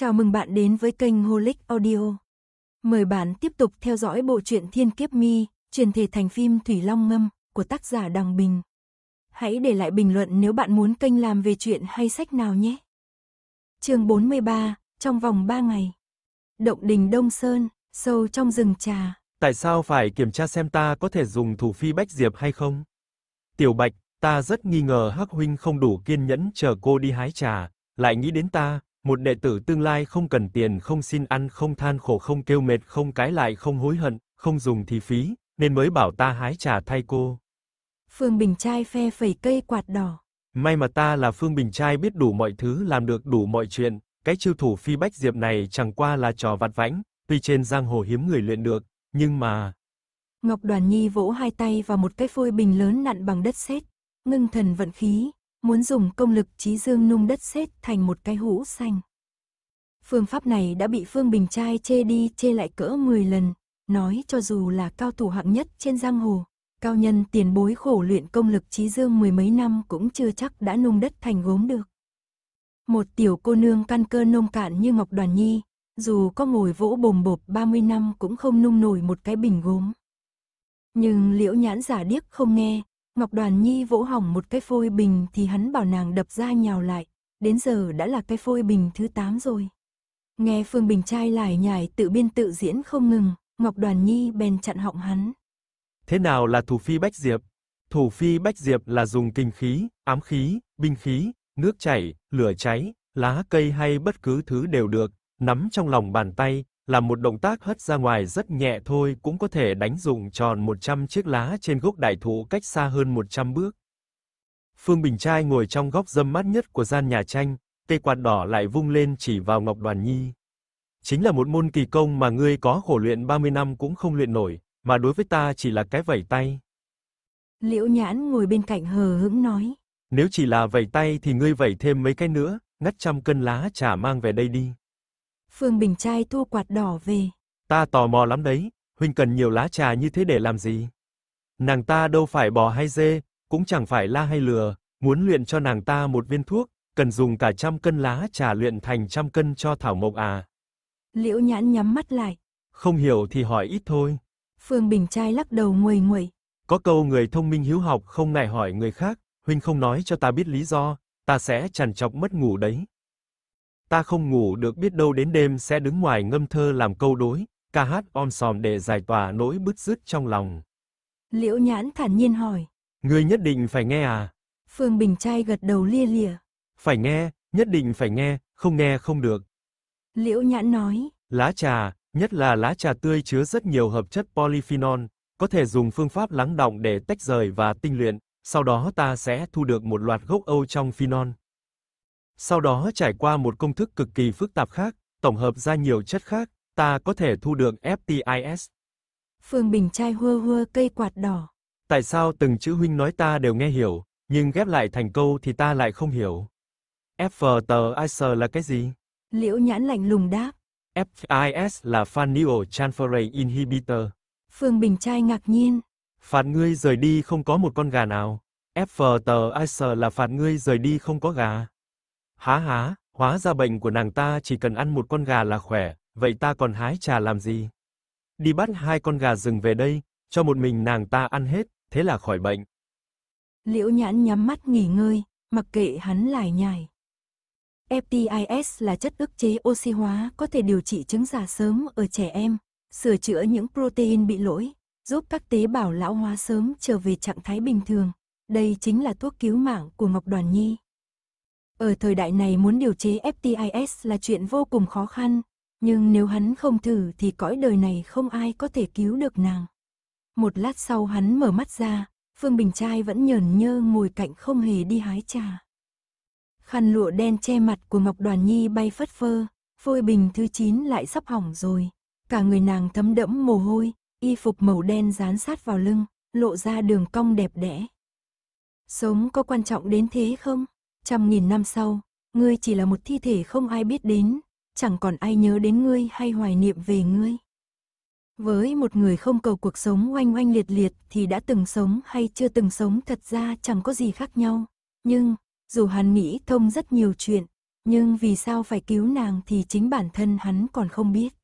Chào mừng bạn đến với kênh Holic Audio. Mời bạn tiếp tục theo dõi bộ truyện Thiên Kiếp Mi, truyền thể thành phim Thủy Long Ngâm của tác giả Đằng Bình. Hãy để lại bình luận nếu bạn muốn kênh làm về chuyện hay sách nào nhé. Chương 43, trong vòng 3 ngày. Động đình Đông Sơn, sâu trong rừng trà. Tại sao phải kiểm tra xem ta có thể dùng thủ phi bách diệp hay không? Tiểu Bạch, ta rất nghi ngờ Hắc huynh không đủ kiên nhẫn chờ cô đi hái trà, lại nghĩ đến ta, một đệ tử tương lai không cần tiền, không xin ăn, không than khổ, không kêu mệt, không cái lại, không hối hận, không dùng thì phí, nên mới bảo ta hái trà thay cô. Phương Bình Trai phe phẩy cây quạt đỏ. May mà ta là Phương Bình Trai biết đủ mọi thứ, làm được đủ mọi chuyện, cái chiêu thủ phi bách diệp này chẳng qua là trò vặt vãnh, tuy trên giang hồ hiếm người luyện được, nhưng mà... Ngọc Đoàn Nhi vỗ hai tay vào một cái phôi bình lớn nặn bằng đất sét, ngưng thần vận khí, muốn dùng công lực trí dương nung đất sét thành một cái hũ xanh. Phương pháp này đã bị Phương Bình Trai chê đi chê lại cỡ 10 lần, nói cho dù là cao thủ hạng nhất trên giang hồ, cao nhân tiền bối khổ luyện công lực trí dương mười mấy năm cũng chưa chắc đã nung đất thành gốm được. Một tiểu cô nương căn cơ nông cạn như Ngọc Đoàn Nhi, dù có ngồi vỗ bồm bộp 30 năm cũng không nung nổi một cái bình gốm. Nhưng liễu nhãn giả điếc không nghe, Ngọc Đoàn Nhi vỗ hỏng một cái phôi bình thì hắn bảo nàng đập ra nhào lại, đến giờ đã là cái phôi bình thứ 8 rồi. Nghe Phương Bình trai lải nhải tự biên tự diễn không ngừng, Ngọc Đoàn Nhi bèn chặn họng hắn. Thế nào là thủ phi bách diệp? Thủ phi bách diệp là dùng kinh khí, ám khí, binh khí, nước chảy, lửa cháy, lá cây hay bất cứ thứ đều được, nắm trong lòng bàn tay, là một động tác hất ra ngoài rất nhẹ thôi cũng có thể đánh rụng tròn 100 chiếc lá trên gốc đại thụ cách xa hơn 100 bước. Phương Bình Trai ngồi trong góc râm mát nhất của gian nhà tranh, cây quạt đỏ lại vung lên chỉ vào Ngọc Đoàn Nhi. Chính là một môn kỳ công mà ngươi có khổ luyện 30 năm cũng không luyện nổi, mà đối với ta chỉ là cái vẩy tay. Liễu Nhãn ngồi bên cạnh hờ hững nói. Nếu chỉ là vẩy tay thì ngươi vẩy thêm mấy cái nữa, ngắt trăm cân lá trà mang về đây đi. Phương Bình trai thu quạt đỏ về. Ta tò mò lắm đấy, huynh cần nhiều lá trà như thế để làm gì? Nàng ta đâu phải bò hay dê, cũng chẳng phải la hay lừa, muốn luyện cho nàng ta một viên thuốc, cần dùng cả trăm cân lá trà luyện thành trăm cân cho thảo mộc à. Liễu Nhãn nhắm mắt lại. Không hiểu thì hỏi ít thôi. Phương Bình trai lắc đầu nguầy nguậy. Có câu người thông minh hiếu học không ngại hỏi người khác, huynh không nói cho ta biết lý do, ta sẽ chằn chọc mất ngủ đấy. Ta không ngủ được biết đâu đến đêm sẽ đứng ngoài ngâm thơ làm câu đối, ca hát om sòm để giải tỏa nỗi bứt rứt trong lòng. Liễu Nhãn thản nhiên hỏi. Ngươi nhất định phải nghe à? Phương Bình Trai gật đầu lia lịa. Phải nghe, nhất định phải nghe, không nghe không được. Liễu Nhãn nói. Lá trà, nhất là lá trà tươi chứa rất nhiều hợp chất polyphenol, có thể dùng phương pháp lắng động để tách rời và tinh luyện, sau đó ta sẽ thu được một loạt gốc Âu trong phenol. Sau đó trải qua một công thức cực kỳ phức tạp khác, tổng hợp ra nhiều chất khác, ta có thể thu được FTIS. Phương Bình trai hua hua cây quạt đỏ. Tại sao từng chữ huynh nói ta đều nghe hiểu, nhưng ghép lại thành câu thì ta lại không hiểu. FTIS là cái gì? Liễu nhãn lạnh lùng đáp. FIS là Phaneol Transferase Inhibitor. Phương Bình trai ngạc nhiên. Phạt ngươi rời đi không có một con gà nào. FTIS là phạt ngươi rời đi không có gà. Há há, hóa ra bệnh của nàng ta chỉ cần ăn một con gà là khỏe, vậy ta còn hái trà làm gì? Đi bắt hai con gà rừng về đây, cho một mình nàng ta ăn hết, thế là khỏi bệnh. Liễu Nhãn nhắm mắt nghỉ ngơi, mặc kệ hắn lải nhải. FTIS là chất ức chế oxy hóa có thể điều trị chứng già sớm ở trẻ em, sửa chữa những protein bị lỗi, giúp các tế bào lão hóa sớm trở về trạng thái bình thường. Đây chính là thuốc cứu mạng của Ngọc Đoàn Nhi. Ở thời đại này muốn điều chế FTIS là chuyện vô cùng khó khăn, nhưng nếu hắn không thử thì cõi đời này không ai có thể cứu được nàng. Một lát sau hắn mở mắt ra, Phương Bình Trai vẫn nhờn nhơ ngồi cạnh không hề đi hái trà. Khăn lụa đen che mặt của Ngọc Đoàn Nhi bay phất phơ, phôi bình thứ 9 lại sắp hỏng rồi. Cả người nàng thấm đẫm mồ hôi, y phục màu đen dán sát vào lưng, lộ ra đường cong đẹp đẽ. Sống có quan trọng đến thế không? Trăm nghìn năm sau, ngươi chỉ là một thi thể không ai biết đến, chẳng còn ai nhớ đến ngươi hay hoài niệm về ngươi. Với một người không cầu cuộc sống oanh oanh liệt liệt thì đã từng sống hay chưa từng sống thật ra chẳng có gì khác nhau. Nhưng, dù hắn nghĩ thông rất nhiều chuyện, nhưng vì sao phải cứu nàng thì chính bản thân hắn còn không biết.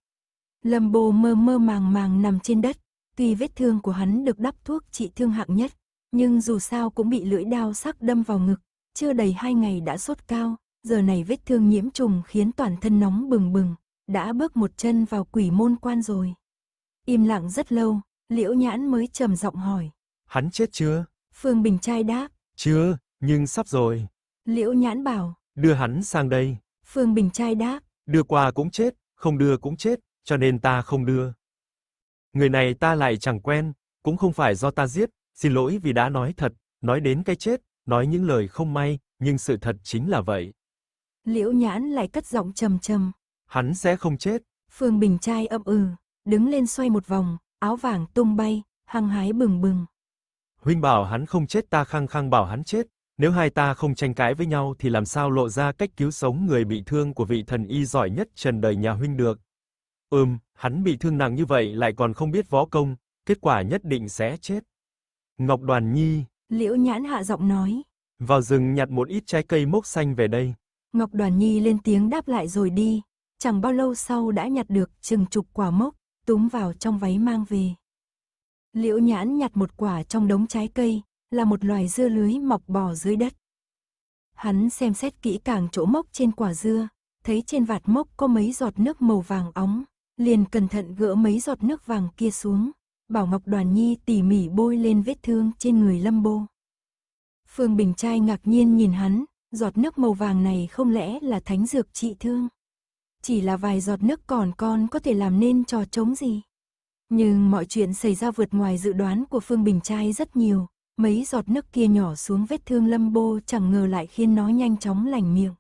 Lâm bồ mơ mơ màng màng nằm trên đất, tuy vết thương của hắn được đắp thuốc trị thương hạng nhất, nhưng dù sao cũng bị lưỡi đao sắc đâm vào ngực, chưa đầy hai ngày đã sốt cao, giờ này vết thương nhiễm trùng khiến toàn thân nóng bừng bừng, đã bước một chân vào quỷ môn quan rồi. Im lặng rất lâu, liễu nhãn mới trầm giọng hỏi. Hắn chết chưa? Phương Bình trai đáp. Chưa, nhưng sắp rồi. Liễu nhãn bảo. Đưa hắn sang đây. Phương Bình trai đáp. Đưa qua cũng chết, không đưa cũng chết, cho nên ta không đưa. Người này ta lại chẳng quen, cũng không phải do ta giết, xin lỗi vì đã nói thật, nói đến cái chết, nói những lời không may, nhưng sự thật chính là vậy. Liễu Nhãn lại cất giọng trầm trầm. Hắn sẽ không chết. Phương Bình trai ậm ừ, đứng lên xoay một vòng, áo vàng tung bay, hăng hái bừng bừng. Huynh bảo hắn không chết ta khăng khăng bảo hắn chết, nếu hai ta không tranh cãi với nhau thì làm sao lộ ra cách cứu sống người bị thương của vị thần y giỏi nhất trần đời nhà huynh được. Ừm, hắn bị thương nặng như vậy lại còn không biết võ công, kết quả nhất định sẽ chết. Ngọc Đoàn Nhi, Liễu nhãn hạ giọng nói. Vào rừng nhặt một ít trái cây mốc xanh về đây. Ngọc Đoàn Nhi lên tiếng đáp lại rồi đi. Chẳng bao lâu sau đã nhặt được chừng chục quả mốc, túm vào trong váy mang về. Liễu nhãn nhặt một quả trong đống trái cây, là một loài dưa lưới mọc bò dưới đất. Hắn xem xét kỹ càng chỗ mốc trên quả dưa, thấy trên vạt mốc có mấy giọt nước màu vàng óng, liền cẩn thận gỡ mấy giọt nước vàng kia xuống, Bảo Ngọc Đoàn Nhi tỉ mỉ bôi lên vết thương trên người Lâm Bô. Phương Bình Trai ngạc nhiên nhìn hắn, giọt nước màu vàng này không lẽ là thánh dược trị thương. Chỉ là vài giọt nước còn con có thể làm nên trò trống gì. Nhưng mọi chuyện xảy ra vượt ngoài dự đoán của Phương Bình Trai rất nhiều, mấy giọt nước kia nhỏ xuống vết thương Lâm Bô chẳng ngờ lại khiến nó nhanh chóng lành miệng.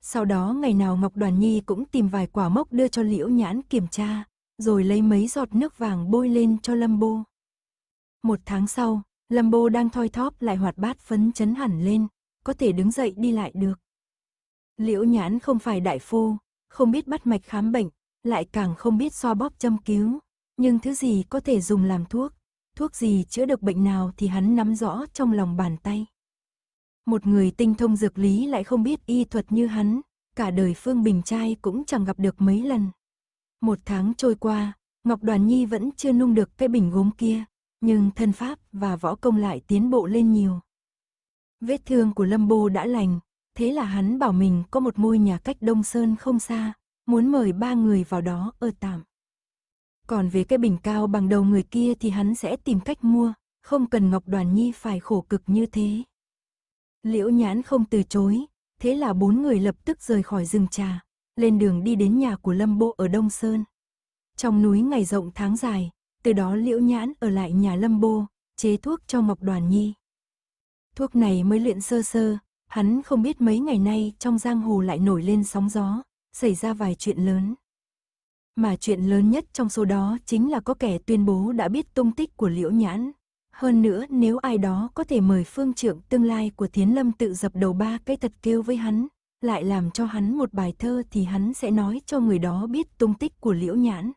Sau đó ngày nào Ngọc Đoàn Nhi cũng tìm vài quả mốc đưa cho Liễu Nhãn kiểm tra, rồi lấy mấy giọt nước vàng bôi lên cho Lâm bô. Một tháng sau, Lâm bô đang thoi thóp lại hoạt bát phấn chấn hẳn lên, có thể đứng dậy đi lại được. Liễu nhãn không phải đại phu, không biết bắt mạch khám bệnh, lại càng không biết so bóp châm cứu, nhưng thứ gì có thể dùng làm thuốc, thuốc gì chữa được bệnh nào thì hắn nắm rõ trong lòng bàn tay. Một người tinh thông dược lý lại không biết y thuật như hắn, cả đời Phương Bình Trai cũng chẳng gặp được mấy lần. Một tháng trôi qua, Ngọc Đoàn Nhi vẫn chưa nung được cái bình gốm kia, nhưng thân pháp và võ công lại tiến bộ lên nhiều. Vết thương của Lâm Bô đã lành, thế là hắn bảo mình có một ngôi nhà cách Đông Sơn không xa, muốn mời ba người vào đó ở tạm. Còn về cái bình cao bằng đầu người kia thì hắn sẽ tìm cách mua, không cần Ngọc Đoàn Nhi phải khổ cực như thế. Liễu Nhãn không từ chối, thế là bốn người lập tức rời khỏi rừng trà, lên đường đi đến nhà của Lâm Bộ ở Đông Sơn. Trong núi ngày rộng tháng dài, từ đó Liễu Nhãn ở lại nhà Lâm Bô, chế thuốc cho mộc Đoàn Nhi. Thuốc này mới luyện sơ sơ, hắn không biết mấy ngày nay trong giang hồ lại nổi lên sóng gió, xảy ra vài chuyện lớn. Mà chuyện lớn nhất trong số đó chính là có kẻ tuyên bố đã biết tung tích của Liễu Nhãn. Hơn nữa nếu ai đó có thể mời phương trưởng tương lai của Thiến Lâm tự dập đầu ba cái thật kêu với hắn, lại làm cho hắn một bài thơ thì hắn sẽ nói cho người đó biết tung tích của Liễu Nhãn.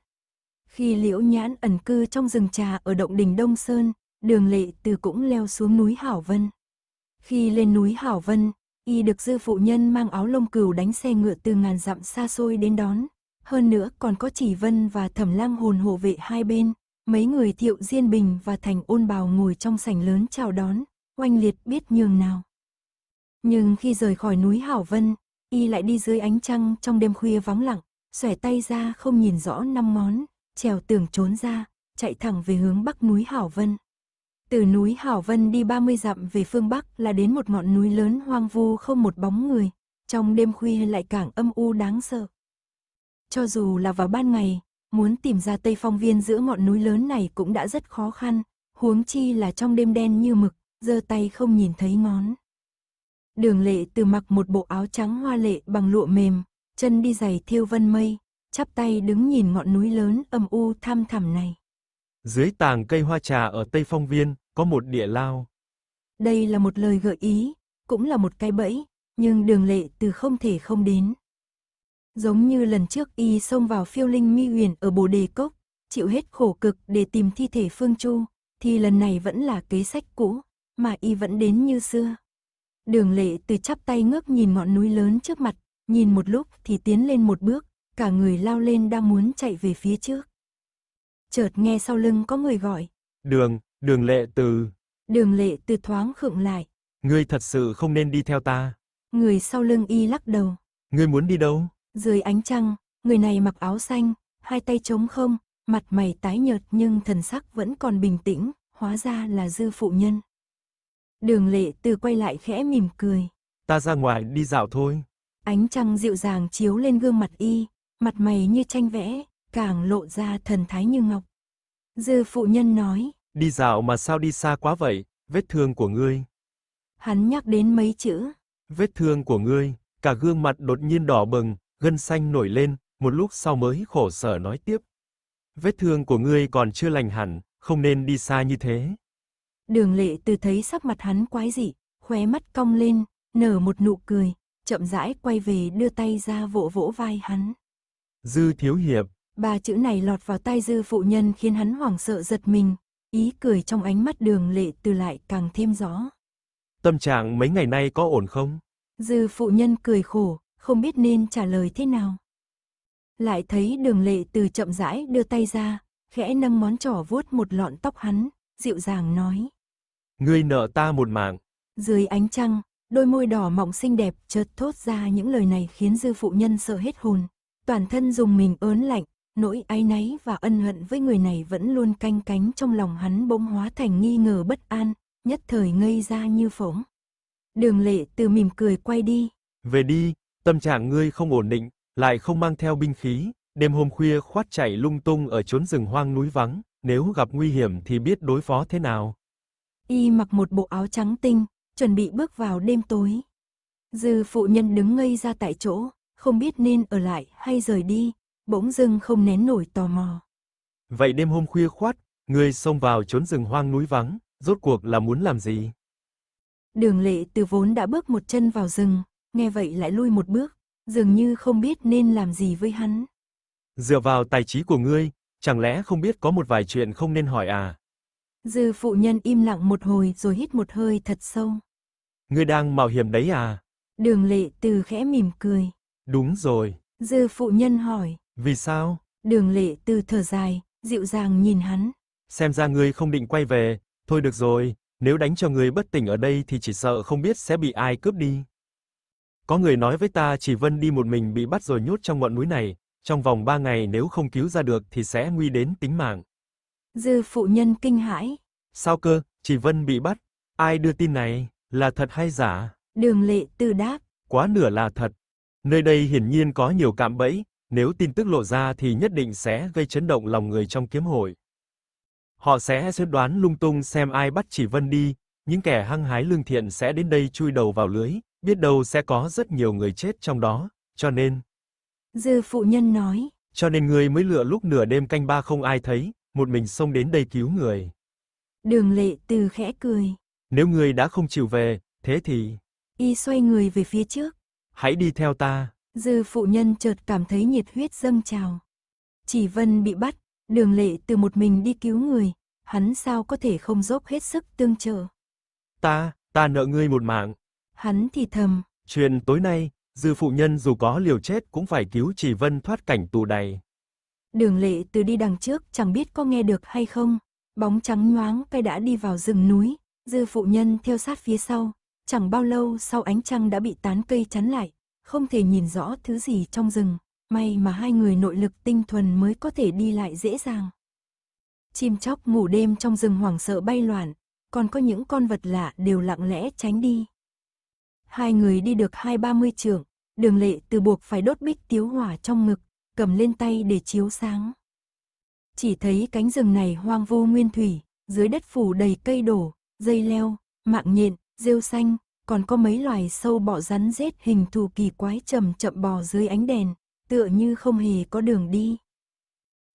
Khi Liễu Nhãn ẩn cư trong rừng trà ở động đình Đông Sơn, đường lệ từ cũng leo xuống núi Hảo Vân. Khi lên núi Hảo Vân, y được dư phụ nhân mang áo lông cừu đánh xe ngựa từ ngàn dặm xa xôi đến đón. Hơn nữa còn có chỉ vân và thẩm lang hồn hộ vệ hai bên, mấy người thiệu diên bình và thành ôn bào ngồi trong sảnh lớn chào đón, oanh liệt biết nhường nào. Nhưng khi rời khỏi núi Hảo Vân, y lại đi dưới ánh trăng trong đêm khuya vắng lặng, xòe tay ra không nhìn rõ năm ngón, trèo tường trốn ra, chạy thẳng về hướng bắc núi Hảo Vân. Từ núi Hảo Vân đi 30 dặm về phương Bắc là đến một ngọn núi lớn hoang vu không một bóng người, trong đêm khuya lại càng âm u đáng sợ. Cho dù là vào ban ngày, muốn tìm ra Tây Phong Viên giữa ngọn núi lớn này cũng đã rất khó khăn, huống chi là trong đêm đen như mực, giơ tay không nhìn thấy ngón. Đường lệ từ mặc một bộ áo trắng hoa lệ bằng lụa mềm, chân đi giày thiêu vân mây, chắp tay đứng nhìn ngọn núi lớn âm u tham thẳm này. Dưới tàng cây hoa trà ở Tây Phong Viên, có một địa lao. Đây là một lời gợi ý, cũng là một cái bẫy, nhưng đường lệ từ không thể không đến. Giống như lần trước y xông vào phiêu linh mi huyền ở Bồ Đề Cốc, chịu hết khổ cực để tìm thi thể Phương Chu, thì lần này vẫn là kế sách cũ, mà y vẫn đến như xưa. Đường lệ từ chắp tay ngước nhìn ngọn núi lớn trước mặt, nhìn một lúc thì tiến lên một bước, cả người lao lên đang muốn chạy về phía trước. Chợt nghe sau lưng có người gọi. Đường, đường lệ từ. Đường lệ từ thoáng khựng lại. Ngươi thật sự không nên đi theo ta. Người sau lưng y lắc đầu. Ngươi muốn đi đâu? Dưới ánh trăng, người này mặc áo xanh, hai tay trống không, mặt mày tái nhợt nhưng thần sắc vẫn còn bình tĩnh, hóa ra là dư phụ nhân. Đường lệ từ quay lại khẽ mỉm cười. Ta ra ngoài đi dạo thôi. Ánh trăng dịu dàng chiếu lên gương mặt y, mặt mày như tranh vẽ, càng lộ ra thần thái như ngọc. Dư phụ nhân nói. Đi dạo mà sao đi xa quá vậy, vết thương của ngươi. Hắn nhắc đến mấy chữ. Vết thương của ngươi, cả gương mặt đột nhiên đỏ bừng, gân xanh nổi lên, một lúc sau mới khổ sở nói tiếp. Vết thương của ngươi còn chưa lành hẳn, không nên đi xa như thế. Đường lệ từ thấy sắc mặt hắn quái dị, khóe mắt cong lên, nở một nụ cười, chậm rãi quay về đưa tay ra vỗ vỗ vai hắn. Dư thiếu hiệp. Ba chữ này lọt vào tay dư phụ nhân khiến hắn hoảng sợ giật mình, ý cười trong ánh mắt đường lệ từ lại càng thêm rõ. Tâm trạng mấy ngày nay có ổn không? Dư phụ nhân cười khổ, không biết nên trả lời thế nào. Lại thấy đường lệ từ chậm rãi đưa tay ra, khẽ nâng món trỏ vuốt một lọn tóc hắn, dịu dàng nói. Ngươi nợ ta một mạng. Dưới ánh trăng, đôi môi đỏ mọng xinh đẹp chợt thốt ra những lời này khiến dư phụ nhân sợ hết hồn. Toàn thân dùng mình ớn lạnh, nỗi áy náy và ân hận với người này vẫn luôn canh cánh trong lòng hắn bỗng hóa thành nghi ngờ bất an, nhất thời ngây ra như phỗng. Đường lệ từ mỉm cười quay đi. Về đi, tâm trạng ngươi không ổn định, lại không mang theo binh khí, đêm hôm khuya khoát chảy lung tung ở chốn rừng hoang núi vắng, nếu gặp nguy hiểm thì biết đối phó thế nào. Y mặc một bộ áo trắng tinh, chuẩn bị bước vào đêm tối. Dư phụ nhân đứng ngây ra tại chỗ, không biết nên ở lại hay rời đi, bỗng dưng không nén nổi tò mò. Vậy đêm hôm khuya khoát, ngươi xông vào trốn rừng hoang núi vắng, rốt cuộc là muốn làm gì? Đường lệ từ vốn đã bước một chân vào rừng, nghe vậy lại lui một bước, dường như không biết nên làm gì với hắn. Dựa vào tài trí của ngươi, Chẳng lẽ không biết có một vài chuyện không nên hỏi à? Dư phụ nhân im lặng một hồi rồi hít một hơi thật sâu. Ngươi đang mạo hiểm đấy à? Đường lệ từ khẽ mỉm cười. Đúng rồi. Dư phụ nhân hỏi. Vì sao? Đường lệ từ thở dài, dịu dàng nhìn hắn. Xem ra ngươi không định quay về, thôi được rồi, nếu đánh cho ngươi bất tỉnh ở đây thì chỉ sợ không biết sẽ bị ai cướp đi. Có người nói với ta chỉ Vân đi một mình bị bắt rồi nhốt trong ngọn núi này, trong vòng 3 ngày nếu không cứu ra được thì sẽ nguy đến tính mạng. Dư phụ nhân kinh hãi. Sao cơ, chị Vân bị bắt, ai đưa tin này, là thật hay giả? Đường lệ từ đáp. Quá nửa là thật. Nơi đây hiển nhiên có nhiều cạm bẫy, nếu tin tức lộ ra thì nhất định sẽ gây chấn động lòng người trong kiếm hội. Họ sẽ suy đoán lung tung xem ai bắt chỉ Vân đi, những kẻ hăng hái lương thiện sẽ đến đây chui đầu vào lưới, biết đâu sẽ có rất nhiều người chết trong đó, cho nên Dư phụ nhân nói. Cho nên ngươi mới lựa lúc nửa đêm canh ba không ai thấy, một mình xông đến đây cứu người. Đường lệ từ khẽ cười. Nếu ngươi đã không chịu về, thế thì... Y xoay người về phía trước. Hãy đi theo ta. Dư phụ nhân chợt cảm thấy nhiệt huyết dâng trào. Chỉ Vân bị bắt, đường lệ từ một mình đi cứu người, hắn sao có thể không dốc hết sức tương trợ. Ta, ta nợ ngươi một mạng. Hắn thì thầm. Chuyện tối nay, Dư phụ nhân dù có liều chết cũng phải cứu Trì Vân thoát cảnh tù đầy. Đường lệ từ đi đằng trước chẳng biết có nghe được hay không. Bóng trắng nhoáng cây đã đi vào rừng núi, dư phụ nhân theo sát phía sau. Chẳng bao lâu sau ánh trăng đã bị tán cây chắn lại, không thể nhìn rõ thứ gì trong rừng. May mà hai người nội lực tinh thuần mới có thể đi lại dễ dàng. Chim chóc ngủ đêm trong rừng hoảng sợ bay loạn, còn có những con vật lạ đều lặng lẽ tránh đi. Hai người đi được hai ba mươi trưởng đường lệ từ buộc phải đốt bích tiếu hỏa trong ngực, cầm lên tay để chiếu sáng. Chỉ thấy cánh rừng này hoang vu nguyên thủy, dưới đất phủ đầy cây đổ, dây leo, mạng nhện, rêu xanh, còn có mấy loài sâu bọ rắn rết hình thù kỳ quái chậm chậm bò dưới ánh đèn, tựa như không hề có đường đi.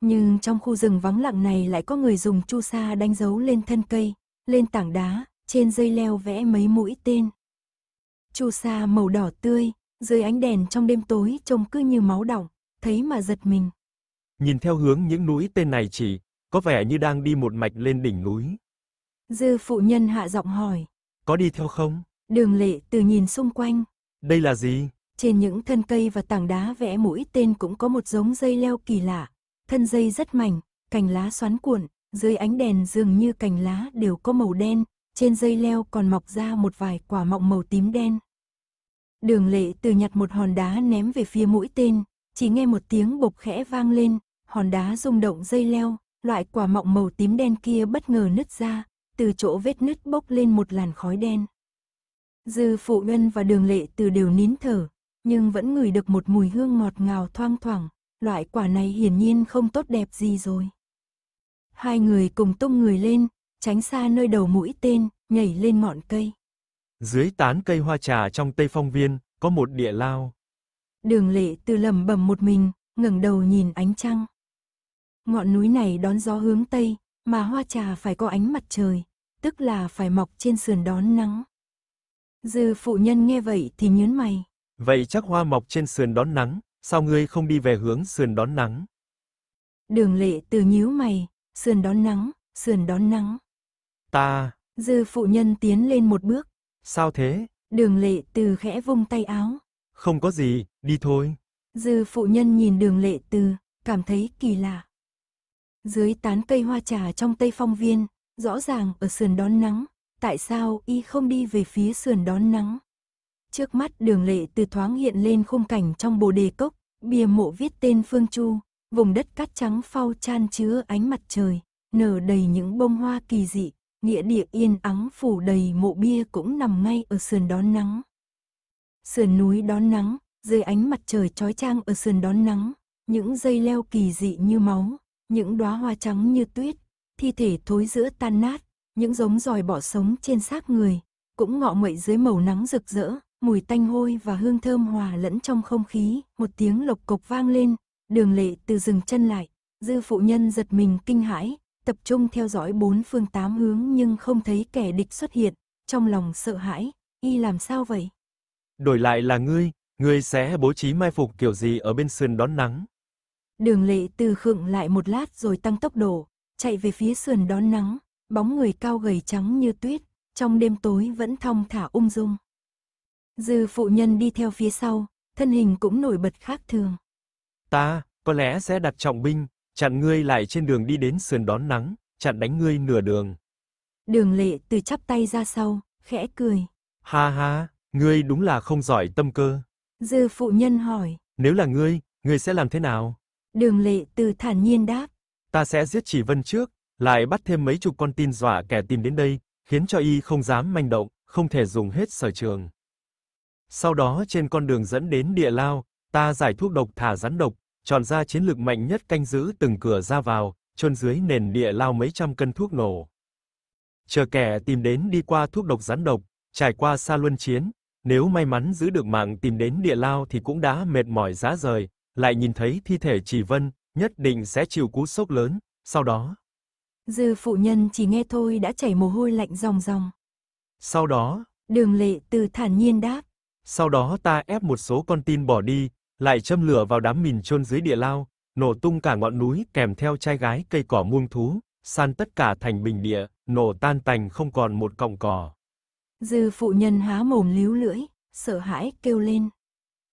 Nhưng trong khu rừng vắng lặng này lại có người dùng chu sa đánh dấu lên thân cây, lên tảng đá, trên dây leo vẽ mấy mũi tên, chu sa màu đỏ tươi, dưới ánh đèn trong đêm tối trông cứ như máu đỏng, thấy mà giật mình. Nhìn theo hướng những núi tên này chỉ, có vẻ như đang đi một mạch lên đỉnh núi. Dư phụ nhân hạ giọng hỏi. Có đi theo không? Đường lệ từ nhìn xung quanh. Đây là gì? Trên những thân cây và tảng đá vẽ mũi tên cũng có một giống dây leo kỳ lạ. Thân dây rất mảnh, cành lá xoắn cuộn, dưới ánh đèn dường như cành lá đều có màu đen, trên dây leo còn mọc ra một vài quả mọng màu tím đen. Đường lệ từ nhặt một hòn đá ném về phía mũi tên, chỉ nghe một tiếng bộc khẽ vang lên, hòn đá rung động dây leo, loại quả mọng màu tím đen kia bất ngờ nứt ra, từ chỗ vết nứt bốc lên một làn khói đen. Dư phụ nhân và đường lệ từ đều nín thở, nhưng vẫn ngửi được một mùi hương ngọt ngào thoang thoảng, loại quả này hiển nhiên không tốt đẹp gì rồi. Hai người cùng tung người lên, tránh xa nơi đầu mũi tên, nhảy lên ngọn cây. Dưới tán cây hoa trà trong Tây Phong Viên, có một địa lao. Đường lệ từ lầm bầm một mình, ngẩng đầu nhìn ánh trăng. Ngọn núi này đón gió hướng Tây, mà hoa trà phải có ánh mặt trời, tức là phải mọc trên sườn đón nắng. Dư phụ nhân nghe vậy thì nhớn mày. Vậy chắc hoa mọc trên sườn đón nắng, sao ngươi không đi về hướng sườn đón nắng? Đường lệ từ nhíu mày, sườn đón nắng, sườn đón nắng. Ta. Dư phụ nhân tiến lên một bước, Sao thế? Đường lệ từ khẽ vung tay áo. Không có gì, đi thôi. Dư phụ nhân nhìn đường lệ từ, cảm thấy kỳ lạ. Dưới tán cây hoa trà trong tây phong viên, rõ ràng ở sườn đón nắng, tại sao y không đi về phía sườn đón nắng? Trước mắt đường lệ từ thoáng hiện lên khung cảnh trong bồ đề cốc, bìa mộ viết tên Phương Chu, vùng đất cát trắng phau chan chứa ánh mặt trời, nở đầy những bông hoa kỳ dị, nghĩa địa yên ắng phủ đầy mộ bia cũng nằm ngay ở sườn đón nắng. Sườn núi đón nắng, dưới ánh mặt trời chói trang ở sườn đón nắng, những dây leo kỳ dị như máu, những đóa hoa trắng như tuyết, thi thể thối giữa tan nát, những giống giòi bỏ sống trên xác người, cũng ngọ nguậy dưới màu nắng rực rỡ, mùi tanh hôi và hương thơm hòa lẫn trong không khí, một tiếng lộc cục vang lên, đường lệ từ rừng chân lại, dư phụ nhân giật mình kinh hãi, tập trung theo dõi bốn phương tám hướng nhưng không thấy kẻ địch xuất hiện, trong lòng sợ hãi, y làm sao vậy? Đổi lại là ngươi, ngươi sẽ bố trí mai phục kiểu gì ở bên sườn đón nắng? Đường lệ từ khựng lại một lát rồi tăng tốc độ, chạy về phía sườn đón nắng, bóng người cao gầy trắng như tuyết, trong đêm tối vẫn thong thả ung dung. Dư phụ nhân đi theo phía sau, thân hình cũng nổi bật khác thường. Ta, có lẽ sẽ đặt trọng binh, Chặn ngươi lại trên đường đi đến sườn đón nắng, chặn đánh ngươi nửa đường. Đường lệ từ chắp tay ra sau, khẽ cười. Ha ha, ngươi đúng là không giỏi tâm cơ. Dư phụ nhân hỏi. Nếu là ngươi, ngươi sẽ làm thế nào? Đường lệ từ thản nhiên đáp. Ta sẽ giết chỉ vân trước, lại bắt thêm mấy chục con tin dọa kẻ tìm đến đây, khiến cho y không dám manh động, không thể dùng hết sở trường. Sau đó trên con đường dẫn đến địa lao, ta giải thuốc độc thả rắn độc, chọn ra chiến lược mạnh nhất canh giữ từng cửa ra vào, chôn dưới nền địa lao mấy trăm cân thuốc nổ. Chờ kẻ tìm đến đi qua thuốc độc rắn độc, trải qua xa luân chiến, nếu may mắn giữ được mạng tìm đến địa lao thì cũng đã mệt mỏi giá rời, lại nhìn thấy thi thể Trì Vân, nhất định sẽ chịu cú sốc lớn, sau đó. Dư phụ nhân chỉ nghe thôi đã chảy mồ hôi lạnh ròng ròng. Sau đó, Đường Lệ từ thản nhiên đáp. Sau đó ta ép một số con tin bỏ đi, lại châm lửa vào đám mìn chôn dưới địa lao, nổ tung cả ngọn núi kèm theo trai gái cây cỏ muông thú, san tất cả thành bình địa, nổ tan tành không còn một cọng cỏ. Dư phụ nhân há mồm líu lưỡi, sợ hãi kêu lên.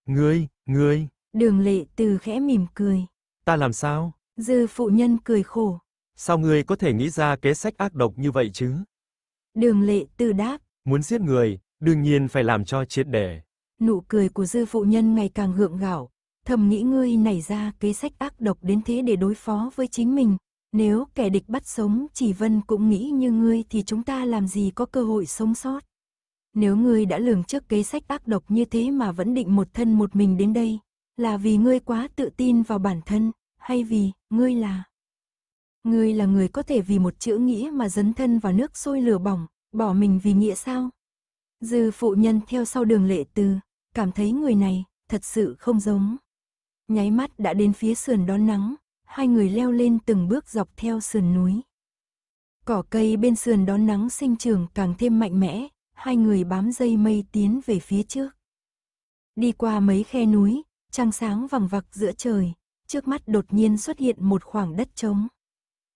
Ngươi, ngươi. Đường lệ từ khẽ mỉm cười. Ta làm sao? Dư phụ nhân cười khổ. Sao ngươi có thể nghĩ ra kế sách ác độc như vậy chứ? Đường lệ từ đáp. Muốn giết người, đương nhiên phải làm cho triệt để nụ cười của dư phụ nhân ngày càng hượng gạo, thầm nghĩ ngươi nảy ra kế sách ác độc đến thế để đối phó với chính mình. Nếu kẻ địch bắt sống chỉ vân cũng nghĩ như ngươi thì chúng ta làm gì có cơ hội sống sót. Nếu ngươi đã lường trước kế sách ác độc như thế mà vẫn định một thân một mình đến đây, là vì ngươi quá tự tin vào bản thân, hay vì ngươi là... Ngươi là người có thể vì một chữ nghĩa mà dấn thân vào nước sôi lửa bỏng, bỏ mình vì nghĩa sao? Dư phụ nhân theo sau đường lệ Từ cảm thấy người này thật sự không giống. Nháy mắt đã đến phía sườn đón nắng, hai người leo lên từng bước dọc theo sườn núi. Cỏ cây bên sườn đón nắng sinh trưởng càng thêm mạnh mẽ, hai người bám dây mây tiến về phía trước. Đi qua mấy khe núi, trăng sáng vằng vặc giữa trời, trước mắt đột nhiên xuất hiện một khoảng đất trống.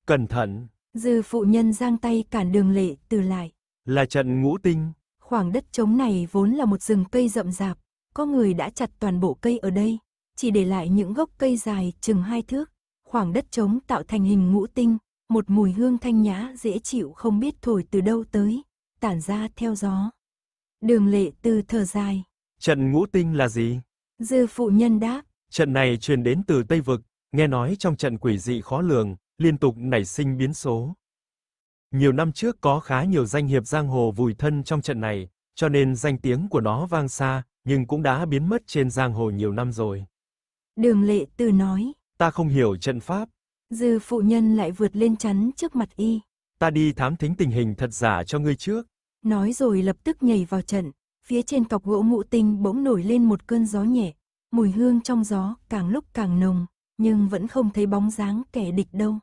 Cẩn thận! Dư phụ nhân giang tay cản đường lệ từ lại. Là trận ngũ tinh. Khoảng đất trống này vốn là một rừng cây rậm rạp, có người đã chặt toàn bộ cây ở đây, chỉ để lại những gốc cây dài chừng hai thước. Khoảng đất trống tạo thành hình ngũ tinh, một mùi hương thanh nhã dễ chịu không biết thổi từ đâu tới, tản ra theo gió. Đường lệ từ thở dài. Trận ngũ tinh là gì? Dư phụ nhân đáp. Trận này truyền đến từ Tây Vực, nghe nói trong trận quỷ dị khó lường, liên tục nảy sinh biến số. Nhiều năm trước có khá nhiều danh hiệp giang hồ vùi thân trong trận này, cho nên danh tiếng của nó vang xa, nhưng cũng đã biến mất trên giang hồ nhiều năm rồi. Đường lệ từ nói. Ta không hiểu trận pháp. Dư phụ nhân lại vượt lên chắn trước mặt y. Ta đi thám thính tình hình thật giả cho ngươi trước. Nói rồi lập tức nhảy vào trận, phía trên cọc gỗ ngũ tinh bỗng nổi lên một cơn gió nhẹ, mùi hương trong gió càng lúc càng nồng, nhưng vẫn không thấy bóng dáng kẻ địch đâu.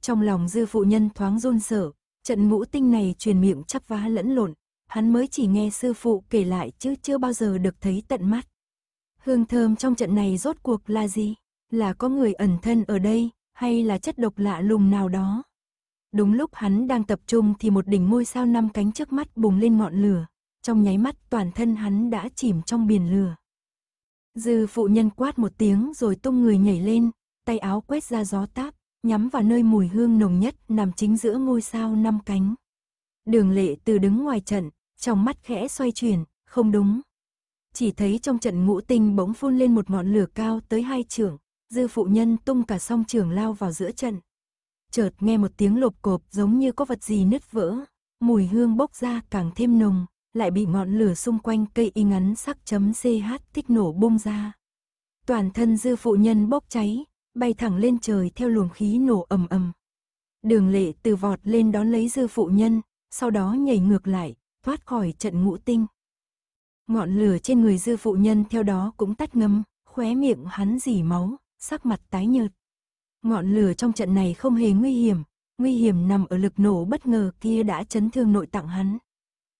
Trong lòng dư phụ nhân thoáng run sở, trận ngũ tinh này truyền miệng chắp vá lẫn lộn, hắn mới chỉ nghe sư phụ kể lại chứ chưa bao giờ được thấy tận mắt. Hương thơm trong trận này rốt cuộc là gì? Là có người ẩn thân ở đây, hay là chất độc lạ lùng nào đó? Đúng lúc hắn đang tập trung thì một đỉnh ngôi sao năm cánh trước mắt bùng lên ngọn lửa, trong nháy mắt toàn thân hắn đã chìm trong biển lửa. Dư phụ nhân quát một tiếng rồi tung người nhảy lên, tay áo quét ra gió táp, nhắm vào nơi mùi hương nồng nhất nằm chính giữa ngôi sao năm cánh. Đường lệ từ đứng ngoài trận, trong mắt khẽ xoay chuyển, không đúng. Chỉ thấy trong trận ngũ tinh bỗng phun lên một ngọn lửa cao tới hai trường, dư phụ nhân tung cả song trường lao vào giữa trận. Chợt nghe một tiếng lộp cộp giống như có vật gì nứt vỡ, mùi hương bốc ra càng thêm nồng, lại bị ngọn lửa xung quanh cây y ngắn sắc chấm CH thích nổ bung ra. Toàn thân dư phụ nhân bốc cháy, bay thẳng lên trời theo luồng khí nổ ầm ầm. Đường lệ từ vọt lên đón lấy dư phụ nhân, sau đó nhảy ngược lại, thoát khỏi trận ngũ tinh. Ngọn lửa trên người dư phụ nhân theo đó cũng tắt ngâm, khóe miệng hắn dỉ máu, sắc mặt tái nhợt. Ngọn lửa trong trận này không hề nguy hiểm, nguy hiểm nằm ở lực nổ bất ngờ kia đã chấn thương nội tạng hắn.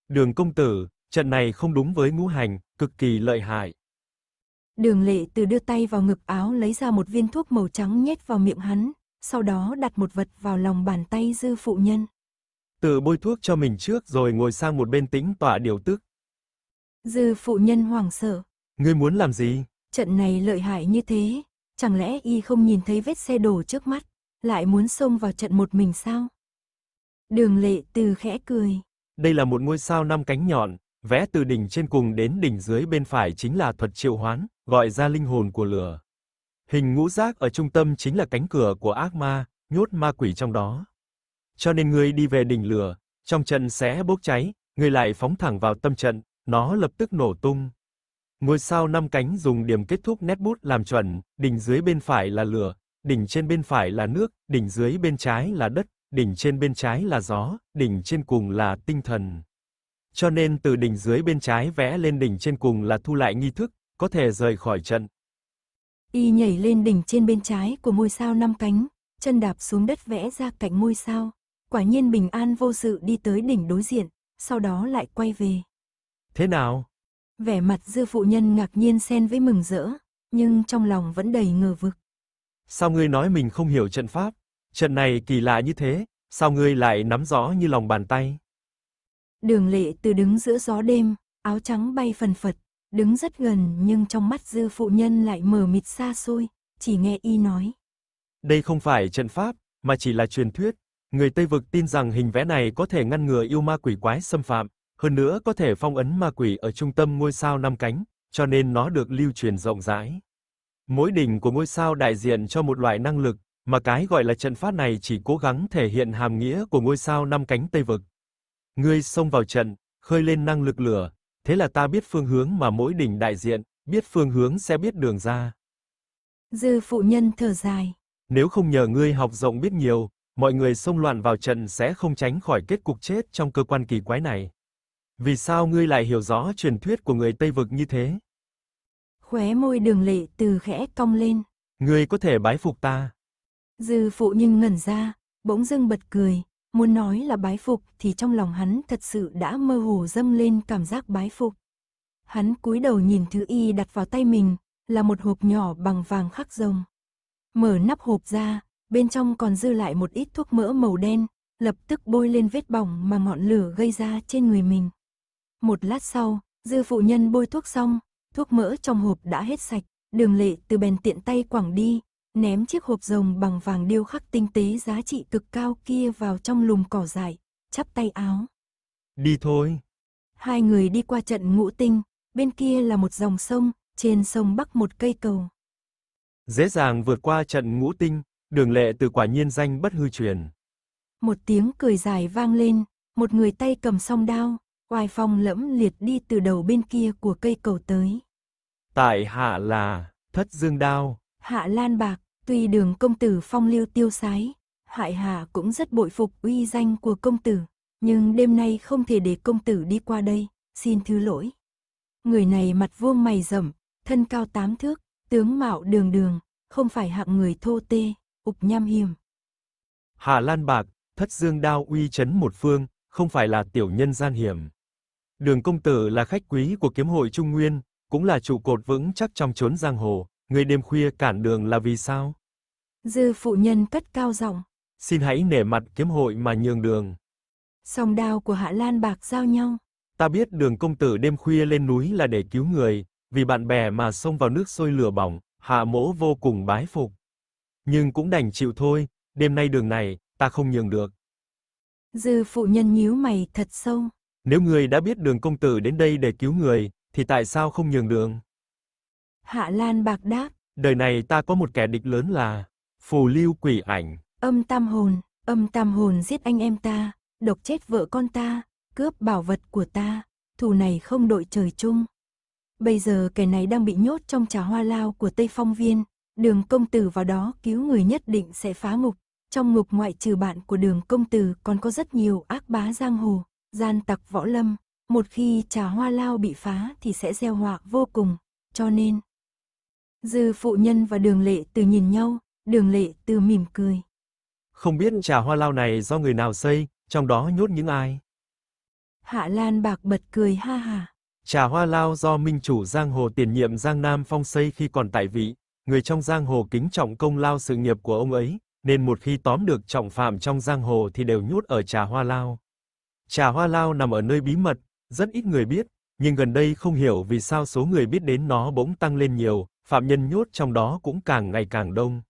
Đường công tử, trận này không đúng với ngũ hành, cực kỳ lợi hại. Đường lệ từ đưa tay vào ngực áo lấy ra một viên thuốc màu trắng nhét vào miệng hắn, sau đó đặt một vật vào lòng bàn tay dư phụ nhân. tự bôi thuốc cho mình trước rồi ngồi sang một bên tĩnh tỏa điều tức. Dư phụ nhân hoảng sợ. Ngươi muốn làm gì? Trận này lợi hại như thế, chẳng lẽ y không nhìn thấy vết xe đổ trước mắt, lại muốn xông vào trận một mình sao? Đường lệ từ khẽ cười. Đây là một ngôi sao năm cánh nhọn, vẽ từ đỉnh trên cùng đến đỉnh dưới bên phải chính là thuật triệu hoán, gọi ra linh hồn của lửa. Hình ngũ giác ở trung tâm chính là cánh cửa của ác ma, nhốt ma quỷ trong đó. Cho nên ngươi đi về đỉnh lửa, trong trận sẽ bốc cháy, ngươi lại phóng thẳng vào tâm trận, nó lập tức nổ tung. Ngôi sao năm cánh dùng điểm kết thúc nét bút làm chuẩn, đỉnh dưới bên phải là lửa, đỉnh trên bên phải là nước, đỉnh dưới bên trái là đất, đỉnh trên bên trái là gió, đỉnh trên cùng là tinh thần. Cho nên từ đỉnh dưới bên trái vẽ lên đỉnh trên cùng là thu lại nghi thức, có thể rời khỏi trận. Y nhảy lên đỉnh trên bên trái của ngôi sao năm cánh, chân đạp xuống đất vẽ ra cạnh ngôi sao, quả nhiên bình an vô sự đi tới đỉnh đối diện, sau đó lại quay về. Thế nào? Vẻ mặt dư phụ nhân ngạc nhiên xen với mừng rỡ, nhưng trong lòng vẫn đầy ngờ vực. Sao ngươi nói mình không hiểu trận pháp? Trận này kỳ lạ như thế, sao ngươi lại nắm rõ như lòng bàn tay? Đường lệ từ đứng giữa gió đêm, áo trắng bay phần phật, đứng rất gần nhưng trong mắt dư phụ nhân lại mờ mịt xa xôi, chỉ nghe y nói. Đây không phải trận pháp, mà chỉ là truyền thuyết. Người Tây Vực tin rằng hình vẽ này có thể ngăn ngừa yêu ma quỷ quái xâm phạm, hơn nữa có thể phong ấn ma quỷ ở trung tâm ngôi sao năm cánh, cho nên nó được lưu truyền rộng rãi. Mỗi đỉnh của ngôi sao đại diện cho một loại năng lực, mà cái gọi là trận pháp này chỉ cố gắng thể hiện hàm nghĩa của ngôi sao năm cánh Tây Vực. Ngươi xông vào trận, khơi lên năng lực lửa, Thế là ta biết phương hướng mà mỗi đỉnh đại diện, biết phương hướng sẽ biết đường ra. Dư phụ nhân thở dài. Nếu không nhờ ngươi học rộng biết nhiều, mọi người xông loạn vào trận sẽ không tránh khỏi kết cục chết trong cơ quan kỳ quái này. Vì sao ngươi lại hiểu rõ truyền thuyết của người Tây Vực như thế? Khóe môi đường lệ từ khẽ cong lên. Ngươi có thể bái phục ta. Dư phụ nhân ngẩn ra, bỗng dưng bật cười, muốn nói là bái phục thì trong lòng hắn thật sự đã mơ hồ dâng lên cảm giác bái phục. Hắn cúi đầu nhìn thứ y đặt vào tay mình, là một hộp nhỏ bằng vàng khắc rồng. Mở nắp hộp ra, bên trong còn dư lại một ít thuốc mỡ màu đen, lập tức bôi lên vết bỏng mà ngọn lửa gây ra trên người mình. Một lát sau, dư phụ nhân bôi thuốc xong, thuốc mỡ trong hộp đã hết sạch, đường lệ từ bèn tiện tay quẳng đi, ném chiếc hộp rồng bằng vàng điêu khắc tinh tế giá trị cực cao kia vào trong lùm cỏ dại, chắp tay áo. Đi thôi. Hai người đi qua trận ngũ tinh, bên kia là một dòng sông, trên sông bắc một cây cầu. Dễ dàng vượt qua trận ngũ tinh, đường lệ từ quả nhiên danh bất hư truyền. Một tiếng cười dài vang lên, một người tay cầm song đao, oai phong lẫm liệt đi từ đầu bên kia của cây cầu tới. Tại hạ là thất dương đao, Hạ Lan Bạc, tuy đường công tử phong lưu tiêu sái, hại hạ cũng rất bội phục uy danh của công tử, nhưng đêm nay không thể để công tử đi qua đây, xin thứ lỗi. Người này mặt vuông mày rậm, thân cao tám thước, tướng mạo đường đường, không phải hạng người thô tê, ục nham hiểm. Hạ Lan Bạc, thất dương đao uy chấn một phương, không phải là tiểu nhân gian hiểm. Đường công tử là khách quý của kiếm hội Trung Nguyên, cũng là trụ cột vững chắc trong chốn giang hồ. Người đêm khuya cản đường là vì sao? Dư phụ nhân cất cao giọng. Xin hãy nể mặt kiếm hội mà nhường đường. Song đao của Hạ Lan Bạc giao nhau. Ta biết đường công tử đêm khuya lên núi là để cứu người, vì bạn bè mà xông vào nước sôi lửa bỏng, Hạ mỗ vô cùng bái phục. Nhưng cũng đành chịu thôi, đêm nay đường này, ta không nhường được. Dư phụ nhân nhíu mày thật sâu. Nếu người đã biết đường công tử đến đây để cứu người, thì tại sao không nhường đường? Hạ Lan Bạc đáp. Đời này ta có một kẻ địch lớn là phù lưu quỷ ảnh. Âm tam hồn, âm tam hồn giết anh em ta, độc chết vợ con ta, cướp bảo vật của ta, thù này không đội trời chung. Bây giờ kẻ này đang bị nhốt trong trà hoa lao của Tây Phong Viên, đường công tử vào đó cứu người nhất định sẽ phá ngục. Trong ngục ngoại trừ bạn của đường công tử còn có rất nhiều ác bá giang hồ, gian tặc võ lâm. Một khi trà hoa lao bị phá thì sẽ gieo họa vô cùng, cho nên Dư phụ nhân và đường lệ từ nhìn nhau, đường lệ từ mỉm cười. Không biết trà hoa lao này do người nào xây, trong đó nhốt những ai? Hạ Lan bạc bật cười ha ha. Trà hoa lao do minh chủ giang hồ tiền nhiệm Giang Nam Phong xây khi còn tại vị, người trong giang hồ kính trọng công lao sự nghiệp của ông ấy, nên một khi tóm được trọng phạm trong giang hồ thì đều nhốt ở trà hoa lao. Trà hoa lao nằm ở nơi bí mật, rất ít người biết, nhưng gần đây không hiểu vì sao số người biết đến nó bỗng tăng lên nhiều, phạm nhân nhốt trong đó cũng càng ngày càng đông.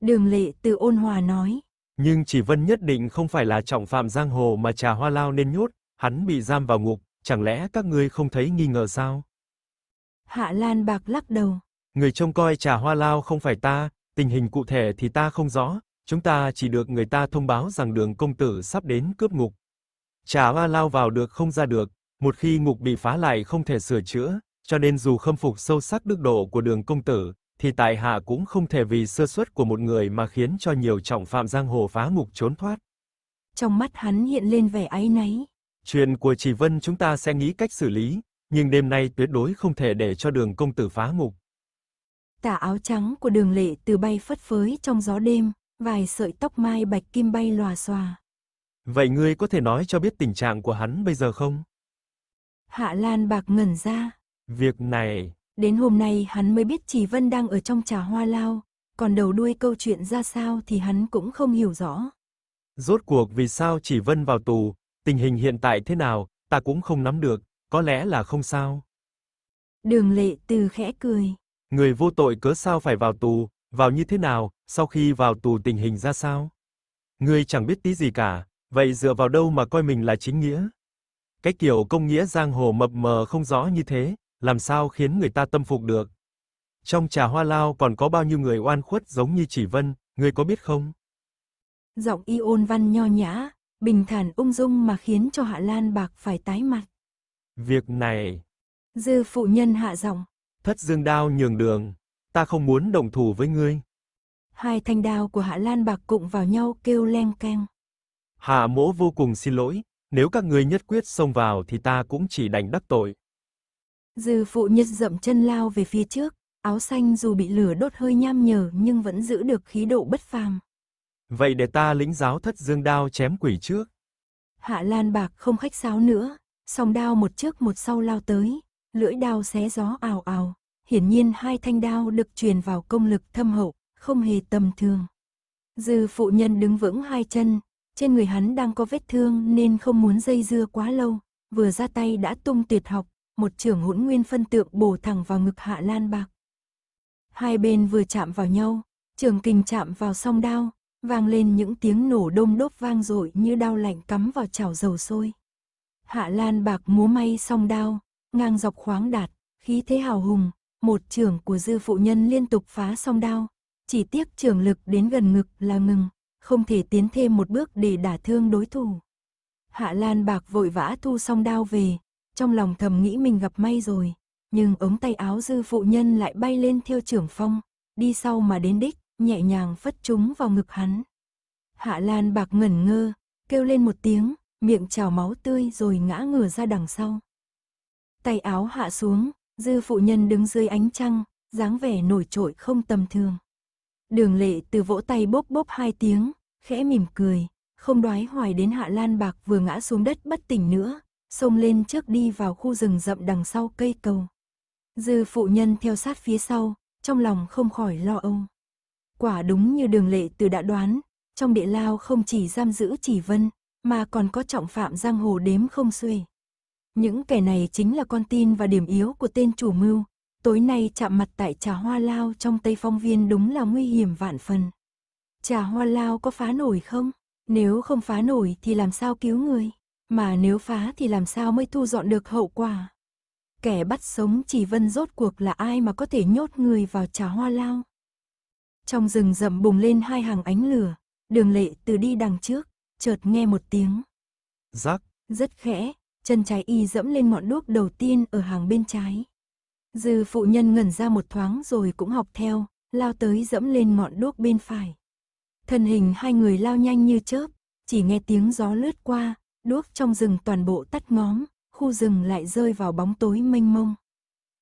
Đường lệ từ ôn hòa nói. Nhưng chỉ vân nhất định không phải là trọng phạm giang hồ mà trà hoa lao nên nhốt, hắn bị giam vào ngục, chẳng lẽ các ngươi không thấy nghi ngờ sao? Hạ Lan Bạc lắc đầu. Người trông coi trà hoa lao không phải ta, tình hình cụ thể thì ta không rõ, chúng ta chỉ được người ta thông báo rằng đường công tử sắp đến cướp ngục. Trà hoa lao vào được không ra được, một khi ngục bị phá lại không thể sửa chữa, cho nên dù khâm phục sâu sắc đức độ của Đường công tử, thì tại hạ cũng không thể vì sơ suất của một người mà khiến cho nhiều trọng phạm giang hồ phá ngục trốn thoát. Trong mắt hắn hiện lên vẻ áy náy. Chuyện của Chỉ Vân chúng ta sẽ nghĩ cách xử lý, nhưng đêm nay tuyệt đối không thể để cho Đường công tử phá ngục. Tà áo trắng của Đường Lệ từ bay phất phới trong gió đêm, vài sợi tóc mai bạch kim bay lòa xòa. Vậy ngươi có thể nói cho biết tình trạng của hắn bây giờ không? Hạ Lan bạc ngẩn ra, Việc này... Đến hôm nay hắn mới biết Trì Vân đang ở trong trà hoa lao, còn đầu đuôi câu chuyện ra sao thì hắn cũng không hiểu rõ. Rốt cuộc vì sao Trì Vân vào tù, tình hình hiện tại thế nào, ta cũng không nắm được, có lẽ là không sao. Đường lệ từ khẽ cười. Người vô tội cớ sao phải vào tù, vào như thế nào, sau khi vào tù tình hình ra sao? người chẳng biết tí gì cả, vậy dựa vào đâu mà coi mình là chính nghĩa? Cái kiểu công nghĩa giang hồ mập mờ không rõ như thế, làm sao khiến người ta tâm phục được. Trong trà hoa lao còn có bao nhiêu người oan khuất giống như Chỉ Vân, người có biết không? Giọng y ôn văn nho nhã, bình thản ung dung mà khiến cho Hạ Lan Bạc phải tái mặt. Việc này... Dư phụ nhân hạ giọng. Thất dương đao nhường đường, ta không muốn đồng thủ với ngươi. Hai thanh đao của Hạ Lan Bạc cụng vào nhau kêu leng keng. Hạ mỗ vô cùng xin lỗi, nếu các ngươi nhất quyết xông vào thì ta cũng chỉ đành đắc tội. Dư phụ nhất dậm chân lao về phía trước, áo xanh dù bị lửa đốt hơi nham nhở nhưng vẫn giữ được khí độ bất phàm. Vậy để ta lĩnh giáo thất dương đao chém quỷ trước. Hạ Lan Bạc không khách sáo nữa, song đao một trước một sau lao tới, lưỡi đao xé gió ào ào. Hiển nhiên hai thanh đao được truyền vào công lực thâm hậu, không hề tầm thường. Dư phụ nhân đứng vững hai chân, trên người hắn đang có vết thương nên không muốn dây dưa quá lâu, vừa ra tay đã tung tuyệt học, một trưởng hỗn nguyên phân tượng bổ thẳng vào ngực Hạ Lan Bạc. Hai bên vừa chạm vào nhau, trường kinh chạm vào song đao, vang lên những tiếng nổ đôm đốp vang dội như đao lạnh cắm vào chảo dầu sôi. Hạ Lan Bạc múa may song đao, ngang dọc khoáng đạt, khí thế hào hùng, một trưởng của dư phụ nhân liên tục phá song đao, chỉ tiếc trưởng lực đến gần ngực là ngừng, không thể tiến thêm một bước để đả thương đối thủ. Hạ Lan Bạc vội vã thu song đao về, trong lòng thầm nghĩ mình gặp may rồi, nhưng ống tay áo dư phụ nhân lại bay lên theo trưởng phong, đi sau mà đến đích, nhẹ nhàng phất chúng vào ngực hắn. Hạ Lan bạc ngẩn ngơ, kêu lên một tiếng, miệng trào máu tươi rồi ngã ngửa ra đằng sau. Tay áo hạ xuống, dư phụ nhân đứng dưới ánh trăng, dáng vẻ nổi trội không tầm thường. Đường lệ từ vỗ tay bốp bốp hai tiếng, khẽ mỉm cười, không đoái hoài đến hạ lan bạc vừa ngã xuống đất bất tỉnh nữa, xông lên trước đi vào khu rừng rậm đằng sau cây cầu. Dư phụ nhân theo sát phía sau, trong lòng không khỏi lo âu. Quả đúng như đường lệ từ đã đoán, trong địa lao không chỉ giam giữ chỉ vân, mà còn có trọng phạm giang hồ đếm không xuể. Những kẻ này chính là con tin và điểm yếu của tên chủ mưu, tối nay chạm mặt tại trà hoa lao trong Tây Phong Viên đúng là nguy hiểm vạn phần. Trà hoa lao có phá nổi không? Nếu không phá nổi thì làm sao cứu người? Mà nếu phá thì làm sao mới thu dọn được hậu quả? Kẻ bắt sống chỉ vân rốt cuộc là ai mà có thể nhốt người vào trà hoa lao? Trong rừng rậm bùng lên hai hàng ánh lửa, đường lệ từ đi đằng trước, chợt nghe một tiếng. Rắc. Rất khẽ, chân trái y dẫm lên ngọn đuốc đầu tiên ở hàng bên trái. Dư phụ nhân ngẩn ra một thoáng rồi cũng học theo, lao tới dẫm lên ngọn đuốc bên phải. Thân hình hai người lao nhanh như chớp, chỉ nghe tiếng gió lướt qua, đuốc trong rừng toàn bộ tắt ngóm, khu rừng lại rơi vào bóng tối mênh mông.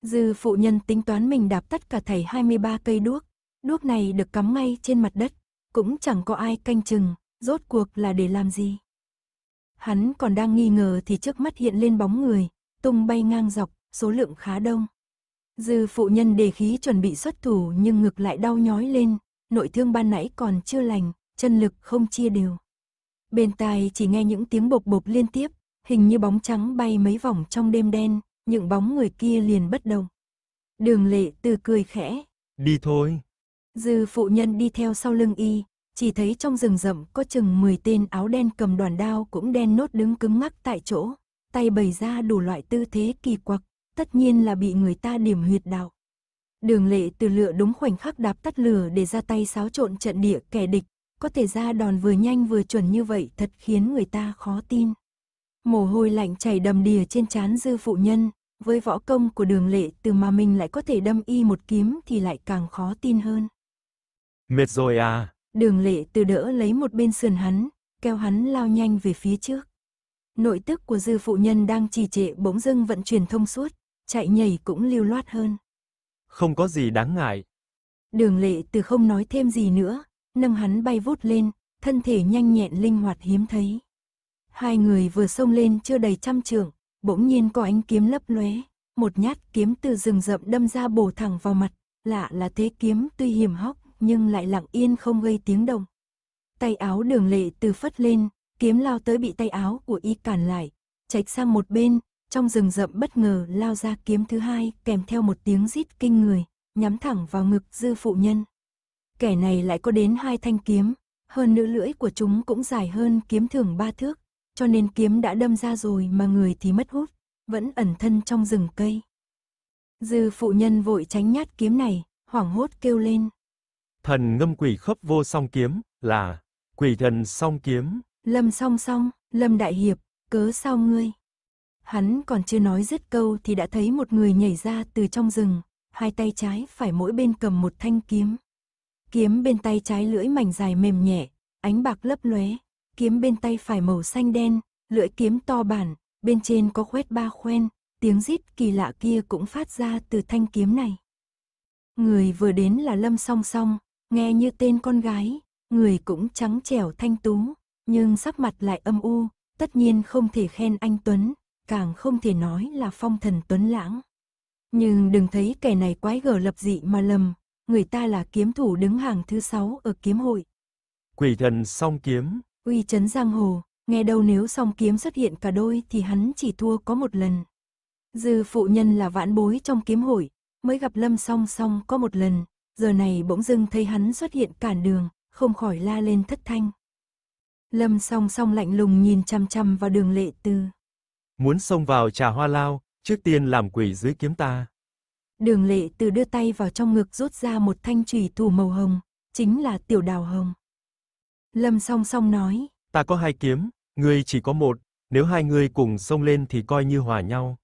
Dư phụ nhân tính toán mình đạp tất cả thảy 23 cây đuốc, đuốc này được cắm ngay trên mặt đất, cũng chẳng có ai canh chừng, rốt cuộc là để làm gì. Hắn còn đang nghi ngờ thì trước mắt hiện lên bóng người, tung bay ngang dọc, số lượng khá đông. Dư phụ nhân đề khí chuẩn bị xuất thủ nhưng ngực lại đau nhói lên, nội thương ban nãy còn chưa lành, chân lực không chia đều. Bên tai chỉ nghe những tiếng bột bột liên tiếp, hình như bóng trắng bay mấy vòng trong đêm đen, những bóng người kia liền bất động. Đường lệ từ cười khẽ. Đi thôi. Dư phụ nhân đi theo sau lưng y, chỉ thấy trong rừng rậm có chừng 10 tên áo đen cầm đoàn đao cũng đen nốt đứng cứng ngắc tại chỗ, tay bày ra đủ loại tư thế kỳ quặc, tất nhiên là bị người ta điểm huyệt đạo. Đường lệ từ lựa đúng khoảnh khắc đạp tắt lửa để ra tay xáo trộn trận địa kẻ địch, có thể ra đòn vừa nhanh vừa chuẩn như vậy thật khiến người ta khó tin. Mồ hôi lạnh chảy đầm đìa trên trán dư phụ nhân, với võ công của đường lệ từ mà mình lại có thể đâm y một kiếm thì lại càng khó tin hơn. Mệt rồi à? Đường lệ từ đỡ lấy một bên sườn hắn, kéo hắn lao nhanh về phía trước. Nội tức của dư phụ nhân đang trì trệ bỗng dưng vận chuyển thông suốt, chạy nhảy cũng lưu loát hơn. Không có gì đáng ngại. Đường lệ từ không nói thêm gì nữa, nâng hắn bay vút lên, thân thể nhanh nhẹn linh hoạt hiếm thấy. Hai người vừa xông lên chưa đầy trăm trượng, bỗng nhiên có ánh kiếm lấp lóe, một nhát kiếm từ rừng rậm đâm ra bổ thẳng vào mặt, lạ là thế kiếm tuy hiểm hóc nhưng lại lặng yên không gây tiếng động. Tay áo đường lệ từ phất lên, kiếm lao tới bị tay áo của y cản lại, chạch sang một bên, trong rừng rậm bất ngờ lao ra kiếm thứ hai kèm theo một tiếng rít kinh người, nhắm thẳng vào ngực dư phụ nhân kẻ này lại có đến hai thanh kiếm, hơn nữa lưỡi của chúng cũng dài hơn kiếm thường ba thước, cho nên kiếm đã đâm ra rồi mà người thì mất hút, vẫn ẩn thân trong rừng cây. Dư phụ nhân vội tránh nhát kiếm này, hoảng hốt kêu lên. Thần ngâm quỷ khớp vô song kiếm, là quỷ thần song kiếm. Lâm song song, lâm đại hiệp, cớ sao ngươi? Hắn còn chưa nói dứt câu thì đã thấy một người nhảy ra từ trong rừng, hai tay trái phải mỗi bên cầm một thanh kiếm. Kiếm bên tay trái lưỡi mảnh dài mềm nhẹ, ánh bạc lấp lóe. Kiếm bên tay phải màu xanh đen, lưỡi kiếm to bản, bên trên có khoét ba khoen, tiếng rít kỳ lạ kia cũng phát ra từ thanh kiếm này. Người vừa đến là Lâm Song Song, nghe như tên con gái, người cũng trắng trẻo thanh tú, nhưng sắc mặt lại âm u, tất nhiên không thể khen anh Tuấn, càng không thể nói là phong thần Tuấn lãng. Nhưng đừng thấy kẻ này quái gở lập dị mà lầm, người ta là kiếm thủ đứng hàng thứ sáu ở kiếm hội. Quỷ thần song kiếm. Uy chấn giang hồ, nghe đâu nếu song kiếm xuất hiện cả đôi thì hắn chỉ thua có một lần. Dư phụ nhân là vãn bối trong kiếm hội, mới gặp lâm song song có một lần, giờ này bỗng dưng thấy hắn xuất hiện cản đường, không khỏi la lên thất thanh. Lâm song song lạnh lùng nhìn chăm chăm vào đường lệ tư. Muốn xông vào trà hoa lao, trước tiên làm quỷ dưới kiếm ta. Đường lệ từ đưa tay vào trong ngực rút ra một thanh trùy thủ màu hồng, chính là tiểu đào hồng. Lâm song song nói. Ta có hai kiếm, ngươi chỉ có một, nếu hai người cùng xông lên thì coi như hòa nhau.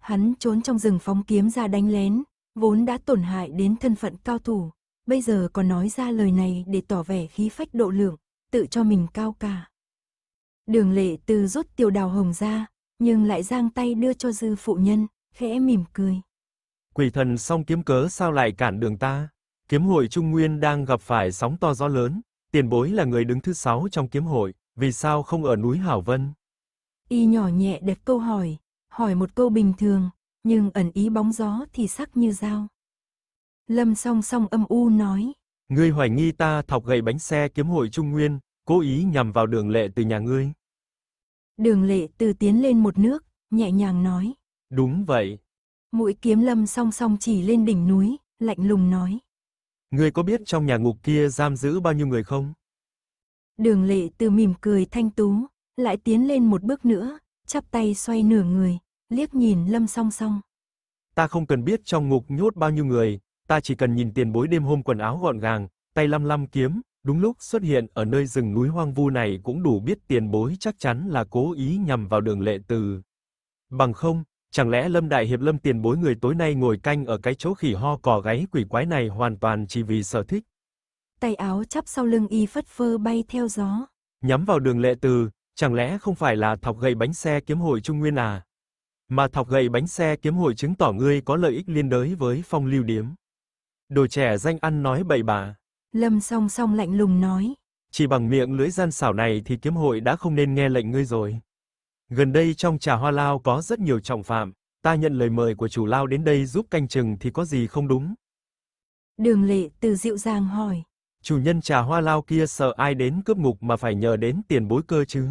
Hắn trốn trong rừng phóng kiếm ra đánh lén, vốn đã tổn hại đến thân phận cao thủ, bây giờ còn nói ra lời này để tỏ vẻ khí phách độ lượng, tự cho mình cao cả. Đường lệ từ rút tiểu đào hồng ra, nhưng lại giang tay đưa cho dư phụ nhân, khẽ mỉm cười quỷ thần song kiếm cớ sao lại cản đường ta? Kiếm hội Trung Nguyên đang gặp phải sóng to gió lớn, tiền bối là người đứng thứ sáu trong kiếm hội, vì sao không ở núi Hảo Vân? Y nhỏ nhẹ đặt câu hỏi, hỏi một câu bình thường, nhưng ẩn ý bóng gió thì sắc như dao. Lâm song song âm u nói. Ngươi hoài nghi ta thọc gậy bánh xe kiếm hội Trung Nguyên, cố ý nhằm vào đường lệ từ nhà ngươi. Đường lệ từ tiến lên một nước, nhẹ nhàng nói. Đúng vậy, Mũi kiếm lâm song song chỉ lên đỉnh núi, lạnh lùng nói. người có biết trong nhà ngục kia giam giữ bao nhiêu người không? Đường lệ từ mỉm cười thanh tú, lại tiến lên một bước nữa, chắp tay xoay nửa người, liếc nhìn lâm song song. Ta không cần biết trong ngục nhốt bao nhiêu người, ta chỉ cần nhìn tiền bối đêm hôm quần áo gọn gàng, tay lăm lăm kiếm, đúng lúc xuất hiện ở nơi rừng núi hoang vu này cũng đủ biết tiền bối chắc chắn là cố ý nhằm vào đường lệ từ. Bằng không, Chẳng lẽ Lâm Đại Hiệp Lâm tiền bối người tối nay ngồi canh ở cái chỗ khỉ ho cỏ gáy quỷ quái này hoàn toàn chỉ vì sở thích? Tay áo chắp sau lưng y phất phơ bay theo gió. Nhắm vào đường lệ từ, chẳng lẽ không phải là thọc gậy bánh xe kiếm hội Trung Nguyên à? Mà thọc gậy bánh xe kiếm hội chứng tỏ ngươi có lợi ích liên đới với phong lưu điếm. Đồ trẻ danh ăn nói bậy bạ. Lâm song song lạnh lùng nói. Chỉ bằng miệng lưỡi gian xảo này thì kiếm hội đã không nên nghe lệnh ngươi rồi. Gần đây trong trà hoa lao có rất nhiều trọng phạm, ta nhận lời mời của chủ lao đến đây giúp canh chừng thì có gì không đúng? Đường lệ từ dịu dàng hỏi. Chủ nhân trà hoa lao kia sợ ai đến cướp ngục mà phải nhờ đến tiền bối cơ chứ?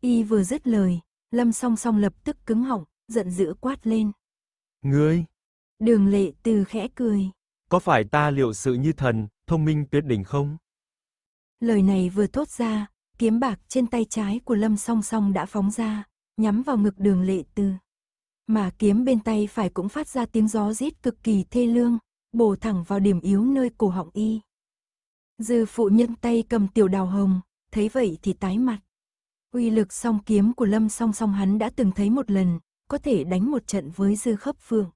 Y vừa dứt lời, Lâm song song lập tức cứng họng, giận dữ quát lên. Ngươi! Đường lệ từ khẽ cười. Có phải ta liệu sự như thần, thông minh tuyệt đỉnh không? Lời này vừa thốt ra, Kiếm bạc trên tay trái của Lâm song song đã phóng ra, nhắm vào ngực đường lệ tư. Mà kiếm bên tay phải cũng phát ra tiếng gió rít cực kỳ thê lương, bổ thẳng vào điểm yếu nơi cổ họng y. Dư phụ nhân tay cầm tiểu đào hồng, thấy vậy thì tái mặt. Uy lực song kiếm của Lâm song song hắn đã từng thấy một lần, có thể đánh một trận với dư khấp phượng.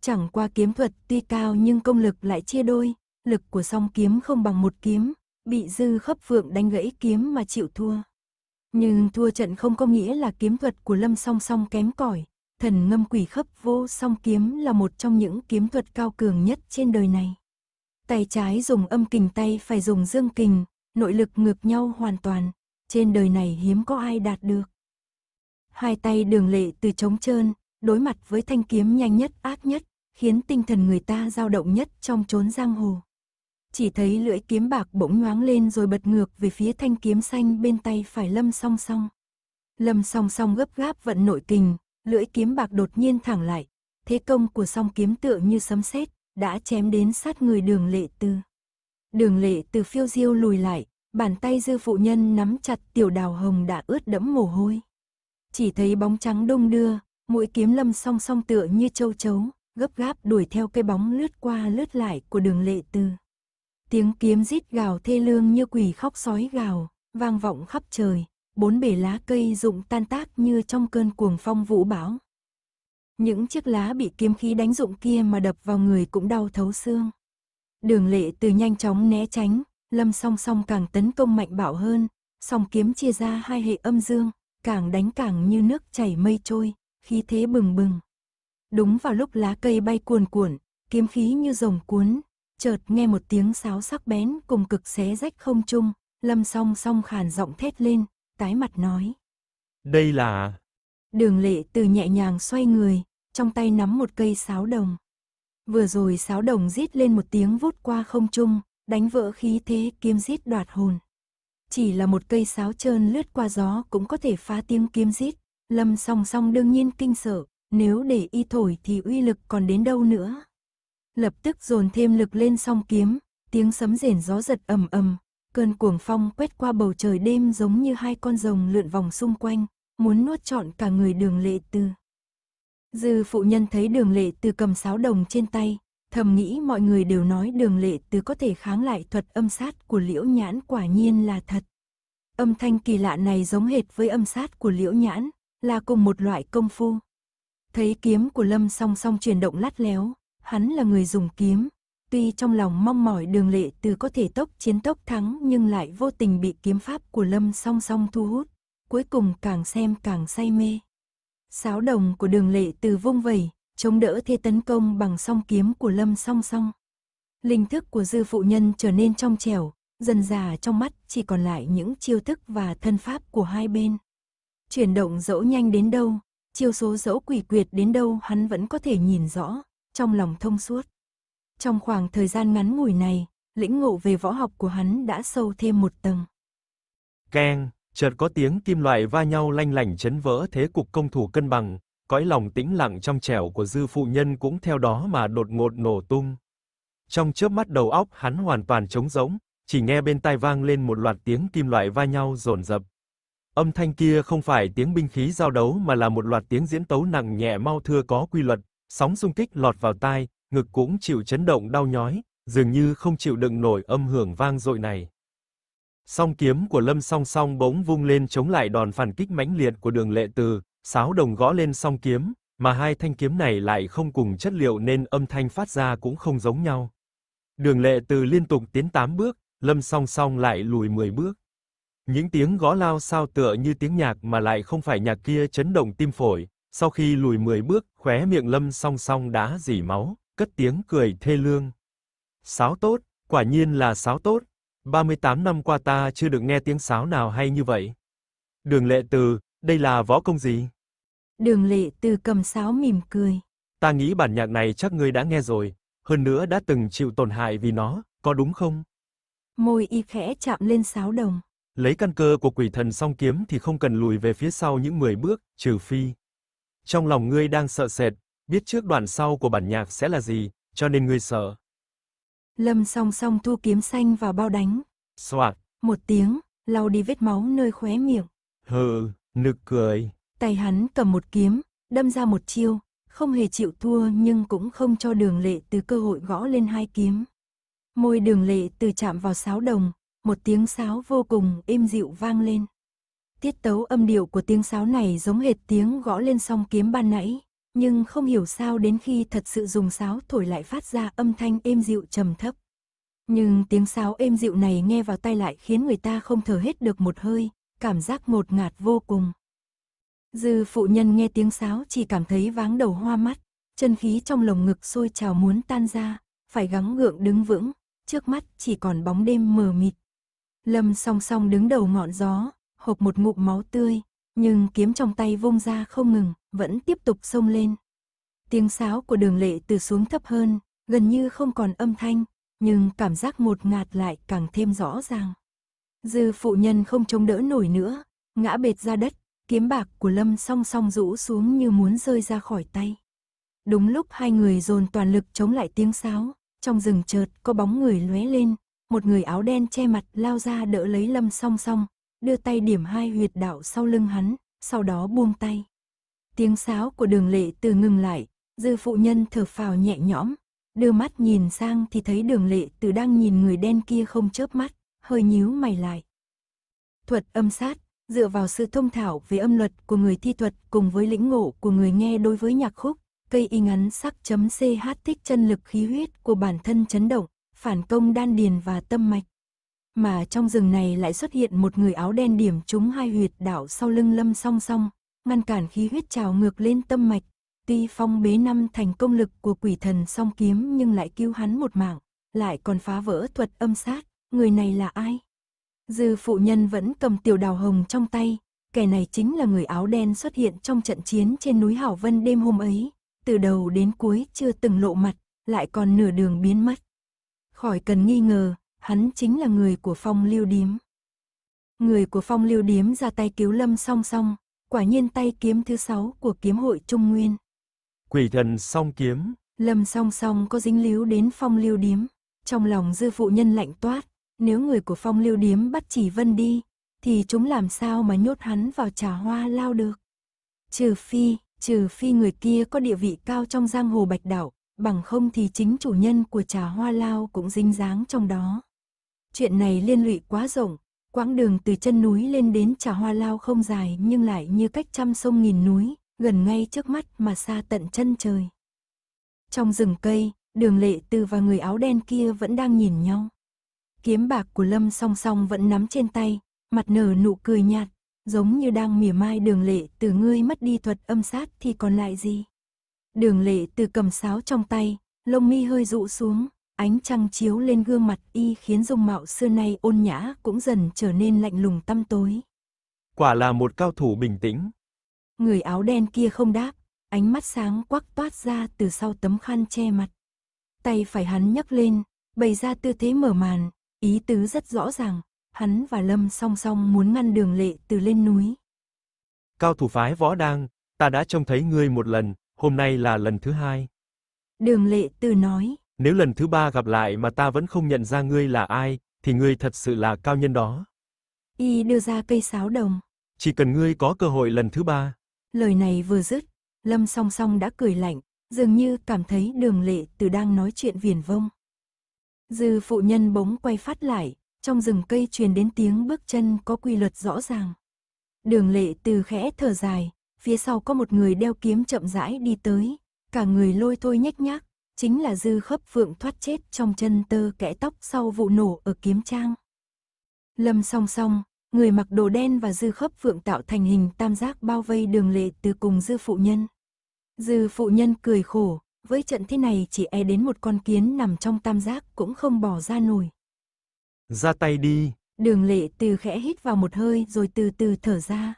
Chẳng qua kiếm thuật tuy cao nhưng công lực lại chia đôi, lực của song kiếm không bằng một kiếm, bị dư khấp vượng đánh gãy kiếm mà chịu thua. Nhưng thua trận không có nghĩa là kiếm thuật của Lâm song song kém cỏi thần ngâm quỷ khấp vô song kiếm là một trong những kiếm thuật cao cường nhất trên đời này. Tay trái dùng âm kình tay phải dùng dương kình, nội lực ngược nhau hoàn toàn, trên đời này hiếm có ai đạt được. Hai tay đường lệ từ trống trơn, đối mặt với thanh kiếm nhanh nhất ác nhất, khiến tinh thần người ta dao động nhất trong chốn giang hồ chỉ thấy lưỡi kiếm bạc bỗng nhoáng lên rồi bật ngược về phía thanh kiếm xanh bên tay phải lâm song song. Lâm song song gấp gáp vận nội kình, lưỡi kiếm bạc đột nhiên thẳng lại, thế công của song kiếm tựa như sấm sét đã chém đến sát người đường lệ tư. Đường lệ từ phiêu diêu lùi lại, bàn tay dư phụ nhân nắm chặt tiểu đào hồng đã ướt đẫm mồ hôi. Chỉ thấy bóng trắng đông đưa, mũi kiếm lâm song song tựa như châu chấu, gấp gáp đuổi theo cái bóng lướt qua lướt lại của đường lệ tư. Tiếng kiếm rít gào thê lương như quỷ khóc sói gào, vang vọng khắp trời, bốn bể lá cây rụng tan tác như trong cơn cuồng phong vũ bão. Những chiếc lá bị kiếm khí đánh rụng kia mà đập vào người cũng đau thấu xương. Đường lệ từ nhanh chóng né tránh, lâm song song càng tấn công mạnh bạo hơn, song kiếm chia ra hai hệ âm dương, càng đánh càng như nước chảy mây trôi, khí thế bừng bừng. Đúng vào lúc lá cây bay cuồn cuộn, kiếm khí như rồng cuốn, chợt nghe một tiếng sáo sắc bén cùng cực xé rách không trung, lâm song song khàn giọng thét lên, tái mặt nói. Đây là... Đường lệ từ nhẹ nhàng xoay người, trong tay nắm một cây sáo đồng. Vừa rồi sáo đồng rít lên một tiếng vút qua không trung, đánh vỡ khí thế kiếm rít đoạt hồn. Chỉ là một cây sáo trơn lướt qua gió cũng có thể phá tiếng kiếm rít, lâm song song đương nhiên kinh sợ, nếu để y thổi thì uy lực còn đến đâu nữa lập tức dồn thêm lực lên song kiếm, tiếng sấm rền gió giật ầm ầm, cơn cuồng phong quét qua bầu trời đêm giống như hai con rồng lượn vòng xung quanh, muốn nuốt trọn cả người đường lệ tư. Dư phụ nhân thấy đường lệ từ cầm sáo đồng trên tay, thầm nghĩ mọi người đều nói đường lệ từ có thể kháng lại thuật âm sát của liễu nhãn quả nhiên là thật. Âm thanh kỳ lạ này giống hệt với âm sát của liễu nhãn, là cùng một loại công phu. Thấy kiếm của lâm song song chuyển động lắt léo, hắn là người dùng kiếm. Tuy trong lòng mong mỏi đường lệ từ có thể tốc chiến tốc thắng nhưng lại vô tình bị kiếm pháp của Lâm song song thu hút, cuối cùng càng xem càng say mê. Sáo đồng của đường lệ từ vung vẩy, chống đỡ thế tấn công bằng song kiếm của Lâm song song. Linh thức của dư phụ nhân trở nên trong trẻo, dần già trong mắt chỉ còn lại những chiêu thức và thân pháp của hai bên. Chuyển động dẫu nhanh đến đâu, chiêu số dẫu quỷ quyệt đến đâu hắn vẫn có thể nhìn rõ, trong lòng thông suốt. Trong khoảng thời gian ngắn ngủi này, lĩnh ngộ về võ học của hắn đã sâu thêm một tầng. Keng, chợt có tiếng kim loại va nhau lanh lảnh chấn vỡ thế cục công thủ cân bằng, cõi lòng tĩnh lặng trong trẻo của dư phụ nhân cũng theo đó mà đột ngột nổ tung. Trong chớp mắt đầu óc hắn hoàn toàn trống rỗng, chỉ nghe bên tai vang lên một loạt tiếng kim loại va nhau dồn dập. Âm thanh kia không phải tiếng binh khí giao đấu mà là một loạt tiếng diễn tấu nặng nhẹ mau thưa có quy luật, sóng xung kích lọt vào tai, ngực cũng chịu chấn động đau nhói, dường như không chịu đựng nổi âm hưởng vang dội này. Song kiếm của Lâm Song Song bỗng vung lên chống lại đòn phản kích mãnh liệt của Đường Lệ Từ, sáo đồng gõ lên song kiếm, mà hai thanh kiếm này lại không cùng chất liệu nên âm thanh phát ra cũng không giống nhau. Đường Lệ Từ liên tục tiến 8 bước, Lâm Song Song lại lùi 10 bước. Những tiếng gõ lao sao tựa như tiếng nhạc mà lại không phải nhạc kia chấn động tim phổi, sau khi lùi 10 bước, khóe miệng Lâm song song đã dỉ máu, cất tiếng cười thê lương. Sáo tốt, quả nhiên là sáo tốt. 38 năm qua ta chưa được nghe tiếng sáo nào hay như vậy. Đường lệ từ, đây là võ công gì? Đường lệ từ cầm sáo mỉm cười. Ta nghĩ bản nhạc này chắc ngươi đã nghe rồi, hơn nữa đã từng chịu tổn hại vì nó, có đúng không? Môi y khẽ chạm lên sáo đồng. Lấy căn cơ của quỷ thần song kiếm thì không cần lùi về phía sau những 10 bước, trừ phi. Trong lòng ngươi đang sợ sệt, biết trước đoạn sau của bản nhạc sẽ là gì, cho nên ngươi sợ. Lâm song song thu kiếm xanh vào bao đánh. Soạt. Một tiếng, lau đi vết máu nơi khóe miệng. Hừ, nực cười. Tay hắn cầm một kiếm, đâm ra một chiêu, không hề chịu thua nhưng cũng không cho đường lệ từ cơ hội gõ lên hai kiếm. Môi đường lệ từ chạm vào sáo đồng, một tiếng sáo vô cùng êm dịu vang lên. Tiết tấu âm điệu của tiếng sáo này giống hệt tiếng gõ lên song kiếm ban nãy, nhưng không hiểu sao đến khi thật sự dùng sáo thổi lại phát ra âm thanh êm dịu trầm thấp. Nhưng tiếng sáo êm dịu này nghe vào tai lại khiến người ta không thở hết được một hơi, cảm giác ngột ngạt vô cùng. Dư phụ nhân nghe tiếng sáo chỉ cảm thấy váng đầu hoa mắt, chân khí trong lồng ngực sôi trào muốn tan ra, phải gắng gượng đứng vững, trước mắt chỉ còn bóng đêm mờ mịt. Lâm song song đứng đầu ngọn gió, hộp một ngụm máu tươi, nhưng kiếm trong tay vung ra không ngừng, vẫn tiếp tục xông lên. Tiếng sáo của đường lệ từ xuống thấp hơn, gần như không còn âm thanh, nhưng cảm giác một ngạt lại càng thêm rõ ràng. Dư phụ nhân không chống đỡ nổi nữa, ngã bệt ra đất, kiếm bạc của Lâm song song rũ xuống như muốn rơi ra khỏi tay. Đúng lúc hai người dồn toàn lực chống lại tiếng sáo, trong rừng chợt có bóng người lóe lên, một người áo đen che mặt lao ra đỡ lấy Lâm song song, đưa tay điểm hai huyệt đạo sau lưng hắn, sau đó buông tay. Tiếng sáo của đường lệ từ ngừng lại, dư phụ nhân thở phào nhẹ nhõm, đưa mắt nhìn sang thì thấy đường lệ từ đang nhìn người đen kia không chớp mắt, hơi nhíu mày lại. Thuật âm sát, dựa vào sự thông thảo về âm luật của người thi thuật cùng với lĩnh ngộ của người nghe đối với nhạc khúc, cây y ngắn sắc chấm CH thích chân lực khí huyết của bản thân chấn động, phản công đan điền và tâm mạch. Mà trong rừng này lại xuất hiện một người áo đen điểm trúng hai huyệt đảo sau lưng lâm song song, ngăn cản khí huyết trào ngược lên tâm mạch. Tuy phong bế năm thành công lực của quỷ thần song kiếm nhưng lại cứu hắn một mạng, lại còn phá vỡ thuật âm sát, người này là ai? Dư phụ nhân vẫn cầm tiểu đào hồng trong tay, kẻ này chính là người áo đen xuất hiện trong trận chiến trên núi Hảo Vân đêm hôm ấy, từ đầu đến cuối chưa từng lộ mặt, lại còn nửa đường biến mất. Khỏi cần nghi ngờ, hắn chính là người của phong lưu điếm. Người của phong lưu điếm ra tay cứu lâm song song, quả nhiên tay kiếm thứ sáu của kiếm hội Trung Nguyên. Quỷ thần song kiếm. Lâm song song có dính líu đến phong lưu điếm, trong lòng dư phụ nhân lạnh toát, nếu người của phong lưu điếm bắt chỉ vân đi, thì chúng làm sao mà nhốt hắn vào trà hoa lao được. Trừ phi, trừ phi người kia có địa vị cao trong giang hồ bạch đảo, bằng không thì chính chủ nhân của trà hoa lao cũng dính dáng trong đó chuyện này liên lụy quá rộng, quãng đường từ chân núi lên đến trà hoa lao không dài nhưng lại như cách trăm sông nghìn núi, gần ngay trước mắt mà xa tận chân trời. Trong rừng cây, đường lệ từ và người áo đen kia vẫn đang nhìn nhau. Kiếm bạc của Lâm song song vẫn nắm trên tay, mặt nở nụ cười nhạt, giống như đang mỉa mai đường lệ từ ngươi mất đi thuật âm sát thì còn lại gì. Đường lệ từ cầm sáo trong tay, lông mi hơi rụ xuống, Ánh trăng chiếu lên gương mặt y khiến dung mạo xưa nay ôn nhã cũng dần trở nên lạnh lùng tăm tối. Quả là một cao thủ bình tĩnh. Người áo đen kia không đáp, ánh mắt sáng quắc toát ra từ sau tấm khăn che mặt. Tay phải hắn nhấc lên, bày ra tư thế mở màn, ý tứ rất rõ ràng, hắn và Lâm song song muốn ngăn đường lệ từ lên núi. Cao thủ phái võ đang, ta đã trông thấy ngươi một lần, hôm nay là lần thứ hai. Đường lệ từ nói, nếu lần thứ ba gặp lại mà ta vẫn không nhận ra ngươi là ai, thì ngươi thật sự là cao nhân đó. Y đưa ra cây sáo đồng. Chỉ cần ngươi có cơ hội lần thứ ba. Lời này vừa dứt, Lâm song song đã cười lạnh, dường như cảm thấy đường lệ từ đang nói chuyện viền vông. Dư phụ nhân bỗng quay phát lại, trong rừng cây truyền đến tiếng bước chân có quy luật rõ ràng. Đường lệ từ khẽ thở dài, phía sau có một người đeo kiếm chậm rãi đi tới, cả người lôi thôi nhếch nhác, chính là dư khớp phượng thoát chết trong chân tơ kẽ tóc sau vụ nổ ở kiếm trang. Lâm song song, người mặc đồ đen và dư khớp phượng tạo thành hình tam giác bao vây đường lệ từ cùng dư phụ nhân. Dư phụ nhân cười khổ, với trận thế này chỉ e đến một con kiến nằm trong tam giác cũng không bỏ ra nổi. Ra tay đi. Đường lệ từ khẽ hít vào một hơi rồi từ từ thở ra.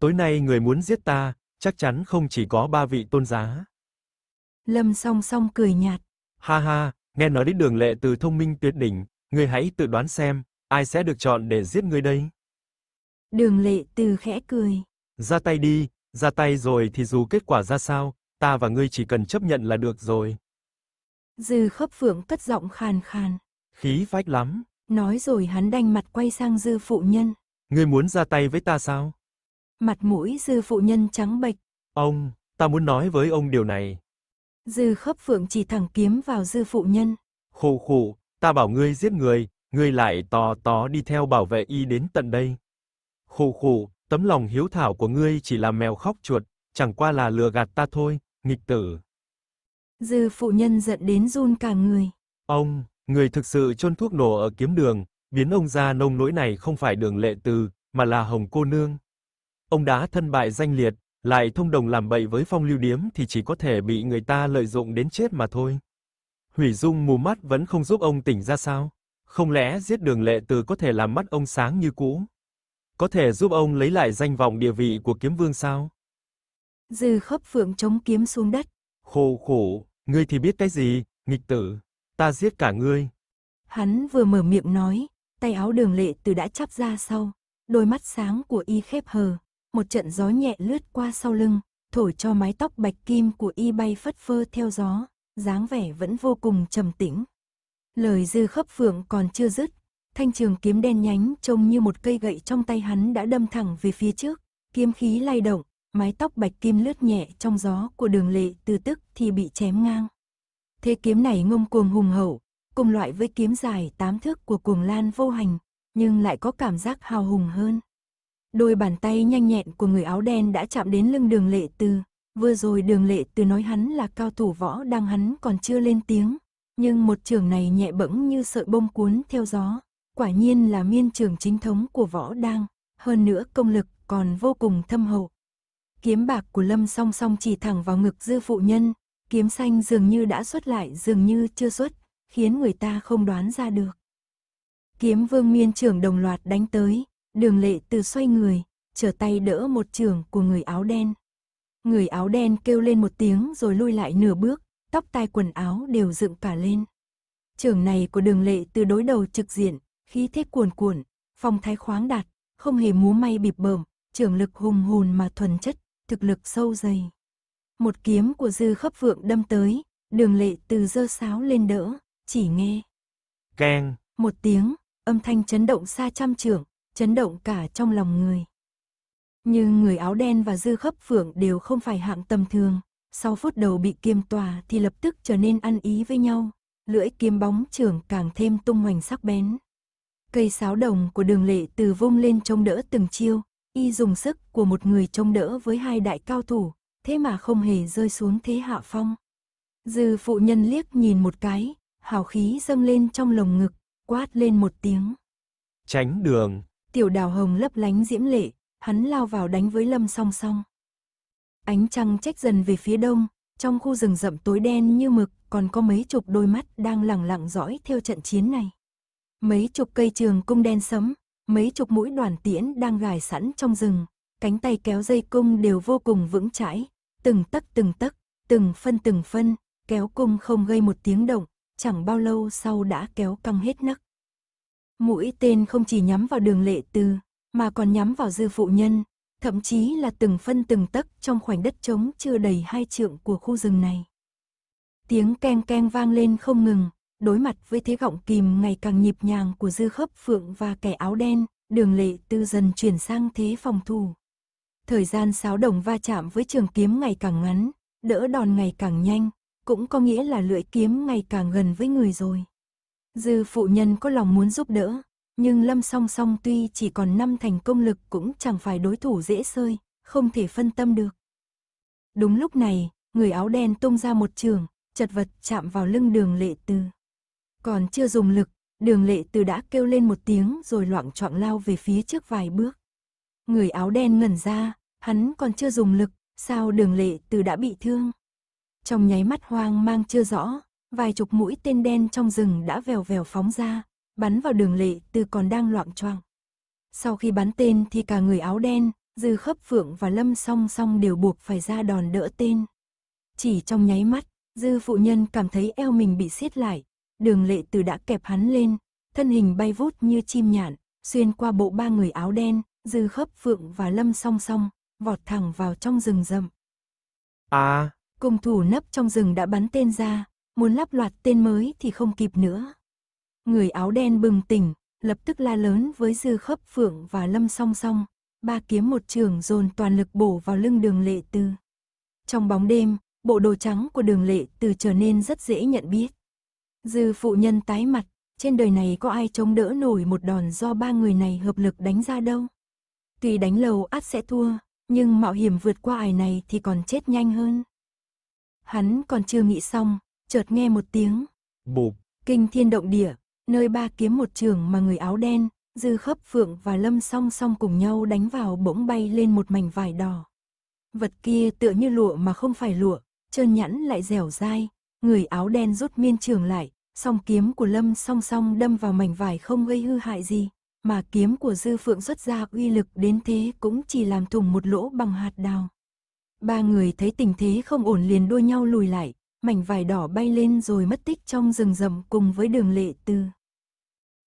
Tối nay người muốn giết ta, chắc chắn không chỉ có ba vị tôn giá. Lâm song song cười nhạt. Ha ha, nghe nói đến đường lệ từ thông minh tuyệt đỉnh, ngươi hãy tự đoán xem, ai sẽ được chọn để giết ngươi đây? Đường lệ từ khẽ cười. Ra tay đi, ra tay rồi thì dù kết quả ra sao, ta và ngươi chỉ cần chấp nhận là được rồi. Dư khớp phượng cất giọng khàn khàn. Khí phách lắm. Nói rồi hắn đanh mặt quay sang dư phụ nhân. Ngươi muốn ra tay với ta sao? Mặt mũi dư phụ nhân trắng bệch. Ông, ta muốn nói với ông điều này. Dư khấp phượng chỉ thẳng kiếm vào dư phụ nhân. Khổ khổ, ta bảo ngươi giết người, ngươi lại tò tó đi theo bảo vệ y đến tận đây. Khổ khổ, tấm lòng hiếu thảo của ngươi chỉ là mèo khóc chuột, chẳng qua là lừa gạt ta thôi, nghịch tử. Dư phụ nhân giận đến run cả người. Ông, người thực sự chôn thuốc nổ ở kiếm đường, biến ông ra nông nỗi này không phải đường lệ từ, mà là hồng cô nương. Ông đã thân bại danh liệt, lại thông đồng làm bậy với phong lưu điếm thì chỉ có thể bị người ta lợi dụng đến chết mà thôi. Hủy Dung mù mắt vẫn không giúp ông tỉnh ra sao? Không lẽ giết Đường Lệ Từ có thể làm mắt ông sáng như cũ? Có thể giúp ông lấy lại danh vọng địa vị của kiếm vương sao? Dư Khấp Phượng chống kiếm xuống đất. Khổ khổ, ngươi thì biết cái gì, nghịch tử, ta giết cả ngươi. Hắn vừa mở miệng nói, tay áo Đường Lệ Từ đã chắp ra sau, đôi mắt sáng của y khép hờ một trận gió nhẹ lướt qua sau lưng, thổi cho mái tóc bạch kim của y bay phất phơ theo gió, dáng vẻ vẫn vô cùng trầm tĩnh. Lời dư khấp phượng còn chưa dứt, thanh trường kiếm đen nhánh trông như một cây gậy trong tay hắn đã đâm thẳng về phía trước, kiếm khí lay động, mái tóc bạch kim lướt nhẹ trong gió của đường lệ từ tức thì bị chém ngang. Thế kiếm này ngông cuồng hùng hậu, cùng loại với kiếm dài tám thước của cuồng lan vô hành, nhưng lại có cảm giác hào hùng hơn. Đôi bàn tay nhanh nhẹn của người áo đen đã chạm đến lưng đường lệ tư. Vừa rồi đường lệ tư nói hắn là cao thủ võ đang hắn còn chưa lên tiếng. Nhưng một trường này nhẹ bẫng như sợi bông cuốn theo gió. Quả nhiên là miên trường chính thống của võ đang. Hơn nữa công lực còn vô cùng thâm hậu. Kiếm bạc của Lâm song song chỉ thẳng vào ngực dư phụ nhân. Kiếm xanh dường như đã xuất lại dường như chưa xuất, khiến người ta không đoán ra được. Kiếm vương miên trưởng đồng loạt đánh tới, Đường lệ từ xoay người, trở tay đỡ một trường của người áo đen. Người áo đen kêu lên một tiếng rồi lui lại nửa bước, tóc tai quần áo đều dựng cả lên. Trường này của đường lệ từ đối đầu trực diện, khí thế cuồn cuộn, phong thái khoáng đạt, không hề múa may bịp bờm, trường lực hùng hùn mà thuần chất, thực lực sâu dày. Một kiếm của dư khớp vượng đâm tới, đường lệ từ dơ sáo lên đỡ, chỉ nghe. Keng. Một tiếng, âm thanh chấn động xa trăm trường, chấn động cả trong lòng người. Nhưng người áo đen và dư khấp phượng đều không phải hạng tầm thường, sau phút đầu bị kiêm tòa thì lập tức trở nên ăn ý với nhau, lưỡi kiếm bóng trưởng càng thêm tung hoành sắc bén. Cây sáo đồng của đường lệ từ vung lên trông đỡ từng chiêu, y dùng sức của một người trông đỡ với hai đại cao thủ, thế mà không hề rơi xuống thế hạ phong. Dư phụ nhân liếc nhìn một cái, hào khí dâng lên trong lồng ngực, quát lên một tiếng. Tránh đường! tiểu đào hồng lấp lánh diễm lệ, hắn lao vào đánh với lâm song song. Ánh trăng trách dần về phía đông, trong khu rừng rậm tối đen như mực còn có mấy chục đôi mắt đang lẳng lặng dõi theo trận chiến này. Mấy chục cây trường cung đen sấm, mấy chục mũi đoàn tiễn đang gài sẵn trong rừng, cánh tay kéo dây cung đều vô cùng vững chãi, từng tấc từng tấc, từng phân từng phân, kéo cung không gây một tiếng động, chẳng bao lâu sau đã kéo căng hết nấc. Mũi tên không chỉ nhắm vào đường lệ từ mà còn nhắm vào dư phụ nhân, thậm chí là từng phân từng tấc trong khoảnh đất trống chưa đầy hai trượng của khu rừng này. Tiếng keng keng vang lên không ngừng, đối mặt với thế gọng kìm ngày càng nhịp nhàng của dư khớp phượng và kẻ áo đen, đường lệ tư dần chuyển sang thế phòng thủ. Thời gian sáo đồng va chạm với trường kiếm ngày càng ngắn, đỡ đòn ngày càng nhanh, cũng có nghĩa là lưỡi kiếm ngày càng gần với người rồi. Dư phụ nhân có lòng muốn giúp đỡ, nhưng Lâm song song tuy chỉ còn năm thành công lực cũng chẳng phải đối thủ dễ sơi, không thể phân tâm được. Đúng lúc này, người áo đen tung ra một trường, chật vật chạm vào lưng đường lệ từ. Còn chưa dùng lực, đường lệ từ đã kêu lên một tiếng rồi loạn trọng lao về phía trước vài bước. Người áo đen ngẩn ra, hắn còn chưa dùng lực, sao đường lệ từ đã bị thương. Trong nháy mắt hoang mang chưa rõ, vài chục mũi tên đen trong rừng đã vèo vèo phóng ra, bắn vào đường lệ từ còn đang loạn choạng. Sau khi bắn tên thì cả người áo đen, dư khớp phượng và lâm song song đều buộc phải ra đòn đỡ tên. Chỉ trong nháy mắt, dư phụ nhân cảm thấy eo mình bị siết lại, đường lệ từ đã kẹp hắn lên, thân hình bay vút như chim nhạn, xuyên qua bộ ba người áo đen, dư khớp phượng và lâm song song, vọt thẳng vào trong rừng rậm. À! cung thủ nấp trong rừng đã bắn tên ra, muốn lắp loạt tên mới thì không kịp nữa. Người áo đen bừng tỉnh, lập tức la lớn với dư khớp phượng và lâm song song, ba kiếm một trường dồn toàn lực bổ vào lưng đường lệ tư. Trong bóng đêm, bộ đồ trắng của đường lệ từ trở nên rất dễ nhận biết. Dư phụ nhân tái mặt, trên đời này có ai chống đỡ nổi một đòn do ba người này hợp lực đánh ra đâu. Tuy đánh lầu át sẽ thua, nhưng mạo hiểm vượt qua ải này thì còn chết nhanh hơn. Hắn còn chưa nghĩ xong, chợt nghe một tiếng. Bụp. Kinh thiên động địa, nơi ba kiếm một trường mà người áo đen, dư khớp phượng và lâm song song cùng nhau đánh vào bỗng bay lên một mảnh vải đỏ. Vật kia tựa như lụa mà không phải lụa, trơn nhẵn lại dẻo dai, người áo đen rút miên trường lại, song kiếm của lâm song song đâm vào mảnh vải không gây hư hại gì, mà kiếm của dư phượng xuất ra uy lực đến thế cũng chỉ làm thủng một lỗ bằng hạt đào. Ba người thấy tình thế không ổn liền đua nhau lùi lại, mảnh vải đỏ bay lên rồi mất tích trong rừng rậm cùng với đường lệ từ.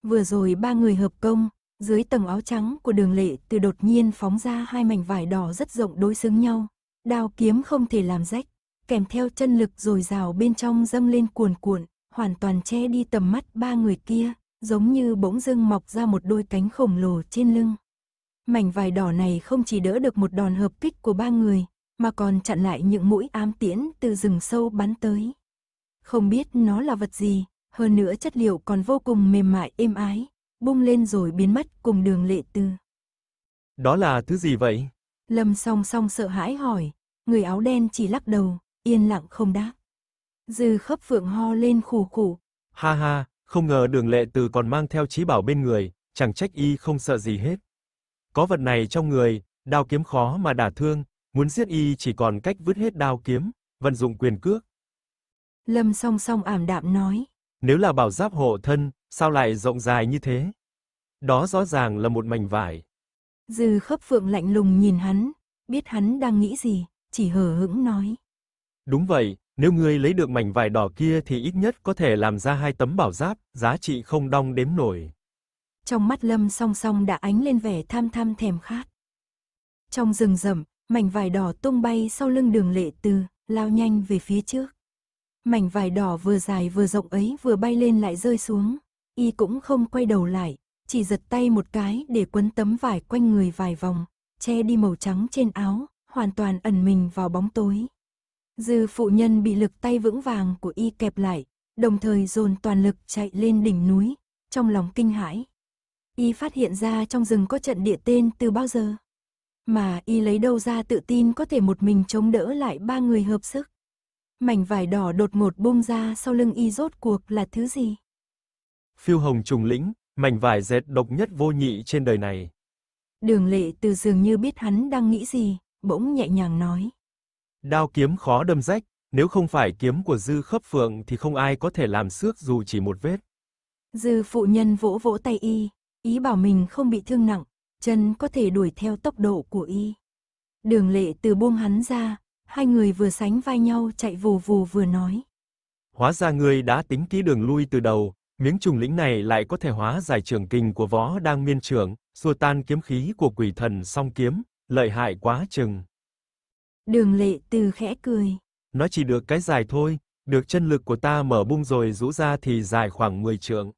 Vừa rồi ba người hợp công, dưới tầng áo trắng của đường lệ từ đột nhiên phóng ra hai mảnh vải đỏ rất rộng đối xứng nhau, đao kiếm không thể làm rách, kèm theo chân lực rồi rào bên trong dâng lên cuồn cuộn, hoàn toàn che đi tầm mắt ba người kia, giống như bỗng dưng mọc ra một đôi cánh khổng lồ trên lưng. Mảnh vải đỏ này không chỉ đỡ được một đòn hợp kích của ba người, mà còn chặn lại những mũi ám tiễn từ rừng sâu bắn tới. Không biết nó là vật gì, hơn nữa chất liệu còn vô cùng mềm mại êm ái, bung lên rồi biến mất cùng đường lệ tư. Đó là thứ gì vậy? Lâm song song sợ hãi hỏi, người áo đen chỉ lắc đầu, yên lặng không đáp. Dư khấp phượng ho lên khủ khủ. Ha ha, không ngờ đường lệ từ còn mang theo trí bảo bên người, chẳng trách y không sợ gì hết. Có vật này trong người, đao kiếm khó mà đả thương, Muốn giết y chỉ còn cách vứt hết đao kiếm, vận dụng quyền cước. Lâm song song ảm đạm nói. Nếu là bảo giáp hộ thân, sao lại rộng dài như thế? Đó rõ ràng là một mảnh vải. Dư khớp phượng lạnh lùng nhìn hắn, biết hắn đang nghĩ gì, chỉ hờ hững nói. Đúng vậy, nếu ngươi lấy được mảnh vải đỏ kia thì ít nhất có thể làm ra hai tấm bảo giáp, giá trị không đong đếm nổi. Trong mắt Lâm song song đã ánh lên vẻ tham tham thèm khát. Trong rừng rậm, mảnh vải đỏ tung bay sau lưng đường lệ từ, lao nhanh về phía trước. Mảnh vải đỏ vừa dài vừa rộng ấy vừa bay lên lại rơi xuống, y cũng không quay đầu lại, chỉ giật tay một cái để quấn tấm vải quanh người vài vòng, che đi màu trắng trên áo, hoàn toàn ẩn mình vào bóng tối. Dư phụ nhân bị lực tay vững vàng của y kẹp lại, đồng thời dồn toàn lực chạy lên đỉnh núi, trong lòng kinh hãi. Y phát hiện ra trong rừng có trận địa tên từ bao giờ? Mà y lấy đâu ra tự tin có thể một mình chống đỡ lại ba người hợp sức. Mảnh vải đỏ đột ngột bung ra sau lưng y rốt cuộc là thứ gì? Phiêu hồng trùng lĩnh, mảnh vải dệt độc nhất vô nhị trên đời này. Đường lệ từ dường như biết hắn đang nghĩ gì, bỗng nhẹ nhàng nói. Đao kiếm khó đâm rách, nếu không phải kiếm của dư khớp phượng thì không ai có thể làm xước dù chỉ một vết. Dư phụ nhân vỗ vỗ tay y, ý bảo mình không bị thương nặng, chân có thể đuổi theo tốc độ của y. Đường lệ từ buông hắn ra, hai người vừa sánh vai nhau chạy vù vù vừa nói. Hóa ra ngươi đã tính kỹ đường lui từ đầu, miếng trùng lĩnh này lại có thể hóa giải trường kinh của võ đang miên trưởng, xua tan kiếm khí của quỷ thần song kiếm, lợi hại quá chừng. Đường lệ từ khẽ cười. Nó chỉ được cái dài thôi, được chân lực của ta mở bung rồi rũ ra thì dài khoảng 10 trượng.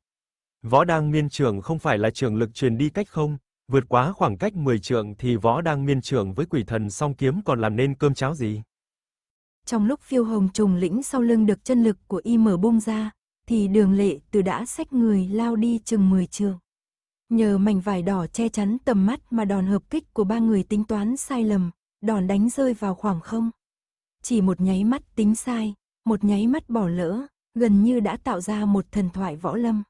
Võ đang miên trưởng không phải là trường lực truyền đi cách không, Vượt quá khoảng cách 10 trượng thì võ đang miên trưởng với quỷ thần song kiếm còn làm nên cơm cháo gì? Trong lúc phiêu hồng trùng lĩnh sau lưng được chân lực của y mở bung ra, thì đường lệ từ đã xách người lao đi chừng 10 trượng. Nhờ mảnh vải đỏ che chắn tầm mắt mà đòn hợp kích của ba người tính toán sai lầm, đòn đánh rơi vào khoảng không. Chỉ một nháy mắt tính sai, một nháy mắt bỏ lỡ, gần như đã tạo ra một thần thoại võ lâm.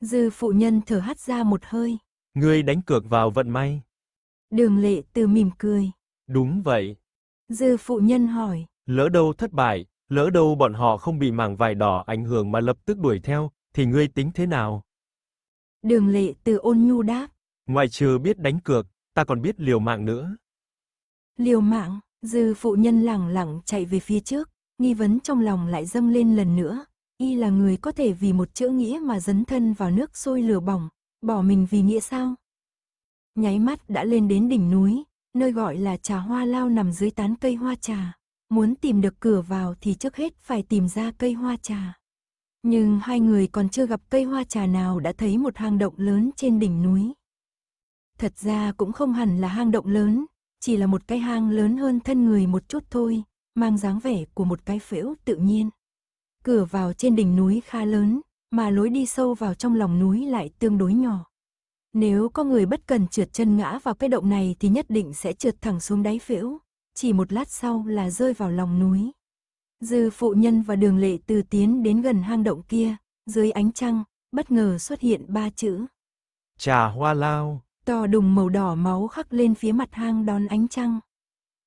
Dư phụ nhân thở hắt ra một hơi, Ngươi đánh cược vào vận may. Đường lệ từ mỉm cười. Đúng vậy. Dư phụ nhân hỏi. Lỡ đâu thất bại, lỡ đâu bọn họ không bị mảng vải đỏ ảnh hưởng mà lập tức đuổi theo, thì ngươi tính thế nào? Đường lệ từ ôn nhu đáp. Ngoài trừ biết đánh cược, ta còn biết liều mạng nữa. Liều mạng, dư phụ nhân lẳng lặng chạy về phía trước, nghi vấn trong lòng lại dâng lên lần nữa. Y là người có thể vì một chữ nghĩa mà dấn thân vào nước sôi lửa bỏng, bỏ mình vì nghĩa sao? Nháy mắt đã lên đến đỉnh núi, nơi gọi là trà hoa lao nằm dưới tán cây hoa trà. Muốn tìm được cửa vào thì trước hết phải tìm ra cây hoa trà. Nhưng hai người còn chưa gặp cây hoa trà nào đã thấy một hang động lớn trên đỉnh núi. Thật ra cũng không hẳn là hang động lớn, chỉ là một cái hang lớn hơn thân người một chút thôi, mang dáng vẻ của một cái phễu tự nhiên. Cửa vào trên đỉnh núi khá lớn, mà lối đi sâu vào trong lòng núi lại tương đối nhỏ. Nếu có người bất cần trượt chân ngã vào cái động này thì nhất định sẽ trượt thẳng xuống đáy phễu, chỉ một lát sau là rơi vào lòng núi. Dư phụ nhân và đường lệ từ tiến đến gần hang động kia, dưới ánh trăng, bất ngờ xuất hiện ba chữ. Trà hoa lao. To đùng màu đỏ máu khắc lên phía mặt hang đón ánh trăng.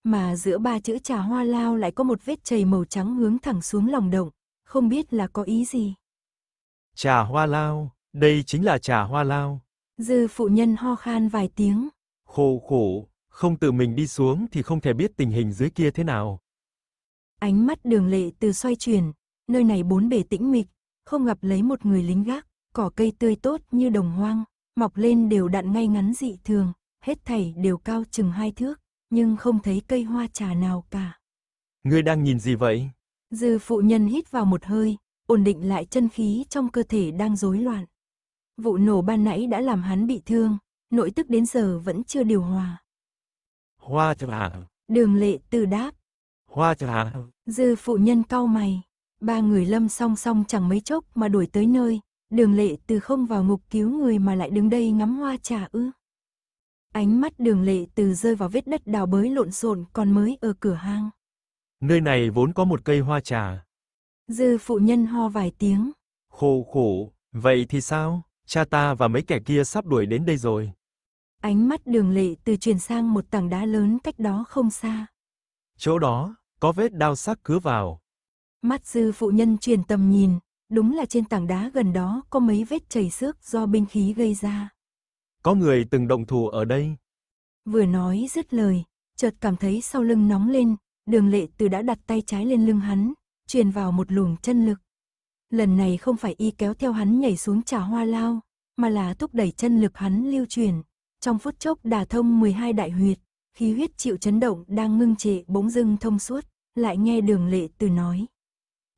Mà giữa ba chữ trà hoa lao lại có một vết chày màu trắng hướng thẳng xuống lòng động, không biết là có ý gì. Trà hoa lao, đây chính là trà hoa lao. Dư phụ nhân ho khan vài tiếng. Khổ khổ, không tự mình đi xuống thì không thể biết tình hình dưới kia thế nào. Ánh mắt đường lệ từ xoay chuyển, nơi này bốn bề tĩnh mịch, không gặp lấy một người lính gác, cỏ cây tươi tốt như đồng hoang, mọc lên đều đặn ngay ngắn dị thường, hết thảy đều cao chừng hai thước, nhưng không thấy cây hoa trà nào cả. Ngươi đang nhìn gì vậy? Dư phụ nhân hít vào một hơi, ổn định lại chân khí trong cơ thể đang rối loạn. Vụ nổ ban nãy đã làm hắn bị thương, nội tức đến giờ vẫn chưa điều hòa. Hoa trà. Đường lệ từ đáp. Hoa trà. Dư phụ nhân cau mày. Ba người lâm song song chẳng mấy chốc mà đuổi tới nơi. Đường lệ từ không vào ngục cứu người mà lại đứng đây ngắm hoa trà ư. Ánh mắt đường lệ từ rơi vào vết đất đào bới lộn xộn còn mới ở cửa hang. Nơi này vốn có một cây hoa trà, Dư phụ nhân ho vài tiếng. Khổ khổ, vậy thì sao? Cha ta và mấy kẻ kia sắp đuổi đến đây rồi. Ánh mắt đường lệ từ chuyển sang một tảng đá lớn cách đó không xa. Chỗ đó, có vết đao sắc cứa vào. Mắt dư phụ nhân truyền tầm nhìn, đúng là trên tảng đá gần đó có mấy vết chảy xước do binh khí gây ra. Có người từng động thủ ở đây. Vừa nói dứt lời, chợt cảm thấy sau lưng nóng lên, đường lệ từ đã đặt tay trái lên lưng hắn, truyền vào một luồng chân lực. Lần này không phải y kéo theo hắn nhảy xuống trà hoa lao, mà là thúc đẩy chân lực hắn lưu truyền. Trong phút chốc đả thông 12 đại huyệt, khí huyết chịu chấn động đang ngưng trệ bỗng dưng thông suốt, lại nghe đường lệ từ nói.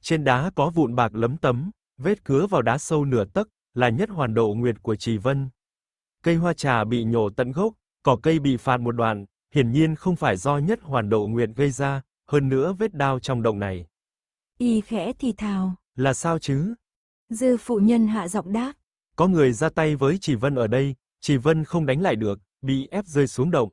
Trên đá có vụn bạc lấm tấm, vết cứa vào đá sâu nửa tấc, là nhất hoàn độ nguyệt của Trì Vân. Cây hoa trà bị nhổ tận gốc, cỏ cây bị phạt một đoạn, hiển nhiên không phải do nhất hoàn độ nguyệt gây ra, hơn nữa vết đao trong động này. Y khẽ thì thào. Là sao chứ? Dư phụ nhân hạ giọng đáp. Có người ra tay với Chỉ Vân ở đây, Chỉ Vân không đánh lại được, bị ép rơi xuống động.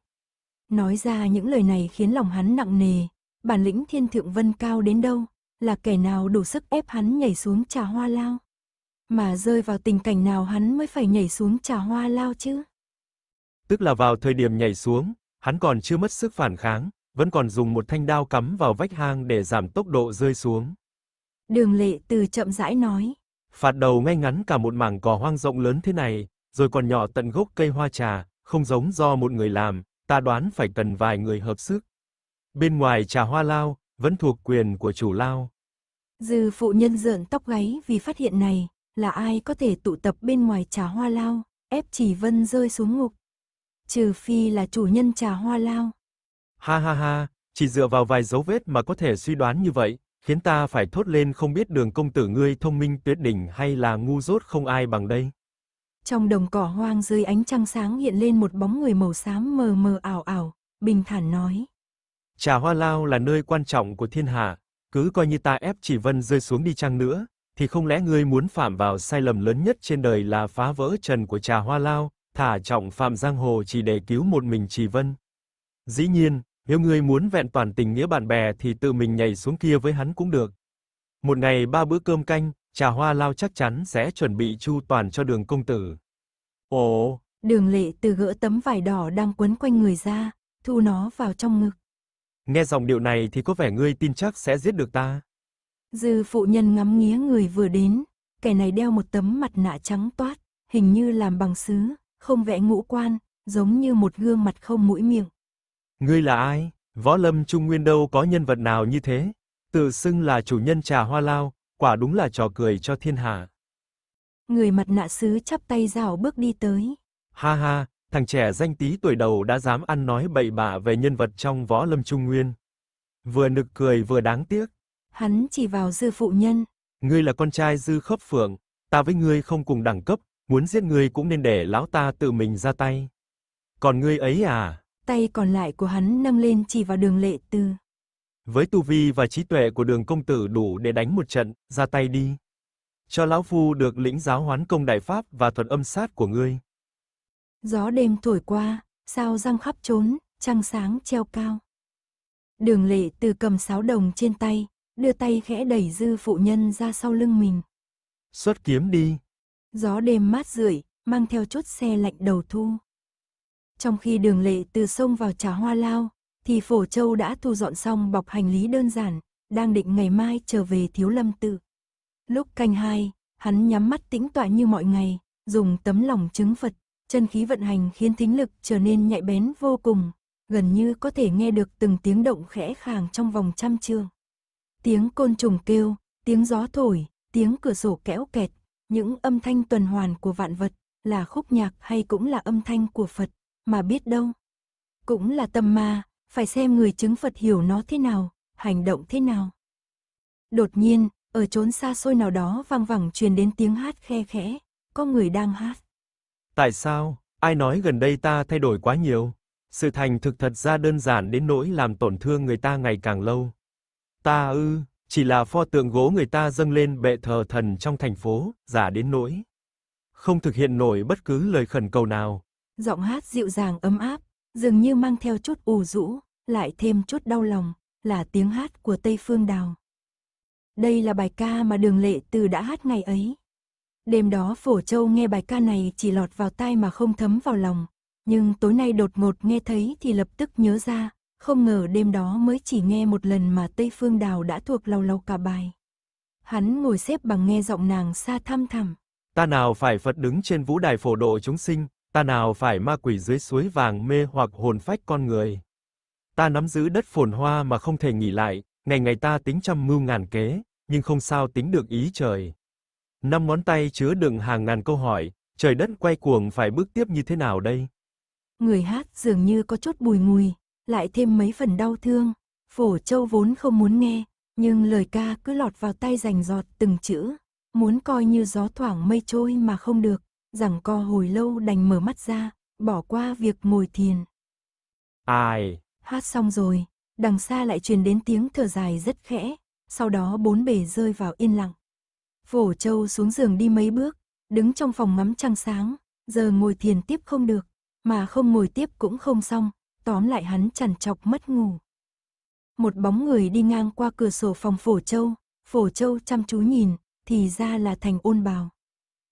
Nói ra những lời này khiến lòng hắn nặng nề, bản lĩnh thiên thượng vân cao đến đâu, là kẻ nào đủ sức ép hắn nhảy xuống trà hoa lao. Mà rơi vào tình cảnh nào hắn mới phải nhảy xuống trà hoa lao chứ? Tức là vào thời điểm nhảy xuống, hắn còn chưa mất sức phản kháng, vẫn còn dùng một thanh đao cắm vào vách hang để giảm tốc độ rơi xuống. Đường lệ từ chậm rãi nói. Phạt đầu ngay ngắn cả một mảng cỏ hoang rộng lớn thế này, rồi còn nhỏ tận gốc cây hoa trà, không giống do một người làm, ta đoán phải cần vài người hợp sức. Bên ngoài trà hoa lao, vẫn thuộc quyền của chủ lao. Dư phụ nhân rợn tóc gáy vì phát hiện này, là ai có thể tụ tập bên ngoài trà hoa lao, ép chỉ vân rơi xuống ngục. Trừ phi là chủ nhân trà hoa lao. Ha ha ha, chỉ dựa vào vài dấu vết mà có thể suy đoán như vậy, khiến ta phải thốt lên không biết đường công tử ngươi thông minh tuyệt đỉnh hay là ngu dốt không ai bằng đây. Trong đồng cỏ hoang dưới ánh trăng sáng hiện lên một bóng người màu xám mờ mờ ảo ảo, bình thản nói. Trà Hoa Lao là nơi quan trọng của thiên hạ, cứ coi như ta ép chỉ vân rơi xuống đi chăng nữa, thì không lẽ ngươi muốn phạm vào sai lầm lớn nhất trên đời là phá vỡ trần của trà Hoa Lao, thả trọng phạm giang hồ chỉ để cứu một mình chỉ vân. Dĩ nhiên, nếu ngươi muốn vẹn toàn tình nghĩa bạn bè thì tự mình nhảy xuống kia với hắn cũng được. Một ngày ba bữa cơm canh, trà hoa lao chắc chắn sẽ chuẩn bị chu toàn cho đường công tử. Ồ! Đường lệ từ gỡ tấm vải đỏ đang quấn quanh người ra, thu nó vào trong ngực. Nghe dòng điệu này thì có vẻ ngươi tin chắc sẽ giết được ta. Dư phụ nhân ngắm nghía người vừa đến, kẻ này đeo một tấm mặt nạ trắng toát, hình như làm bằng sứ, không vẽ ngũ quan, giống như một gương mặt không mũi miệng. Ngươi là ai? Võ Lâm Trung Nguyên đâu có nhân vật nào như thế? Tự xưng là chủ nhân trà hoa lao, quả đúng là trò cười cho thiên hạ. Người mặt nạ sứ chắp tay rào bước đi tới. Ha ha, thằng trẻ danh tí tuổi đầu đã dám ăn nói bậy bạ về nhân vật trong Võ Lâm Trung Nguyên. Vừa nực cười vừa đáng tiếc. Hắn chỉ vào dư phụ nhân. Ngươi là con trai dư khớp phượng, ta với ngươi không cùng đẳng cấp, muốn giết ngươi cũng nên để lão ta tự mình ra tay. Còn ngươi ấy à? tay còn lại của hắn nâng lên chỉ vào đường lệ tư. Với tu vi và trí tuệ của đường công tử đủ để đánh một trận, ra tay đi. Cho lão phu được lĩnh giáo hoán công đại pháp và thuật âm sát của ngươi. Gió đêm thổi qua, sao răng khắp trốn, trăng sáng treo cao. Đường lệ từ cầm sáo đồng trên tay, đưa tay khẽ đẩy dư phụ nhân ra sau lưng mình. Xuất kiếm đi. Gió đêm mát rượi, mang theo chốt xe lạnh đầu thu. Trong khi đường lệ từ sông vào trà hoa lao, thì Phổ Châu đã thu dọn xong bọc hành lý đơn giản, đang định ngày mai trở về Thiếu Lâm Tự. Lúc canh hai, hắn nhắm mắt tĩnh tọa như mọi ngày, dùng tấm lòng chứng Phật, chân khí vận hành khiến thính lực trở nên nhạy bén vô cùng, gần như có thể nghe được từng tiếng động khẽ khàng trong vòng trăm trường Tiếng côn trùng kêu, tiếng gió thổi, tiếng cửa sổ kẽo kẹt, những âm thanh tuần hoàn của vạn vật, là khúc nhạc hay cũng là âm thanh của Phật mà biết đâu. Cũng là tâm ma, phải xem người chứng Phật hiểu nó thế nào, hành động thế nào. Đột nhiên, ở chốn xa xôi nào đó vang vẳng truyền đến tiếng hát khe khẽ, có người đang hát. Tại sao, ai nói gần đây ta thay đổi quá nhiều? Sự thành thực thật ra đơn giản đến nỗi làm tổn thương người ta ngày càng lâu. Ta ư, chỉ là pho tượng gỗ người ta dâng lên bệ thờ thần trong thành phố, giả đến nỗi. Không thực hiện nổi bất cứ lời khẩn cầu nào, giọng hát dịu dàng ấm áp, dường như mang theo chút ủ rũ, lại thêm chút đau lòng, là tiếng hát của Tây Phương Đào. Đây là bài ca mà Đường Lệ Từ đã hát ngày ấy. Đêm đó Phổ Châu nghe bài ca này chỉ lọt vào tai mà không thấm vào lòng, nhưng tối nay đột ngột nghe thấy thì lập tức nhớ ra, không ngờ đêm đó mới chỉ nghe một lần mà Tây Phương Đào đã thuộc lâu lâu cả bài. Hắn ngồi xếp bằng nghe giọng nàng xa thăm thẳm. Ta nào phải Phật đứng trên vũ đài phổ độ chúng sinh, ta nào phải ma quỷ dưới suối vàng mê hoặc hồn phách con người. Ta nắm giữ đất phồn hoa mà không thể nghỉ lại, ngày ngày ta tính trăm mưu ngàn kế, nhưng không sao tính được ý trời. Năm ngón tay chứa đựng hàng ngàn câu hỏi, trời đất quay cuồng phải bước tiếp như thế nào đây? Người hát dường như có chút bùi ngùi, lại thêm mấy phần đau thương. Phổ Châu vốn không muốn nghe, nhưng lời ca cứ lọt vào tay rành rọt từng chữ, muốn coi như gió thoảng mây trôi mà không được, rằng co hồi lâu đành mở mắt ra, bỏ qua việc ngồi thiền. Ai? Hát xong rồi, đằng xa lại truyền đến tiếng thở dài rất khẽ, sau đó bốn bề rơi vào yên lặng. Phổ Châu xuống giường đi mấy bước, đứng trong phòng ngắm trăng sáng, giờ ngồi thiền tiếp không được, mà không ngồi tiếp cũng không xong, tóm lại hắn chằn chọc mất ngủ. Một bóng người đi ngang qua cửa sổ phòng Phổ Châu, Phổ Châu chăm chú nhìn, thì ra là thành ôn bào.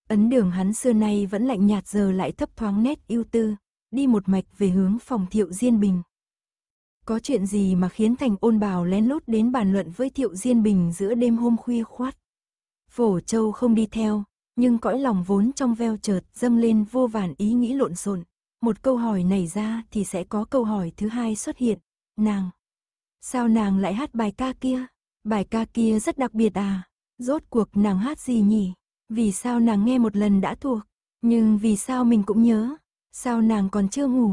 Ấn đường hắn xưa nay vẫn lạnh nhạt giờ lại thấp thoáng nét ưu tư, đi một mạch về hướng phòng Thiệu Diên Bình. Có chuyện gì mà khiến thành ôn bào lén lút đến bàn luận với Thiệu Diên Bình giữa đêm hôm khuya khoát. Phổ Châu không đi theo, nhưng cõi lòng vốn trong veo chợt dâng lên vô vàn ý nghĩ lộn xộn. Một câu hỏi nảy ra thì sẽ có câu hỏi thứ hai xuất hiện. Nàng, sao nàng lại hát bài ca kia? Bài ca kia rất đặc biệt à? Rốt cuộc nàng hát gì nhỉ? Vì sao nàng nghe một lần đã thuộc, nhưng vì sao mình cũng nhớ? Sao nàng còn chưa ngủ?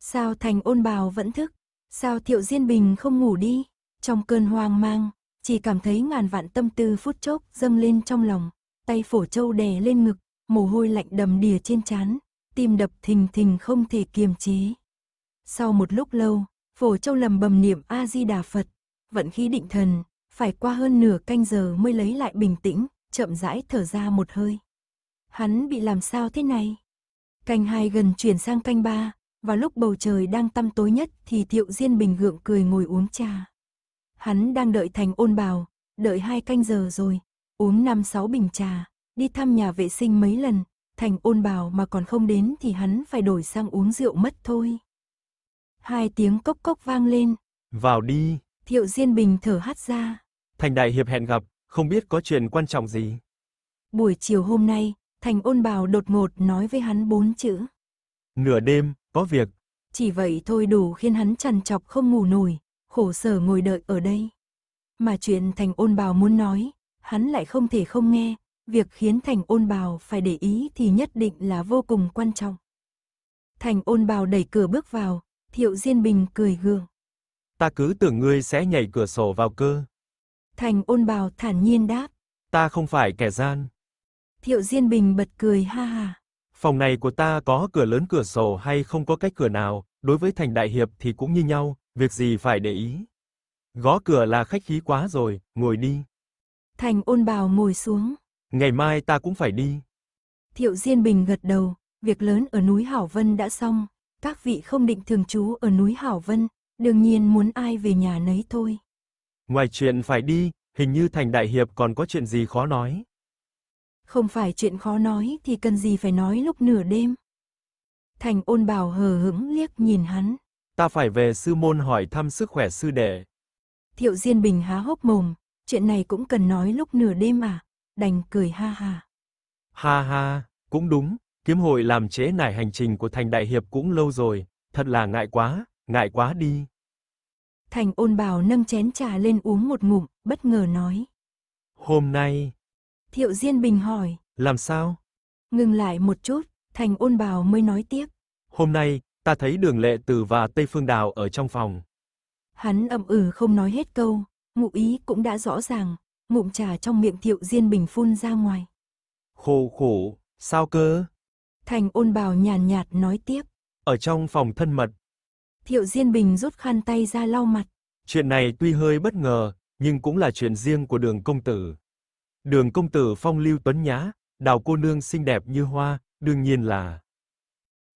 Sao thành ôn bào vẫn thức? Sao thiệu diên bình không ngủ đi? Trong cơn hoang mang, chỉ cảm thấy ngàn vạn tâm tư phút chốc dâng lên trong lòng. Tay phổ châu đè lên ngực, mồ hôi lạnh đầm đìa trên trán, tim đập thình thình không thể kiềm chế. Sau một lúc lâu, phổ châu lầm bầm niệm A-di-đà Phật, vận khí định thần, phải qua hơn nửa canh giờ mới lấy lại bình tĩnh chậm rãi thở ra một hơi. Hắn bị làm sao thế này? Canh hai gần chuyển sang canh ba, và lúc bầu trời đang tăm tối nhất thì Thiệu Diên Bình gượng cười ngồi uống trà. Hắn đang đợi thành ôn bào, đợi hai canh giờ rồi, uống năm sáu bình trà, đi thăm nhà vệ sinh mấy lần, thành ôn bào mà còn không đến thì hắn phải đổi sang uống rượu mất thôi. Hai tiếng cốc cốc vang lên. Vào đi. Thiệu Diên Bình thở hắt ra. Thành đại hiệp hẹn gặp, không biết có chuyện quan trọng gì. Buổi chiều hôm nay, Thành ôn bào đột ngột nói với hắn bốn chữ. Nửa đêm, có việc. Chỉ vậy thôi đủ khiến hắn trằn chọc không ngủ nổi, khổ sở ngồi đợi ở đây. Mà chuyện Thành ôn bào muốn nói, hắn lại không thể không nghe, việc khiến Thành ôn bào phải để ý thì nhất định là vô cùng quan trọng. Thành ôn bào đẩy cửa bước vào, Thiệu Diên Bình cười gượng. Ta cứ tưởng ngươi sẽ nhảy cửa sổ vào cơ. Thành ôn bào thản nhiên đáp. Ta không phải kẻ gian. Thiệu Diên Bình bật cười ha ha. Phòng này của ta có cửa lớn cửa sổ hay không có cách cửa nào, đối với Thành Đại Hiệp thì cũng như nhau, việc gì phải để ý. Gõ cửa là khách khí quá rồi, ngồi đi. Thành ôn bào ngồi xuống. Ngày mai ta cũng phải đi. Thiệu Diên Bình gật đầu, việc lớn ở núi Hảo Vân đã xong, các vị không định thường trú ở núi Hảo Vân, đương nhiên muốn ai về nhà nấy thôi. Ngoài chuyện phải đi, hình như Thành Đại Hiệp còn có chuyện gì khó nói. Không phải chuyện khó nói thì cần gì phải nói lúc nửa đêm. Thành ôn bào hờ hững liếc nhìn hắn. Ta phải về sư môn hỏi thăm sức khỏe sư đệ. Thiệu Diên Bình há hốc mồm, chuyện này cũng cần nói lúc nửa đêm à, đành cười ha ha. Ha ha, cũng đúng, kiếm hội làm chế nải hành trình của Thành Đại Hiệp cũng lâu rồi, thật là ngại quá, ngại quá đi. Thành ôn bào nâng chén trà lên uống một ngụm, bất ngờ nói. Hôm nay... Thiệu Diên Bình hỏi. Làm sao? Ngừng lại một chút, thành ôn bào mới nói tiếp. Hôm nay, ta thấy đường lệ từ và Tây Phương Đào ở trong phòng. Hắn ậm ừ không nói hết câu, ngụ ý cũng đã rõ ràng, ngụm trà trong miệng Thiệu Diên Bình phun ra ngoài. Khổ khổ, sao cơ? Thành ôn bào nhàn nhạt nói tiếp. Ở trong phòng thân mật, Thiệu Diên Bình rút khăn tay ra lau mặt. Chuyện này tuy hơi bất ngờ, nhưng cũng là chuyện riêng của đường công tử. Đường công tử phong lưu tuấn nhã, đào cô nương xinh đẹp như hoa, đương nhiên là...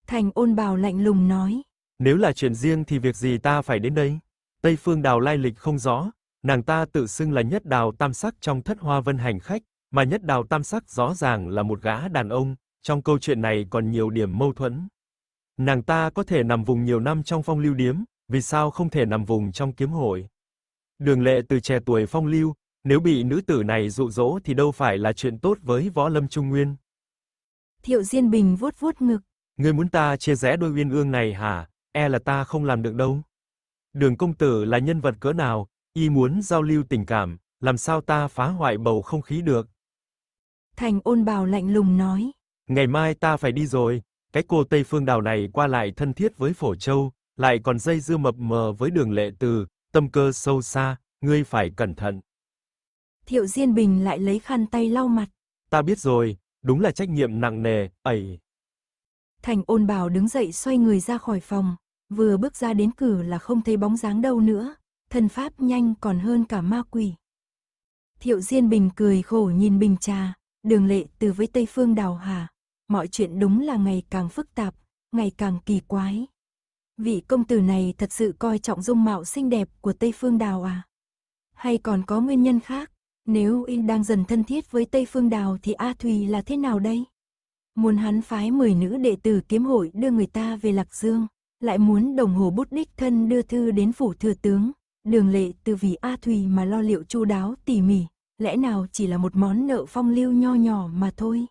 Thành ôn bào lạnh lùng nói. Nếu là chuyện riêng thì việc gì ta phải đến đây? Tây phương đào lai lịch không rõ, nàng ta tự xưng là nhất đào tam sắc trong thất hoa vân hành khách, mà nhất đào tam sắc rõ ràng là một gã đàn ông, trong câu chuyện này còn nhiều điểm mâu thuẫn. Nàng ta có thể nằm vùng nhiều năm trong phong lưu điếm, vì sao không thể nằm vùng trong kiếm hội? Đường Lệ từ trẻ tuổi phong lưu, nếu bị nữ tử này dụ dỗ thì đâu phải là chuyện tốt với Võ Lâm Trung Nguyên. Thiệu Diên Bình vuốt vuốt ngực. Ngươi muốn ta chia rẽ đôi uyên ương này hả? E là ta không làm được đâu. Đường công tử là nhân vật cỡ nào, y muốn giao lưu tình cảm, làm sao ta phá hoại bầu không khí được? Thành ôn bào lạnh lùng nói. Ngày mai ta phải đi rồi, cái cô Tây Phương Đào này qua lại thân thiết với Phổ Châu, lại còn dây dưa mập mờ với Đường Lệ Từ, tâm cơ sâu xa, ngươi phải cẩn thận. Thiệu Diên Bình lại lấy khăn tay lau mặt. Ta biết rồi, đúng là trách nhiệm nặng nề, ẩy. Thành ôn bào đứng dậy xoay người ra khỏi phòng, vừa bước ra đến cửa là không thấy bóng dáng đâu nữa, thân pháp nhanh còn hơn cả ma quỷ. Thiệu Diên Bình cười khổ nhìn bình trà, đường lệ từ với Tây Phương Đào Hà, mọi chuyện đúng là ngày càng phức tạp, ngày càng kỳ quái. Vị công tử này thật sự coi trọng dung mạo xinh đẹp của Tây Phương Đào à? Hay còn có nguyên nhân khác? Nếu In đang dần thân thiết với Tây Phương Đào thì A Thùy là thế nào đây? Muốn hắn phái 10 nữ đệ tử kiếm hội đưa người ta về Lạc Dương, lại muốn đồng hồ bút đích thân đưa thư đến phủ thừa tướng, đường lệ từ vì A Thùy mà lo liệu chu đáo tỉ mỉ, lẽ nào chỉ là một món nợ phong lưu nho nhỏ mà thôi?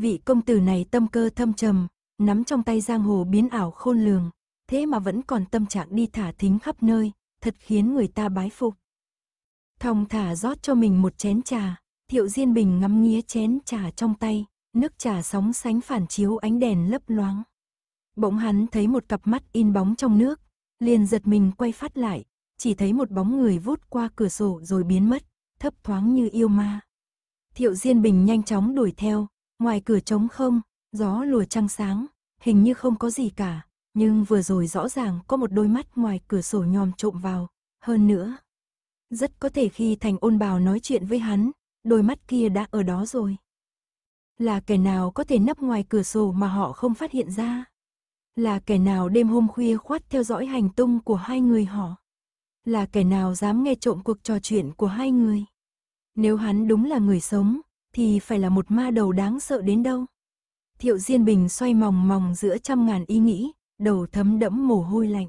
Vị công tử này tâm cơ thâm trầm, nắm trong tay giang hồ biến ảo khôn lường, thế mà vẫn còn tâm trạng đi thả thính khắp nơi, thật khiến người ta bái phục. Thong thả rót cho mình một chén trà, Thiệu Diên Bình ngắm nghía chén trà trong tay, nước trà sóng sánh phản chiếu ánh đèn lấp loáng. Bỗng hắn thấy một cặp mắt in bóng trong nước, liền giật mình quay phát lại, chỉ thấy một bóng người vút qua cửa sổ rồi biến mất, thấp thoáng như yêu ma. Thiệu Diên Bình nhanh chóng đuổi theo, Ngoài cửa trống không, gió lùa trăng sáng, hình như không có gì cả, nhưng vừa rồi rõ ràng có một đôi mắt ngoài cửa sổ nhòm trộm vào, hơn nữa. Rất có thể khi Thành ôn bào nói chuyện với hắn, đôi mắt kia đã ở đó rồi. Là kẻ nào có thể nấp ngoài cửa sổ mà họ không phát hiện ra? Là kẻ nào đêm hôm khuya khoát theo dõi hành tung của hai người họ? Là kẻ nào dám nghe trộm cuộc trò chuyện của hai người? Nếu hắn đúng là người sống, thì phải là một ma đầu đáng sợ đến đâu. Thiệu Diên Bình xoay mòng mòng giữa trăm ngàn ý nghĩ, đầu thấm đẫm mồ hôi lạnh.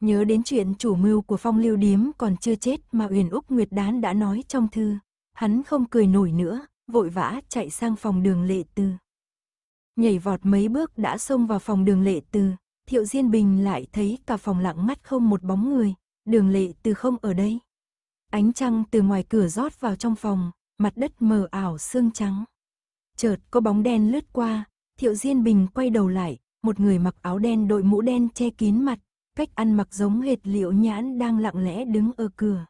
Nhớ đến chuyện chủ mưu của phong lưu điếm còn chưa chết mà Uyển Úc Nguyệt Đán đã nói trong thư. Hắn không cười nổi nữa, vội vã chạy sang phòng đường lệ tư. Nhảy vọt mấy bước đã xông vào phòng đường lệ tư, Thiệu Diên Bình lại thấy cả phòng lặng mắt không một bóng người, đường lệ Tư không ở đây. Ánh trăng từ ngoài cửa rót vào trong phòng, mặt đất mờ ảo xương trắng. Chợt có bóng đen lướt qua, Thiệu Diên Bình quay đầu lại, một người mặc áo đen đội mũ đen che kín mặt, cách ăn mặc giống hệt Liệu Nhãn đang lặng lẽ đứng ở cửa.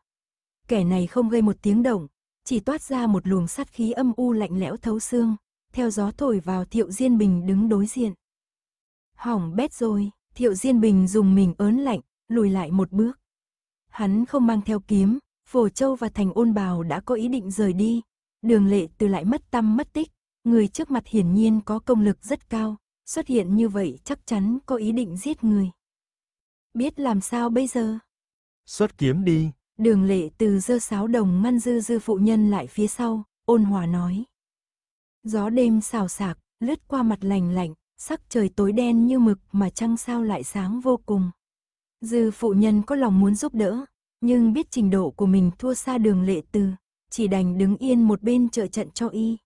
Kẻ này không gây một tiếng động, chỉ toát ra một luồng sát khí âm u lạnh lẽo thấu xương, theo gió thổi vào Thiệu Diên Bình đứng đối diện. Hỏng bét rồi, Thiệu Diên Bình dùng mình ớn lạnh, lùi lại một bước. Hắn không mang theo kiếm, Phổ Châu và Thành Ôn Bào đã có ý định rời đi. Đường lệ từ lại mất tâm mất tích. Người trước mặt hiển nhiên có công lực rất cao. Xuất hiện như vậy chắc chắn có ý định giết người. Biết làm sao bây giờ? Xuất kiếm đi. Đường lệ từ dơ sáo đồng ngăn dư dư phụ nhân lại phía sau, ôn hòa nói. Gió đêm xào xạc, lướt qua mặt lành lạnh, sắc trời tối đen như mực mà trăng sao lại sáng vô cùng. Dư phụ nhân có lòng muốn giúp đỡ, nhưng biết trình độ của mình thua xa đường lệ từ, chỉ đành đứng yên một bên trợ trận cho y.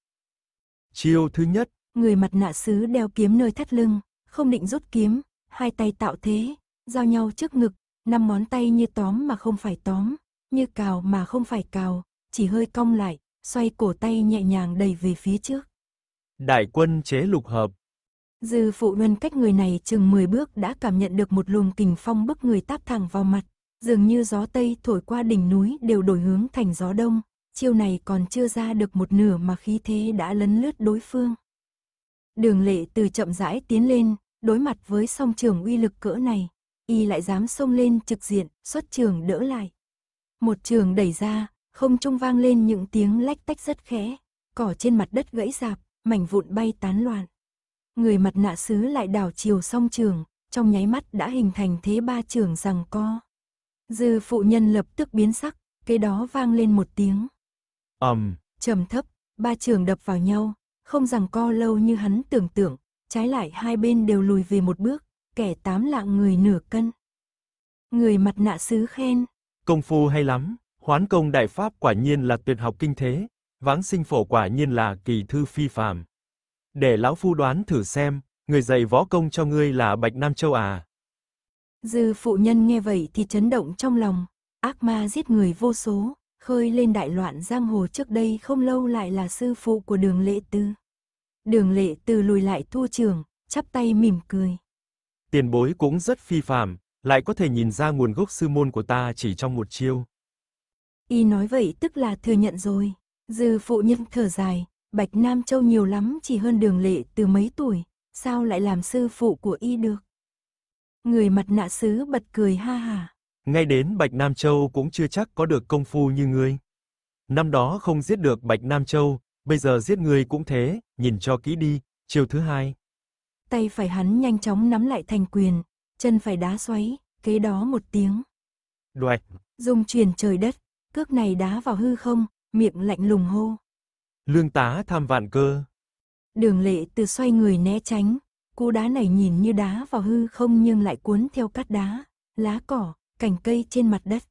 Chiêu thứ nhất, người mặt nạ sứ đeo kiếm nơi thắt lưng, không định rút kiếm, hai tay tạo thế, giao nhau trước ngực, năm ngón tay như tóm mà không phải tóm, như cào mà không phải cào, chỉ hơi cong lại, xoay cổ tay nhẹ nhàng đẩy về phía trước. Đại quân chế lục hợp. Dư phụ luân cách người này chừng 10 bước đã cảm nhận được một luồng kình phong bức người táp thẳng vào mặt dường như gió Tây thổi qua đỉnh núi đều đổi hướng thành gió Đông, chiêu này còn chưa ra được một nửa mà khí thế đã lấn lướt đối phương. Đường lệ từ chậm rãi tiến lên, đối mặt với song trường uy lực cỡ này, y lại dám xông lên trực diện, xuất trường đỡ lại. Một trường đẩy ra, không trung vang lên những tiếng lách tách rất khẽ, cỏ trên mặt đất gãy rạp, mảnh vụn bay tán loạn. Người mặt nạ sứ lại đảo chiều song trường, trong nháy mắt đã hình thành thế ba trường rằng co. Dư phụ nhân lập tức biến sắc, cái đó vang lên một tiếng. ầm, um. trầm thấp, ba trường đập vào nhau, không rằng co lâu như hắn tưởng tượng, trái lại hai bên đều lùi về một bước, kẻ tám lạng người nửa cân. Người mặt nạ sứ khen. Công phu hay lắm, hoán công đại pháp quả nhiên là tuyệt học kinh thế, vãng sinh phổ quả nhiên là kỳ thư phi phàm. Để lão phu đoán thử xem, người dạy võ công cho ngươi là Bạch Nam Châu à? Dư phụ nhân nghe vậy thì chấn động trong lòng, ác ma giết người vô số, khơi lên đại loạn giang hồ trước đây không lâu lại là sư phụ của đường lệ tư. Đường lệ tư lùi lại thu trường, chắp tay mỉm cười. Tiền bối cũng rất phi phàm, lại có thể nhìn ra nguồn gốc sư môn của ta chỉ trong một chiêu. Y nói vậy tức là thừa nhận rồi, dư phụ nhân thở dài, Bạch Nam Châu nhiều lắm chỉ hơn đường lệ từ mấy tuổi, sao lại làm sư phụ của Y được người mặt nạ sứ bật cười ha hả. Ngay đến Bạch Nam Châu cũng chưa chắc có được công phu như ngươi. Năm đó không giết được Bạch Nam Châu, bây giờ giết ngươi cũng thế, nhìn cho kỹ đi, chiều thứ hai. Tay phải hắn nhanh chóng nắm lại thành quyền, chân phải đá xoáy, kế đó một tiếng. Đoạt. Dùng truyền trời đất, cước này đá vào hư không, miệng lạnh lùng hô. Lương tá tham vạn cơ. Đường lệ từ xoay người né tránh, Cú đá này nhìn như đá vào hư không nhưng lại cuốn theo cát đá, lá cỏ, cành cây trên mặt đất.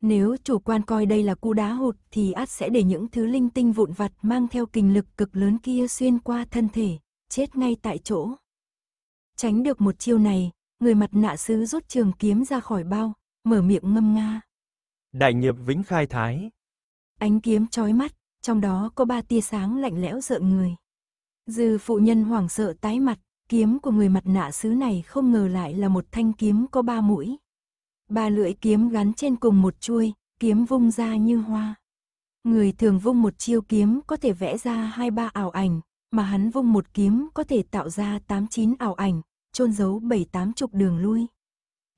Nếu chủ quan coi đây là cú đá hụt thì át sẽ để những thứ linh tinh vụn vặt mang theo kinh lực cực lớn kia xuyên qua thân thể, chết ngay tại chỗ. Tránh được một chiêu này, người mặt nạ sứ rút trường kiếm ra khỏi bao, mở miệng ngâm nga. Đại nghiệp vĩnh khai thái. Ánh kiếm chói mắt, trong đó có ba tia sáng lạnh lẽo rợn người. Dư phụ nhân hoảng sợ tái mặt, Kiếm của người mặt nạ sứ này không ngờ lại là một thanh kiếm có ba mũi. Ba lưỡi kiếm gắn trên cùng một chuôi, kiếm vung ra như hoa. Người thường vung một chiêu kiếm có thể vẽ ra hai ba ảo ảnh, mà hắn vung một kiếm có thể tạo ra tám chín ảo ảnh, chôn giấu bảy tám chục đường lui.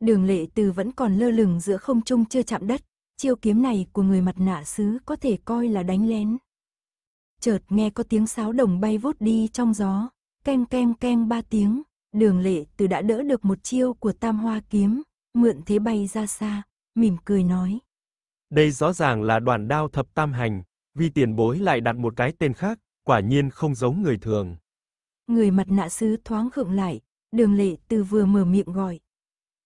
Đường lệ từ vẫn còn lơ lửng giữa không trung chưa chạm đất, chiêu kiếm này của người mặt nạ sứ có thể coi là đánh lén. Chợt nghe có tiếng sáo đồng bay vút đi trong gió, keng keng keng ba tiếng, đường lệ từ đã đỡ được một chiêu của tam hoa kiếm, mượn thế bay ra xa, mỉm cười nói. Đây rõ ràng là đoàn đao thập tam hành, vì tiền bối lại đặt một cái tên khác, quả nhiên không giống người thường. Người mặt nạ sứ thoáng khựng lại, đường lệ từ vừa mở miệng gọi.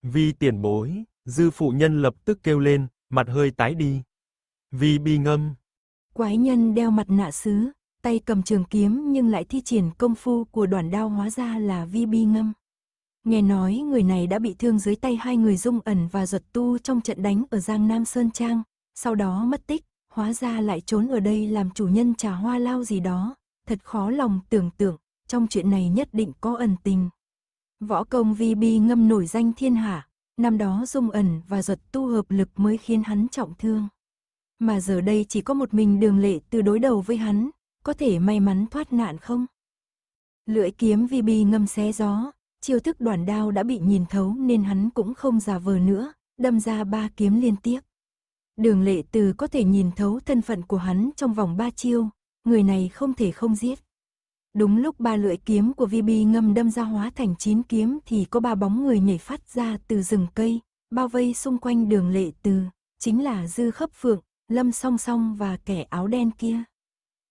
Vì tiền bối, dư phụ nhân lập tức kêu lên, mặt hơi tái đi. Vì bi ngâm. Quái nhân đeo mặt nạ sứ, Tay cầm trường kiếm nhưng lại thi triển công phu của đoàn đao hóa ra là vi bi ngâm. Nghe nói người này đã bị thương dưới tay hai người dung ẩn và ruột tu trong trận đánh ở Giang Nam Sơn Trang, sau đó mất tích, hóa ra lại trốn ở đây làm chủ nhân trà hoa lao gì đó, thật khó lòng tưởng tượng, trong chuyện này nhất định có ẩn tình. Võ công vi bi ngâm nổi danh thiên hạ, năm đó dung ẩn và ruột tu hợp lực mới khiến hắn trọng thương. Mà giờ đây chỉ có một mình đường lệ từ đối đầu với hắn, có thể may mắn thoát nạn không? Lưỡi kiếm vi bi ngâm xé gió, chiêu thức đoàn đao đã bị nhìn thấu nên hắn cũng không giả vờ nữa, đâm ra ba kiếm liên tiếp. Đường lệ từ có thể nhìn thấu thân phận của hắn trong vòng ba chiêu, người này không thể không giết. Đúng lúc ba lưỡi kiếm của vi bi ngâm đâm ra hóa thành chín kiếm thì có ba bóng người nhảy phát ra từ rừng cây, bao vây xung quanh đường lệ từ, chính là Dư Khấp Phượng, Lâm Song Song và kẻ áo đen kia.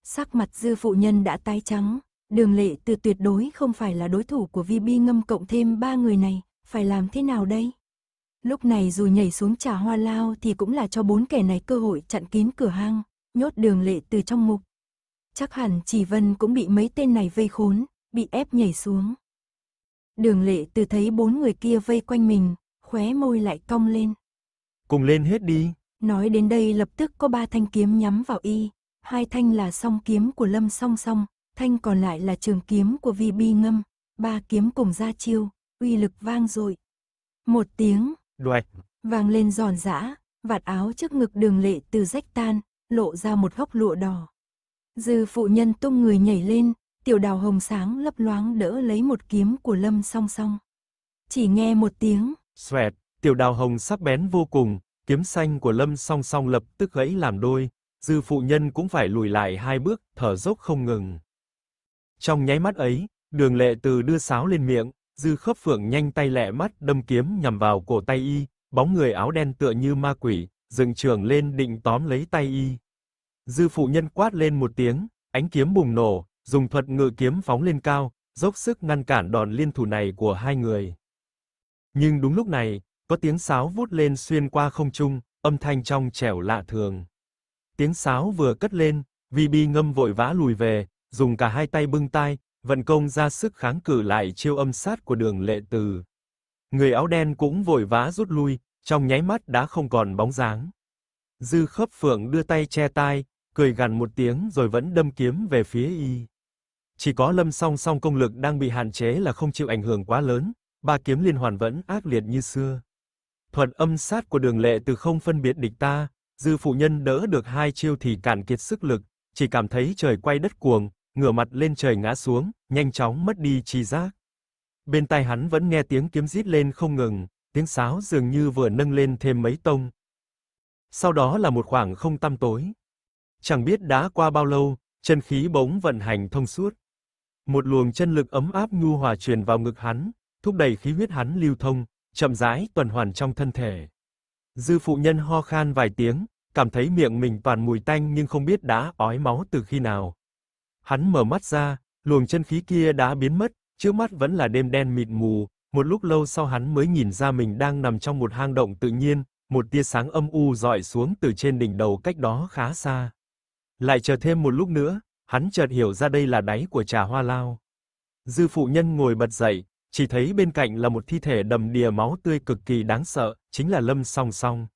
Sắc mặt dư phụ nhân đã tái trắng, đường lệ từ tuyệt đối không phải là đối thủ của vi bi ngâm cộng thêm ba người này, phải làm thế nào đây? Lúc này dù nhảy xuống trà hoa lao thì cũng là cho bốn kẻ này cơ hội chặn kín cửa hang, nhốt đường lệ từ trong ngục. Chắc hẳn chỉ vân cũng bị mấy tên này vây khốn, bị ép nhảy xuống. Đường lệ từ thấy bốn người kia vây quanh mình, khóe môi lại cong lên. Cùng lên hết đi. Nói đến đây lập tức có ba thanh kiếm nhắm vào y, hai thanh là song kiếm của Lâm song song, thanh còn lại là trường kiếm của Vi Bi Ngâm, ba kiếm cùng ra chiêu, uy lực vang dội. Một tiếng, đoạt, vang lên giòn giã, vạt áo trước ngực đường lệ từ rách tan, lộ ra một góc lụa đỏ. Dư phụ nhân tung người nhảy lên, tiểu đào hồng sáng lấp loáng đỡ lấy một kiếm của Lâm song song. Chỉ nghe một tiếng, xoẹt, tiểu đào hồng sắc bén vô cùng, kiếm xanh của Lâm song song lập tức gãy làm đôi, dư phụ nhân cũng phải lùi lại hai bước, thở dốc không ngừng. Trong nháy mắt ấy, đường lệ từ đưa sáo lên miệng, dư khớp phượng nhanh tay lẹ mắt đâm kiếm nhằm vào cổ tay y, bóng người áo đen tựa như ma quỷ, dựng trường lên định tóm lấy tay y. Dư phụ nhân quát lên một tiếng, ánh kiếm bùng nổ, dùng thuật ngự kiếm phóng lên cao, dốc sức ngăn cản đòn liên thủ này của hai người. Nhưng đúng lúc này, có tiếng sáo vút lên xuyên qua không trung, âm thanh trong trẻo lạ thường. Tiếng sáo vừa cất lên, Vi Bi ngâm vội vã lùi về, dùng cả hai tay bưng tai, vận công ra sức kháng cự lại chiêu âm sát của Đường Lệ Từ. Người áo đen cũng vội vã rút lui, trong nháy mắt đã không còn bóng dáng. Dư Khớp Phượng đưa tay che tai, cười gằn một tiếng rồi vẫn đâm kiếm về phía y. Chỉ có Lâm Song Song công lực đang bị hạn chế là không chịu ảnh hưởng quá lớn, ba kiếm liên hoàn vẫn ác liệt như xưa. Thuật âm sát của Đường Lệ Từ không phân biệt địch ta, Dư phụ nhân đỡ được hai chiêu thì cạn kiệt sức lực, chỉ cảm thấy trời quay đất cuồng, ngửa mặt lên trời ngã xuống, nhanh chóng mất đi chi giác. Bên tai hắn vẫn nghe tiếng kiếm rít lên không ngừng, tiếng sáo dường như vừa nâng lên thêm mấy tông. Sau đó là một khoảng không tăm tối. Chẳng biết đã qua bao lâu, chân khí bỗng vận hành thông suốt. Một luồng chân lực ấm áp nhu hòa truyền vào ngực hắn, thúc đẩy khí huyết hắn lưu thông, chậm rãi tuần hoàn trong thân thể. Dư phụ nhân ho khan vài tiếng, cảm thấy miệng mình toàn mùi tanh nhưng không biết đã ói máu từ khi nào. Hắn mở mắt ra, luồng chân khí kia đã biến mất, trước mắt vẫn là đêm đen mịt mù, một lúc lâu sau hắn mới nhìn ra mình đang nằm trong một hang động tự nhiên, một tia sáng âm u rọi xuống từ trên đỉnh đầu cách đó khá xa. Lại chờ thêm một lúc nữa, hắn chợt hiểu ra đây là đáy của trà hoa lao. Dư phụ nhân ngồi bật dậy, chỉ thấy bên cạnh là một thi thể đầm đìa máu tươi cực kỳ đáng sợ, chính là Lâm Song Song.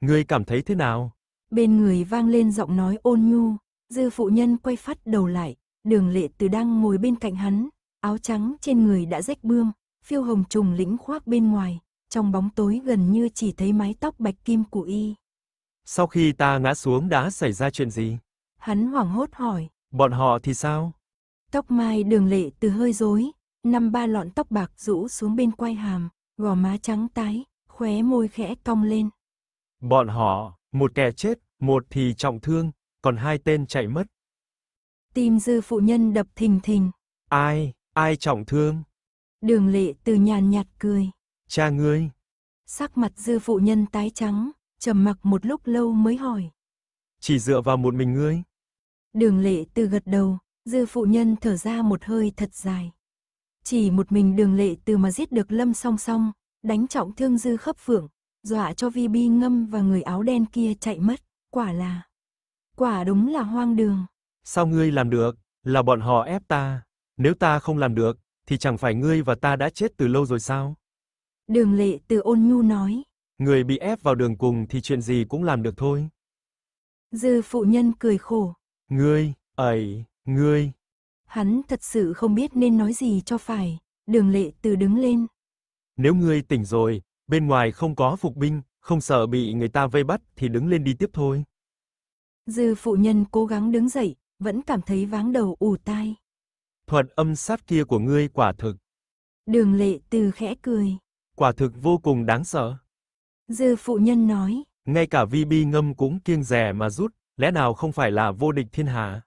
Ngươi cảm thấy thế nào? Bên người vang lên giọng nói ôn nhu, dư phụ nhân quay phát đầu lại, đường lệ từ đang ngồi bên cạnh hắn, áo trắng trên người đã rách bươm, phiêu hồng trùng lĩnh khoác bên ngoài, trong bóng tối gần như chỉ thấy mái tóc bạch kim của y. Sau khi ta ngã xuống đã xảy ra chuyện gì? Hắn hoảng hốt hỏi. Bọn họ thì sao? Tóc mai đường lệ từ hơi rối, năm ba lọn tóc bạc rũ xuống bên quai hàm, gò má trắng tái, khóe môi khẽ cong lên. Bọn họ, một kẻ chết, một thì trọng thương, còn hai tên chạy mất. Tim dư phụ nhân đập thình thình. Ai, ai trọng thương? Đường lệ từ nhàn nhạt cười. Cha ngươi. Sắc mặt dư phụ nhân tái trắng, trầm mặc một lúc lâu mới hỏi. Chỉ dựa vào một mình ngươi. Đường lệ từ gật đầu, dư phụ nhân thở ra một hơi thật dài. Chỉ một mình đường lệ từ mà giết được lâm song song, đánh trọng thương dư khớp phượng, dọa cho vi bi ngâm và người áo đen kia chạy mất, quả là... Quả đúng là hoang đường. Sao ngươi làm được, là bọn họ ép ta, nếu ta không làm được, thì chẳng phải ngươi và ta đã chết từ lâu rồi sao? Đường lệ từ ôn nhu nói. Người bị ép vào đường cùng thì chuyện gì cũng làm được thôi. Dư phụ nhân cười khổ. Ngươi, ấy, ngươi, Hắn thật sự không biết nên nói gì cho phải, đường lệ từ đứng lên. Nếu ngươi tỉnh rồi, bên ngoài không có phục binh, không sợ bị người ta vây bắt thì đứng lên đi tiếp thôi. Dư phụ nhân cố gắng đứng dậy, vẫn cảm thấy váng đầu ù tai. Thuật âm sát kia của ngươi quả thực. Đường lệ từ khẽ cười. Quả thực vô cùng đáng sợ. Dư phụ nhân nói. Ngay cả vi bi ngâm cũng kiêng rẻ mà rút, lẽ nào không phải là vô địch thiên hạ?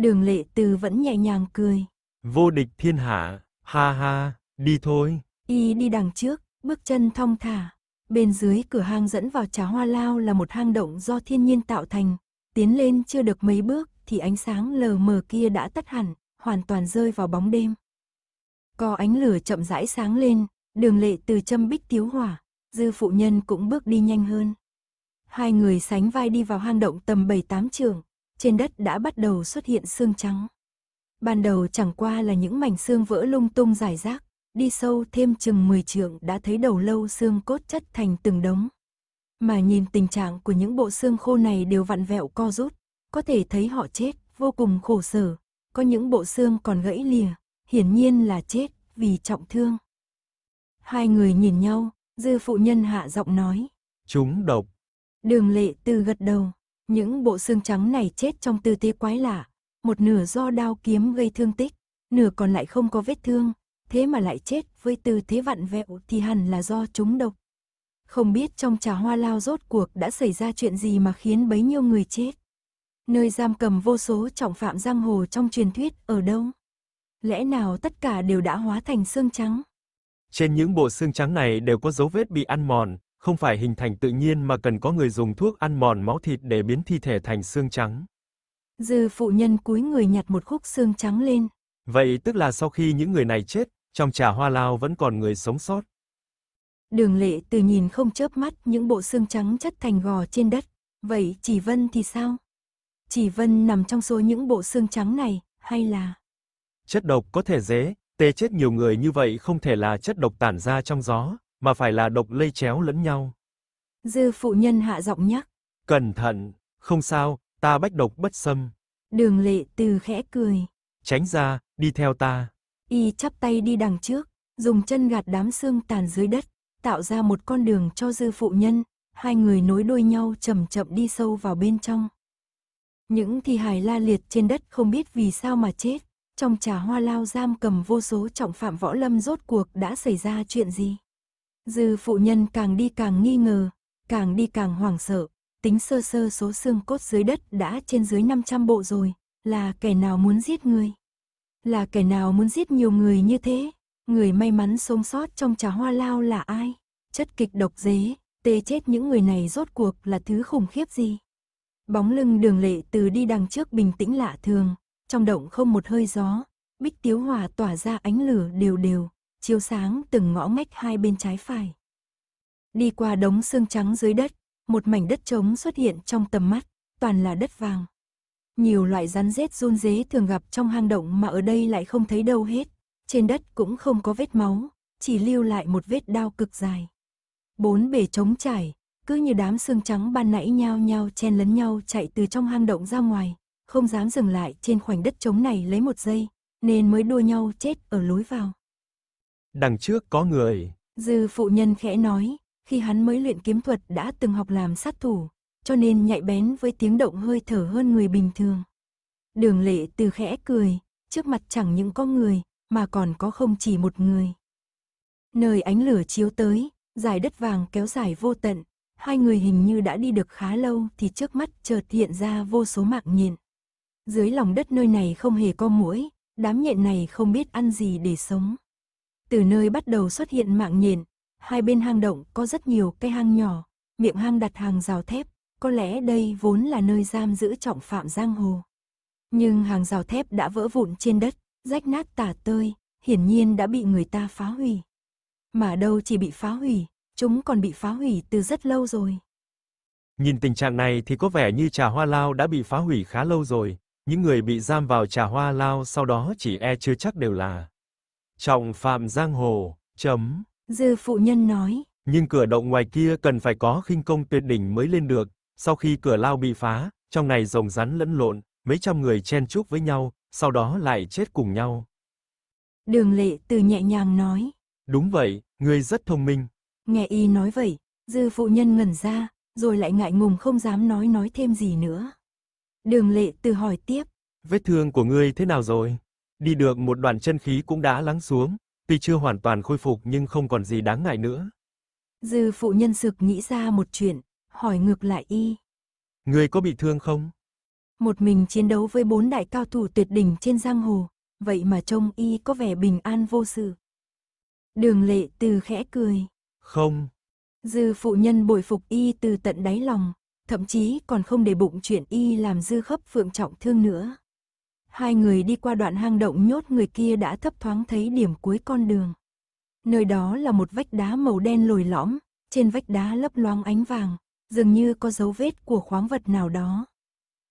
Đường lệ từ vẫn nhẹ nhàng cười. Vô địch thiên hạ, ha ha, đi thôi. Y đi đằng trước, bước chân thong thả. Bên dưới cửa hang dẫn vào trà hoa lao là một hang động do thiên nhiên tạo thành. Tiến lên chưa được mấy bước thì ánh sáng lờ mờ kia đã tắt hẳn, hoàn toàn rơi vào bóng đêm. Có ánh lửa chậm rãi sáng lên, đường lệ từ châm bích tiếu hỏa, dư phụ nhân cũng bước đi nhanh hơn. Hai người sánh vai đi vào hang động tầm 7-8 trường, trên đất đã bắt đầu xuất hiện xương trắng. Ban đầu chẳng qua là những mảnh xương vỡ lung tung rải rác, đi sâu thêm chừng 10 trượng đã thấy đầu lâu xương cốt chất thành từng đống. Mà nhìn tình trạng của những bộ xương khô này đều vặn vẹo co rút, có thể thấy họ chết, vô cùng khổ sở, có những bộ xương còn gãy lìa, hiển nhiên là chết vì trọng thương. Hai người nhìn nhau, dư phụ nhân hạ giọng nói. Chúng độc. Đường lệ từ gật đầu. Những bộ xương trắng này chết trong tư thế quái lạ, một nửa do đao kiếm gây thương tích, nửa còn lại không có vết thương, thế mà lại chết với tư thế vặn vẹo thì hẳn là do chúng độc. Không biết trong trà hoa lao rốt cuộc đã xảy ra chuyện gì mà khiến bấy nhiêu người chết. Nơi giam cầm vô số trọng phạm giang hồ trong truyền thuyết ở đâu? Lẽ nào tất cả đều đã hóa thành xương trắng? Trên những bộ xương trắng này đều có dấu vết bị ăn mòn, không phải hình thành tự nhiên mà cần có người dùng thuốc ăn mòn máu thịt để biến thi thể thành xương trắng. Dư phụ nhân cúi người nhặt một khúc xương trắng lên. Vậy tức là sau khi những người này chết, trong trà hoa lao vẫn còn người sống sót. Đường lệ từ nhìn không chớp mắt những bộ xương trắng chất thành gò trên đất. Vậy chỉ vân thì sao? Chỉ vân nằm trong số những bộ xương trắng này, hay là... Chất độc có thể dễ, tê chết nhiều người như vậy không thể là chất độc tản ra trong gió, mà phải là độc lây chéo lẫn nhau. Dư phụ nhân hạ giọng nhắc. Cẩn thận, không sao, ta bách độc bất xâm. Đường lệ từ khẽ cười. Tránh ra, đi theo ta. Y chắp tay đi đằng trước, dùng chân gạt đám xương tàn dưới đất, tạo ra một con đường cho dư phụ nhân. Hai người nối đuôi nhau chậm chậm đi sâu vào bên trong. Những thi hài la liệt trên đất không biết vì sao mà chết. Trong trà hoa lao giam cầm vô số trọng phạm võ lâm rốt cuộc đã xảy ra chuyện gì? Dư phụ nhân càng đi càng nghi ngờ, càng đi càng hoảng sợ, tính sơ sơ số xương cốt dưới đất đã trên dưới 500 bộ rồi, là kẻ nào muốn giết người? Là kẻ nào muốn giết nhiều người như thế? Người may mắn sống sót trong trà hoa lao là ai? Chất kịch độc dế, tê chết những người này rốt cuộc là thứ khủng khiếp gì? Bóng lưng đường lệ từ đi đằng trước bình tĩnh lạ thường, trong động không một hơi gió, bích tiếu hòa tỏa ra ánh lửa đều đều, chiếu sáng từng ngõ ngách hai bên trái phải. Đi qua đống xương trắng dưới đất, một mảnh đất trống xuất hiện trong tầm mắt, toàn là đất vàng. Nhiều loại rắn rết run rế thường gặp trong hang động mà ở đây lại không thấy đâu hết, trên đất cũng không có vết máu, chỉ lưu lại một vết đau cực dài. Bốn bể trống trải, cứ như đám xương trắng ban nãy nhao nhao chen lấn nhau chạy từ trong hang động ra ngoài, không dám dừng lại trên khoảnh đất trống này lấy một giây, nên mới đua nhau chết ở lối vào. Đằng trước có người. Dư phụ nhân khẽ nói, khi hắn mới luyện kiếm thuật đã từng học làm sát thủ, cho nên nhạy bén với tiếng động hơi thở hơn người bình thường. Đường lệ từ khẽ cười, trước mặt chẳng những có người, mà còn có không chỉ một người. Nơi ánh lửa chiếu tới, dài đất vàng kéo dài vô tận, hai người hình như đã đi được khá lâu thì trước mắt chợt hiện ra vô số mạng nhện. Dưới lòng đất nơi này không hề có muỗi, đám nhện này không biết ăn gì để sống. Từ nơi bắt đầu xuất hiện mạng nhện, hai bên hang động có rất nhiều cái hang nhỏ, miệng hang đặt hàng rào thép, có lẽ đây vốn là nơi giam giữ trọng phạm giang hồ. Nhưng hàng rào thép đã vỡ vụn trên đất, rách nát tả tơi, hiển nhiên đã bị người ta phá hủy. Mà đâu chỉ bị phá hủy, chúng còn bị phá hủy từ rất lâu rồi. Nhìn tình trạng này thì có vẻ như trà hoa lao đã bị phá hủy khá lâu rồi, những người bị giam vào trà hoa lao sau đó chỉ e chưa chắc đều là trọng phạm giang hồ, chấm. Dư phụ nhân nói. Nhưng cửa động ngoài kia cần phải có khinh công tuyệt đỉnh mới lên được, sau khi cửa lao bị phá, trong này rồng rắn lẫn lộn, mấy trăm người chen chúc với nhau, sau đó lại chết cùng nhau. Đường lệ từ nhẹ nhàng nói. Đúng vậy, ngươi rất thông minh. Nghe y nói vậy, dư phụ nhân ngẩn ra, rồi lại ngại ngùng không dám nói nói thêm gì nữa. Đường lệ từ hỏi tiếp. Vết thương của ngươi thế nào rồi? Đi được một đoạn chân khí cũng đã lắng xuống, tuy chưa hoàn toàn khôi phục nhưng không còn gì đáng ngại nữa. Dư phụ nhân sực nghĩ ra một chuyện, hỏi ngược lại y. Người có bị thương không? Một mình chiến đấu với bốn đại cao thủ tuyệt đỉnh trên giang hồ, vậy mà trông y có vẻ bình an vô sự. Đường lệ từ khẽ cười. Không. Dư phụ nhân bồi phục y từ tận đáy lòng, thậm chí còn không để bụng chuyện y làm dư khấp phượng trọng thương nữa. Hai người đi qua đoạn hang động nhốt người kia đã thấp thoáng thấy điểm cuối con đường. Nơi đó là một vách đá màu đen lồi lõm, trên vách đá lấp loáng ánh vàng, dường như có dấu vết của khoáng vật nào đó.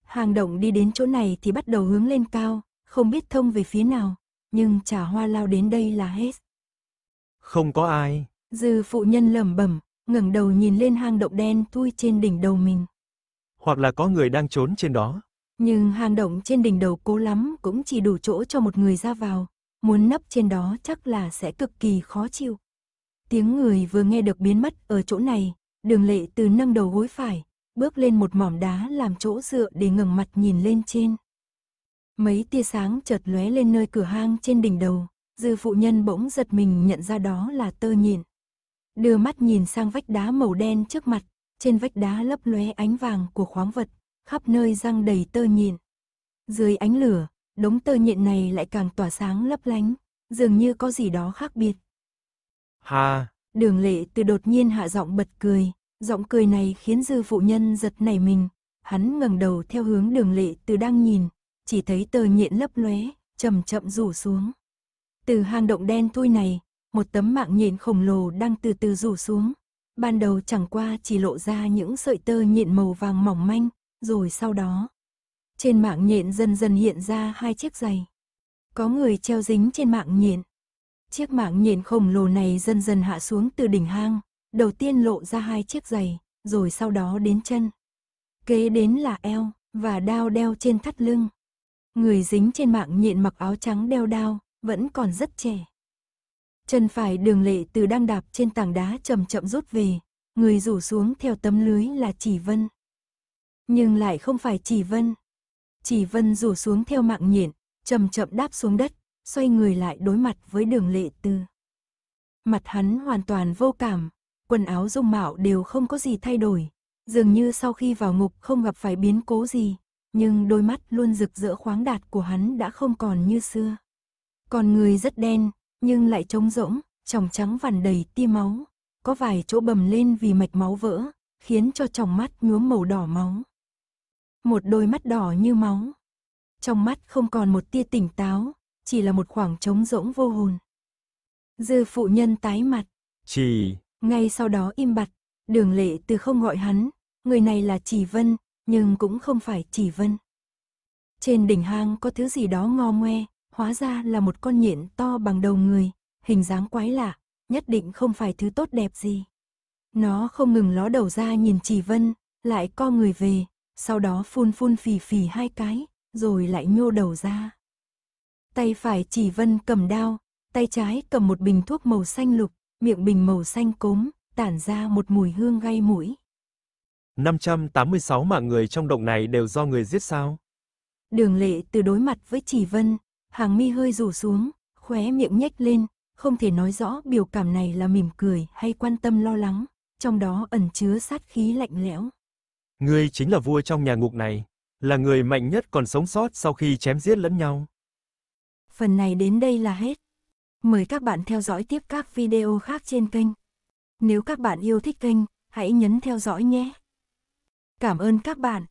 Hang động đi đến chỗ này thì bắt đầu hướng lên cao, không biết thông về phía nào, nhưng trả hoa lao đến đây là hết. Không có ai. Dư phụ nhân lẩm bẩm, ngẩng đầu nhìn lên hang động đen thui trên đỉnh đầu mình. Hoặc là có người đang trốn trên đó. Nhưng hang động trên đỉnh đầu cố lắm cũng chỉ đủ chỗ cho một người ra vào, muốn nấp trên đó chắc là sẽ cực kỳ khó chịu. Tiếng người vừa nghe được biến mất ở chỗ này, đường lệ từ nâng đầu gối phải, bước lên một mỏm đá làm chỗ dựa để ngẩng mặt nhìn lên trên. Mấy tia sáng chợt lóe lên nơi cửa hang trên đỉnh đầu, dư phụ nhân bỗng giật mình nhận ra đó là tơ nhịn. Đưa mắt nhìn sang vách đá màu đen trước mặt, trên vách đá lấp lóe ánh vàng của khoáng vật khắp nơi răng đầy tơ nhện. Dưới ánh lửa, đống tơ nhện này lại càng tỏa sáng lấp lánh, dường như có gì đó khác biệt. Ha! Đường lệ từ đột nhiên hạ giọng bật cười, giọng cười này khiến dư phụ nhân giật nảy mình. Hắn ngẩng đầu theo hướng đường lệ từ đang nhìn, chỉ thấy tơ nhện lấp lóe, chậm chậm rủ xuống. Từ hang động đen thui này, một tấm mạng nhện khổng lồ đang từ từ rủ xuống. Ban đầu chẳng qua chỉ lộ ra những sợi tơ nhện màu vàng mỏng manh, rồi sau đó, trên mạng nhện dần dần hiện ra hai chiếc giày. Có người treo dính trên mạng nhện. Chiếc mạng nhện khổng lồ này dần dần hạ xuống từ đỉnh hang, đầu tiên lộ ra hai chiếc giày, rồi sau đó đến chân. Kế đến là eo, và đao đeo trên thắt lưng. Người dính trên mạng nhện mặc áo trắng đeo đao, vẫn còn rất trẻ. Chân phải đường lệ từ đang đạp trên tảng đá chậm chậm rút về, người rủ xuống theo tấm lưới là chỉ vân nhưng lại không phải chỉ vân. Chỉ vân rủ xuống theo mạng nhện, chậm chậm đáp xuống đất, xoay người lại đối mặt với đường lệ tư. Mặt hắn hoàn toàn vô cảm, quần áo dung mạo đều không có gì thay đổi, dường như sau khi vào ngục không gặp phải biến cố gì, nhưng đôi mắt luôn rực rỡ khoáng đạt của hắn đã không còn như xưa. Còn người rất đen, nhưng lại trống rỗng, tròng trắng vằn đầy tia máu, có vài chỗ bầm lên vì mạch máu vỡ, khiến cho tròng mắt nhuốm màu đỏ máu một đôi mắt đỏ như máu. Trong mắt không còn một tia tỉnh táo, chỉ là một khoảng trống rỗng vô hồn. Dư phụ nhân tái mặt. Chỉ. Ngay sau đó im bặt, đường lệ từ không gọi hắn, người này là chỉ vân, nhưng cũng không phải chỉ vân. Trên đỉnh hang có thứ gì đó ngo ngoe, hóa ra là một con nhện to bằng đầu người, hình dáng quái lạ, nhất định không phải thứ tốt đẹp gì. Nó không ngừng ló đầu ra nhìn Chỉ Vân, lại co người về, sau đó phun phun phì phì hai cái, rồi lại nhô đầu ra. Tay phải chỉ vân cầm đao, tay trái cầm một bình thuốc màu xanh lục, miệng bình màu xanh cốm, tản ra một mùi hương gây mũi. 586 mạng người trong động này đều do người giết sao? Đường lệ từ đối mặt với chỉ vân, hàng mi hơi rủ xuống, khóe miệng nhếch lên, không thể nói rõ biểu cảm này là mỉm cười hay quan tâm lo lắng, trong đó ẩn chứa sát khí lạnh lẽo. Ngươi chính là vua trong nhà ngục này, là người mạnh nhất còn sống sót sau khi chém giết lẫn nhau. Phần này đến đây là hết. Mời các bạn theo dõi tiếp các video khác trên kênh. Nếu các bạn yêu thích kênh, hãy nhấn theo dõi nhé. Cảm ơn các bạn.